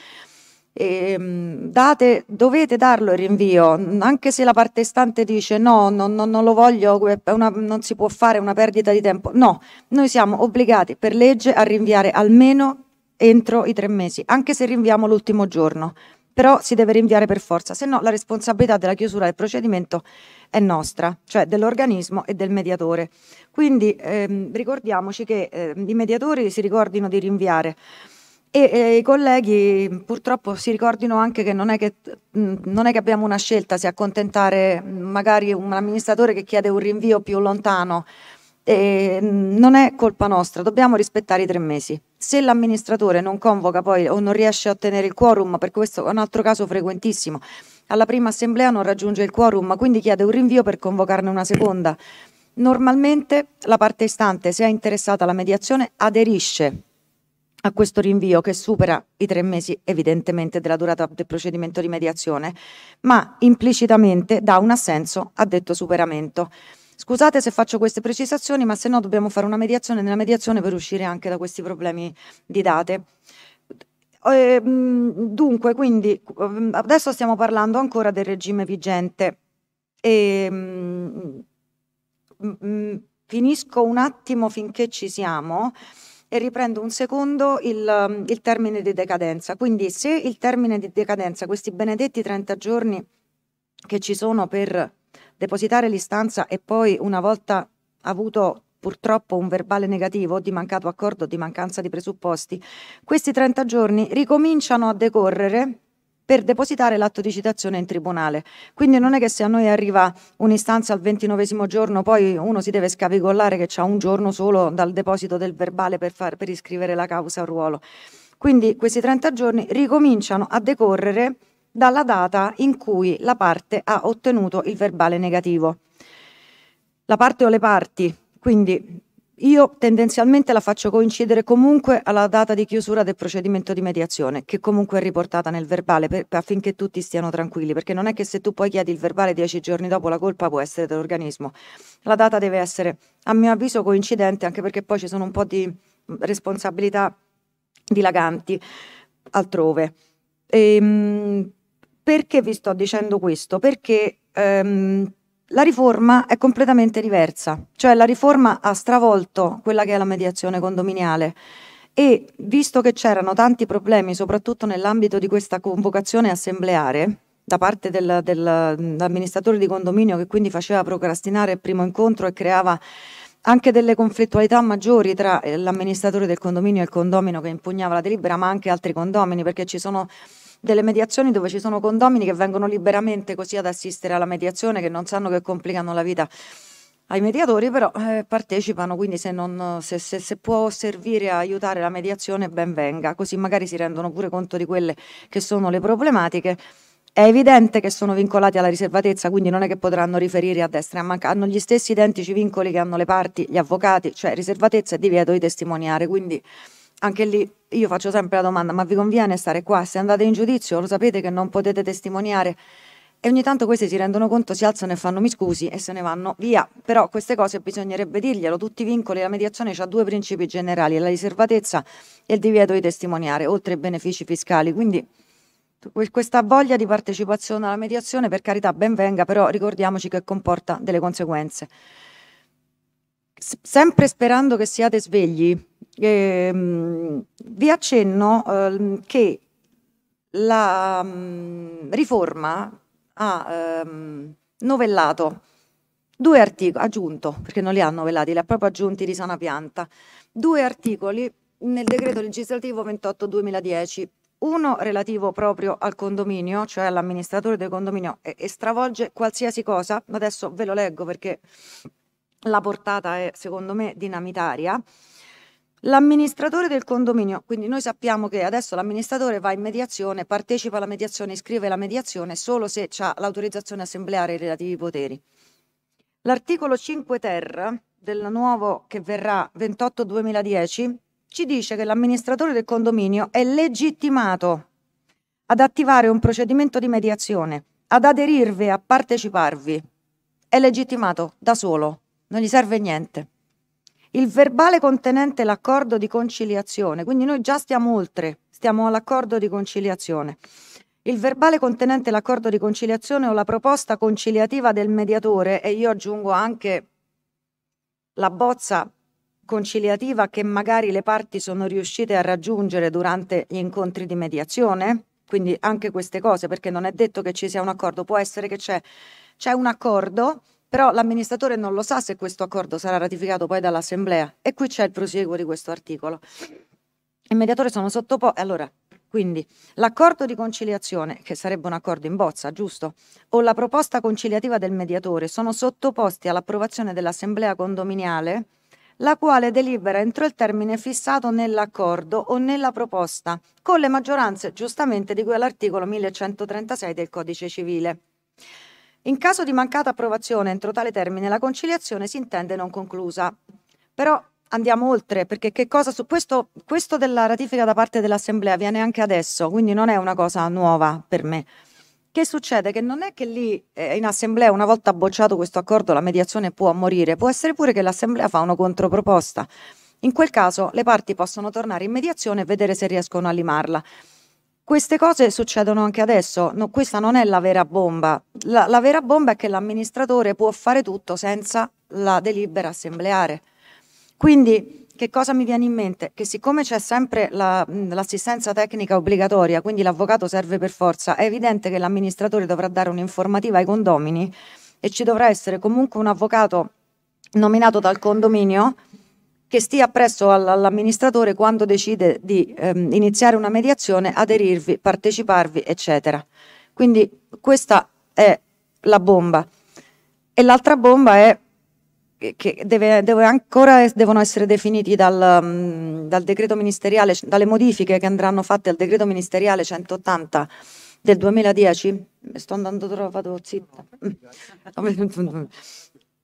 ehm, date, dovete darlo il rinvio, anche se la parte stante dice no, non, non, non lo voglio, una, non si può fare una perdita di tempo. No, noi siamo obbligati per legge a rinviare almeno entro i tre mesi, anche se rinviamo l'ultimo giorno però si deve rinviare per forza, se no la responsabilità della chiusura del procedimento è nostra, cioè dell'organismo e del mediatore. Quindi ehm, ricordiamoci che eh, i mediatori si ricordino di rinviare. E, e, i colleghi purtroppo si ricordino anche che non è che, mm, non è che abbiamo una scelta se accontentare mm, magari un amministratore che chiede un rinvio più lontano. E mm, non è colpa nostra, dobbiamo rispettare i tre mesi. Se l'amministratore non convoca poi o non riesce a ottenere il quorum, per questo è un altro caso frequentissimo, alla prima assemblea non raggiunge il quorum, quindi chiede un rinvio per convocarne una seconda. Normalmente la parte istante, se è interessata alla mediazione, aderisce a questo rinvio che supera i tre mesi evidentemente della durata del procedimento di mediazione, ma implicitamente dà un assenso a detto superamento. Scusate se faccio queste precisazioni, ma se no dobbiamo fare una mediazione nella mediazione per uscire anche da questi problemi di date. Ehm, dunque, quindi ehm, adesso stiamo parlando ancora del regime vigente. E, ehm, mm, mm, finisco un attimo finché ci siamo e riprendo un secondo il, um, il termine di decadenza. Quindi se il termine di decadenza, questi benedetti 30 giorni che ci sono per depositare l'istanza e poi una volta avuto purtroppo un verbale negativo di mancato accordo, di mancanza di presupposti, questi 30 giorni ricominciano a decorrere per depositare l'atto di citazione in tribunale. Quindi non è che se a noi arriva un'istanza al ventinovesimo giorno, poi uno si deve scavigollare che c'ha un giorno solo dal deposito del verbale per, far, per iscrivere la causa a ruolo. Quindi questi 30 giorni ricominciano a decorrere dalla data in cui la parte ha ottenuto il verbale negativo. La parte o le parti, quindi io tendenzialmente la faccio coincidere comunque alla data di chiusura del procedimento di mediazione, che comunque è riportata nel verbale per, affinché tutti stiano tranquilli, perché non è che se tu poi chiedi il verbale dieci giorni dopo la colpa può essere dell'organismo. La data deve essere, a mio avviso, coincidente, anche perché poi ci sono un po' di responsabilità dilaganti altrove. E, ehm, perché vi sto dicendo questo? Perché ehm, la riforma è completamente diversa, cioè la riforma ha stravolto quella che è la mediazione condominiale e visto che c'erano tanti problemi, soprattutto nell'ambito di questa convocazione assembleare, da parte del, dell'amministratore di condominio che quindi faceva procrastinare il primo incontro e creava anche delle conflittualità maggiori tra eh, l'amministratore del condominio e il condomino che impugnava la delibera, ma anche altri condomini, perché ci sono delle mediazioni dove ci sono condomini che vengono liberamente così ad assistere alla mediazione, che non sanno che complicano la vita ai mediatori, però eh, partecipano, quindi se, non, se, se, se, può servire a aiutare la mediazione ben venga, così magari si rendono pure conto di quelle che sono le problematiche. È evidente che sono vincolati alla riservatezza, quindi non è che potranno riferire a destra e a manca. Hanno gli stessi identici vincoli che hanno le parti, gli avvocati, cioè riservatezza e divieto di testimoniare. Quindi anche lì io faccio sempre la domanda, ma vi conviene stare qua? Se andate in giudizio lo sapete che non potete testimoniare. E ogni tanto questi si rendono conto, si alzano e fanno mi scusi e se ne vanno via. Però queste cose bisognerebbe dirglielo, tutti i vincoli, la mediazione ha due principi generali, la riservatezza e il divieto di testimoniare, oltre ai benefici fiscali. Quindi questa voglia di partecipazione alla mediazione, per carità, ben venga, però ricordiamoci che comporta delle conseguenze sempre sperando che siate svegli, ehm, vi accenno ehm, che la mh, mm, riforma ha ehm, novellato due articoli, aggiunto, perché non li ha novellati, li ha proprio aggiunti di sana pianta, due articoli nel decreto legislativo 28-2010, uno relativo proprio al condominio, cioè all'amministratore del condominio, e, e stravolge qualsiasi cosa, adesso ve lo leggo perché la portata è secondo me dinamitaria. L'amministratore del condominio, quindi noi sappiamo che adesso l'amministratore va in mediazione, partecipa alla mediazione, iscrive la mediazione solo se ha l'autorizzazione assembleare e i relativi poteri. L'articolo 5 ter del nuovo che verrà 28-2010 ci dice che l'amministratore del condominio è legittimato ad attivare un procedimento di mediazione, ad aderirvi, a parteciparvi. È legittimato da solo, non gli serve niente. Il verbale contenente l'accordo di conciliazione, quindi noi già stiamo oltre, stiamo all'accordo di conciliazione. Il verbale contenente l'accordo di conciliazione o la proposta conciliativa del mediatore, e io aggiungo anche la bozza conciliativa che magari le parti sono riuscite a raggiungere durante gli incontri di mediazione, quindi anche queste cose, perché non è detto che ci sia un accordo, può essere che c'è, c'è un accordo, però l'amministratore non lo sa se questo accordo sarà ratificato poi dall'Assemblea e qui c'è il prosieguo di questo articolo. Il mediatore sono sottoposti. Allora, quindi l'accordo di conciliazione, che sarebbe un accordo in bozza, giusto? O la proposta conciliativa del mediatore sono sottoposti all'approvazione dell'assemblea condominiale, la quale delibera entro il termine fissato nell'accordo o nella proposta, con le maggioranze giustamente di cui all'articolo 1136 del Codice civile. In caso di mancata approvazione entro tale termine, la conciliazione si intende non conclusa. Però andiamo oltre, perché questo, questo della ratifica da parte dell'Assemblea viene anche adesso, quindi non è una cosa nuova per me. Che succede? Che non è che lì eh, in assemblea, una volta bocciato questo accordo, la mediazione può morire, può essere pure che l'assemblea fa una controproposta. In quel caso le parti possono tornare in mediazione e vedere se riescono a limarla. Queste cose succedono anche adesso, no, questa non è la vera bomba. La, la vera bomba è che l'amministratore può fare tutto senza la delibera assembleare. Quindi che cosa mi viene in mente? Che siccome c'è sempre l'assistenza la, tecnica obbligatoria, quindi l'avvocato serve per forza, è evidente che l'amministratore dovrà dare un'informativa ai condomini e ci dovrà essere comunque un avvocato nominato dal condominio che stia presso all'amministratore quando decide di ehm, iniziare una mediazione, aderirvi, parteciparvi, eccetera. Quindi questa è la bomba. E l'altra bomba è che deve, deve ancora devono essere definiti dal, mhmm, dal, decreto ministeriale, dalle modifiche che andranno fatte al decreto ministeriale 180 del 2010. Sto andando troppo, vado zitta. Mm. *laughs*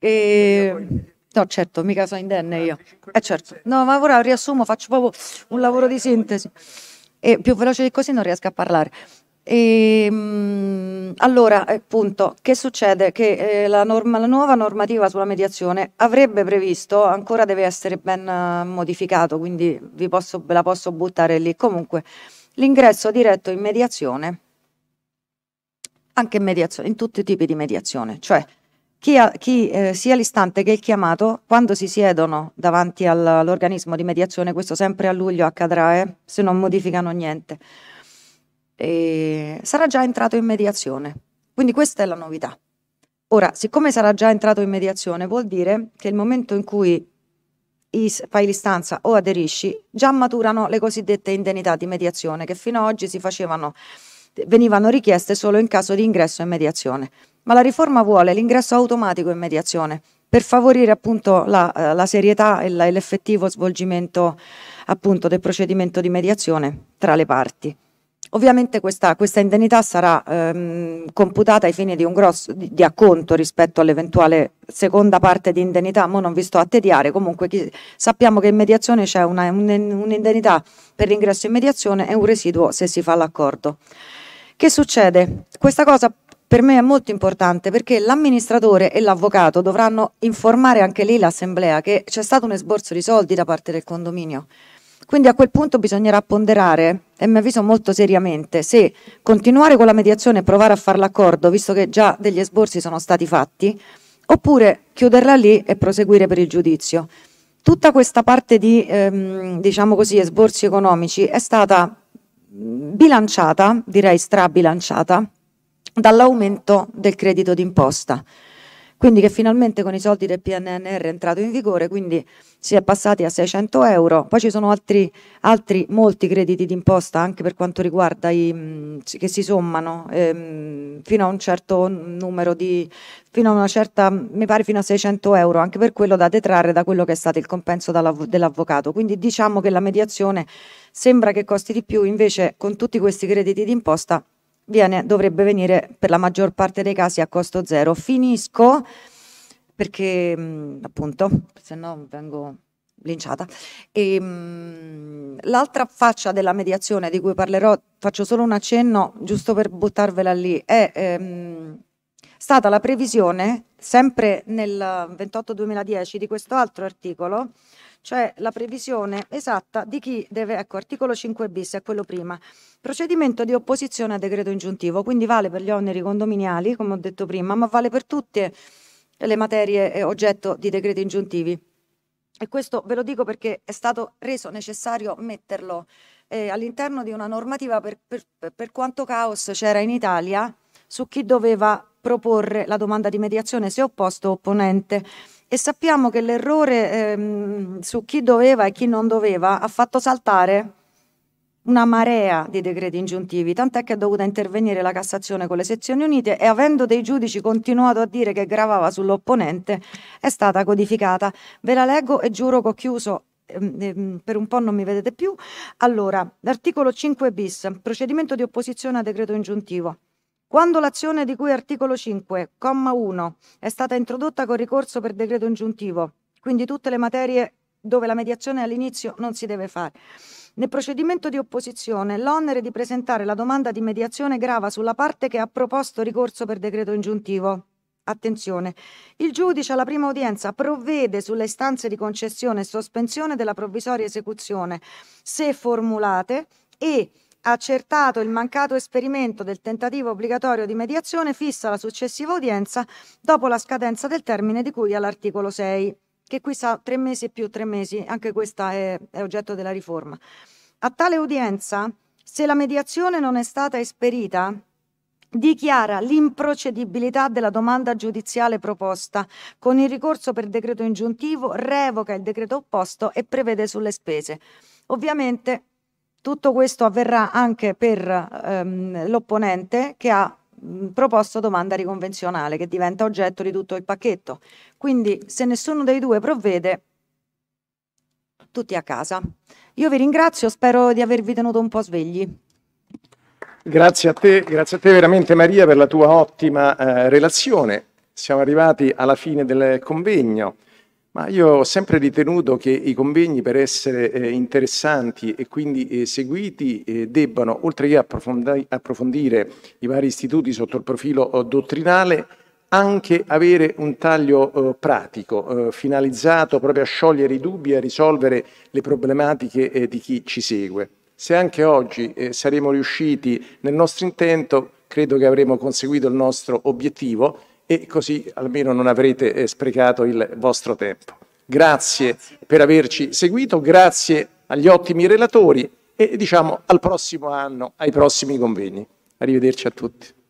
E, No, certo, mica so indenne io. Eh, eh certo. No, ma ora riassumo, faccio proprio un lavoro di sintesi. E più veloce di così non riesco a parlare. E, ehm, mh, allora, appunto, eh, che succede? Che eh, la, norma, la, nuova normativa sulla mediazione avrebbe previsto, ancora deve essere ben uh, modificato, quindi vi posso, ve la posso buttare lì. Comunque, l'ingresso diretto in mediazione, anche in mediazione, in tutti i tipi di mediazione, cioè chi, a, chi eh, sia l'istante che il chiamato, quando si siedono davanti all'organismo di mediazione, questo sempre a luglio accadrà, eh, se non modificano niente, e sarà già entrato in mediazione. Quindi questa è la novità. Ora, siccome sarà già entrato in mediazione, vuol dire che il momento in cui is, fai l'istanza o aderisci, già maturano le cosiddette indennità di mediazione che fino ad oggi si facevano venivano richieste solo in caso di ingresso in mediazione. Ma la riforma vuole l'ingresso automatico in mediazione per favorire appunto la, eh, la serietà e l'effettivo svolgimento appunto del procedimento di mediazione tra le parti. Ovviamente questa, questa indennità sarà ehm, computata ai fini di un grosso di, di acconto rispetto all'eventuale seconda parte di indennità, ma non vi sto a tediare, comunque chi, sappiamo che in mediazione c'è un'indennità un, per l'ingresso in mediazione e un residuo se si fa l'accordo. Che succede? Questa cosa per me è molto importante perché l'amministratore e l'avvocato dovranno informare anche lì l'assemblea che c'è stato un esborso di soldi da parte del condominio. Quindi a quel punto bisognerà ponderare, e mi avviso molto seriamente, se continuare con la mediazione e provare a fare l'accordo, visto che già degli esborsi sono stati fatti, oppure chiuderla lì e proseguire per il giudizio. Tutta questa parte di ehm, diciamo così, esborsi economici è stata bilanciata, direi strabilanciata, dall'aumento del credito d'imposta quindi che finalmente con i soldi del PNNR è entrato in vigore, quindi si è passati a 600 euro. Poi ci sono altri, altri molti crediti d'imposta anche per quanto riguarda i mm, che si sommano ehm, fino a un certo numero di fino a una certa, mi pare fino a 600 euro, anche per quello da detrarre da quello che è stato il compenso dell'avvocato. Quindi diciamo che la mediazione sembra che costi di più, invece con tutti questi crediti d'imposta viene, dovrebbe venire per la maggior parte dei casi a costo zero. Finisco perché mm, appunto, se no vengo linciata. E, ehm, mh, l'altra faccia della mediazione di cui parlerò, faccio solo un accenno, giusto per buttarvela lì, è ehm, stata la previsione, sempre nel 28-2010 di questo altro articolo, cioè la previsione esatta di chi deve, ecco, articolo 5 bis è quello prima, procedimento di opposizione a decreto ingiuntivo, quindi vale per gli oneri condominiali, come ho detto prima, ma vale per tutte le materie eh, oggetto di decreti ingiuntivi. E questo ve lo dico perché è stato reso necessario metterlo eh, all'interno di una normativa per, per, per quanto caos c'era in Italia su chi doveva proporre la domanda di mediazione se opposto o opponente e sappiamo che l'errore ehm, su chi doveva e chi non doveva ha fatto saltare una marea di decreti ingiuntivi, tant'è che è dovuta intervenire la Cassazione con le sezioni unite e avendo dei giudici continuato a dire che gravava sull'opponente è stata codificata. Ve la leggo e giuro che ho chiuso ehm, ehm, per un po' non mi vedete più. Allora, l'articolo 5 bis, procedimento di opposizione a decreto ingiuntivo. Quando l'azione di cui articolo 5, comma 1, è stata introdotta con ricorso per decreto ingiuntivo, quindi tutte le materie dove la mediazione all'inizio non si deve fare. Nel procedimento di opposizione, l'onere di presentare la domanda di mediazione grava sulla parte che ha proposto ricorso per decreto ingiuntivo. Attenzione, il giudice alla prima udienza provvede sulle istanze di concessione e sospensione della provvisoria esecuzione, se formulate, e accertato il mancato esperimento del tentativo obbligatorio di mediazione, fissa la successiva udienza dopo la scadenza del termine di cui all'articolo 6, che qui sa tre mesi più tre mesi, anche questa è, è oggetto della riforma. A tale udienza, se la mediazione non è stata esperita, dichiara l'improcedibilità della domanda giudiziale proposta con il ricorso per decreto ingiuntivo, revoca il decreto opposto e prevede sulle spese. Ovviamente tutto questo avverrà anche per ehm, l'opponente che ha proposto domanda riconvenzionale che diventa oggetto di tutto il pacchetto. Quindi se nessuno dei due provvede, tutti a casa. Io vi ringrazio, spero di avervi tenuto un po' svegli. Grazie a te, grazie a te veramente Maria per la tua ottima eh, relazione. Siamo arrivati alla fine del convegno. Ma io ho sempre ritenuto che i convegni per essere eh, interessanti e quindi eh, seguiti eh, debbano, oltre che approfondi approfondire i vari istituti sotto il profilo eh, dottrinale, anche avere un taglio eh, pratico, eh, finalizzato proprio a sciogliere i dubbi e a risolvere le problematiche di chi ci segue. Se anche oggi saremo riusciti nel nostro intento, credo che avremo conseguito il nostro obiettivo e così almeno non avrete eh, sprecato il vostro tempo. Grazie per averci seguito, grazie agli ottimi relatori e diciamo al prossimo anno, ai prossimi convegni. Arrivederci a tutti.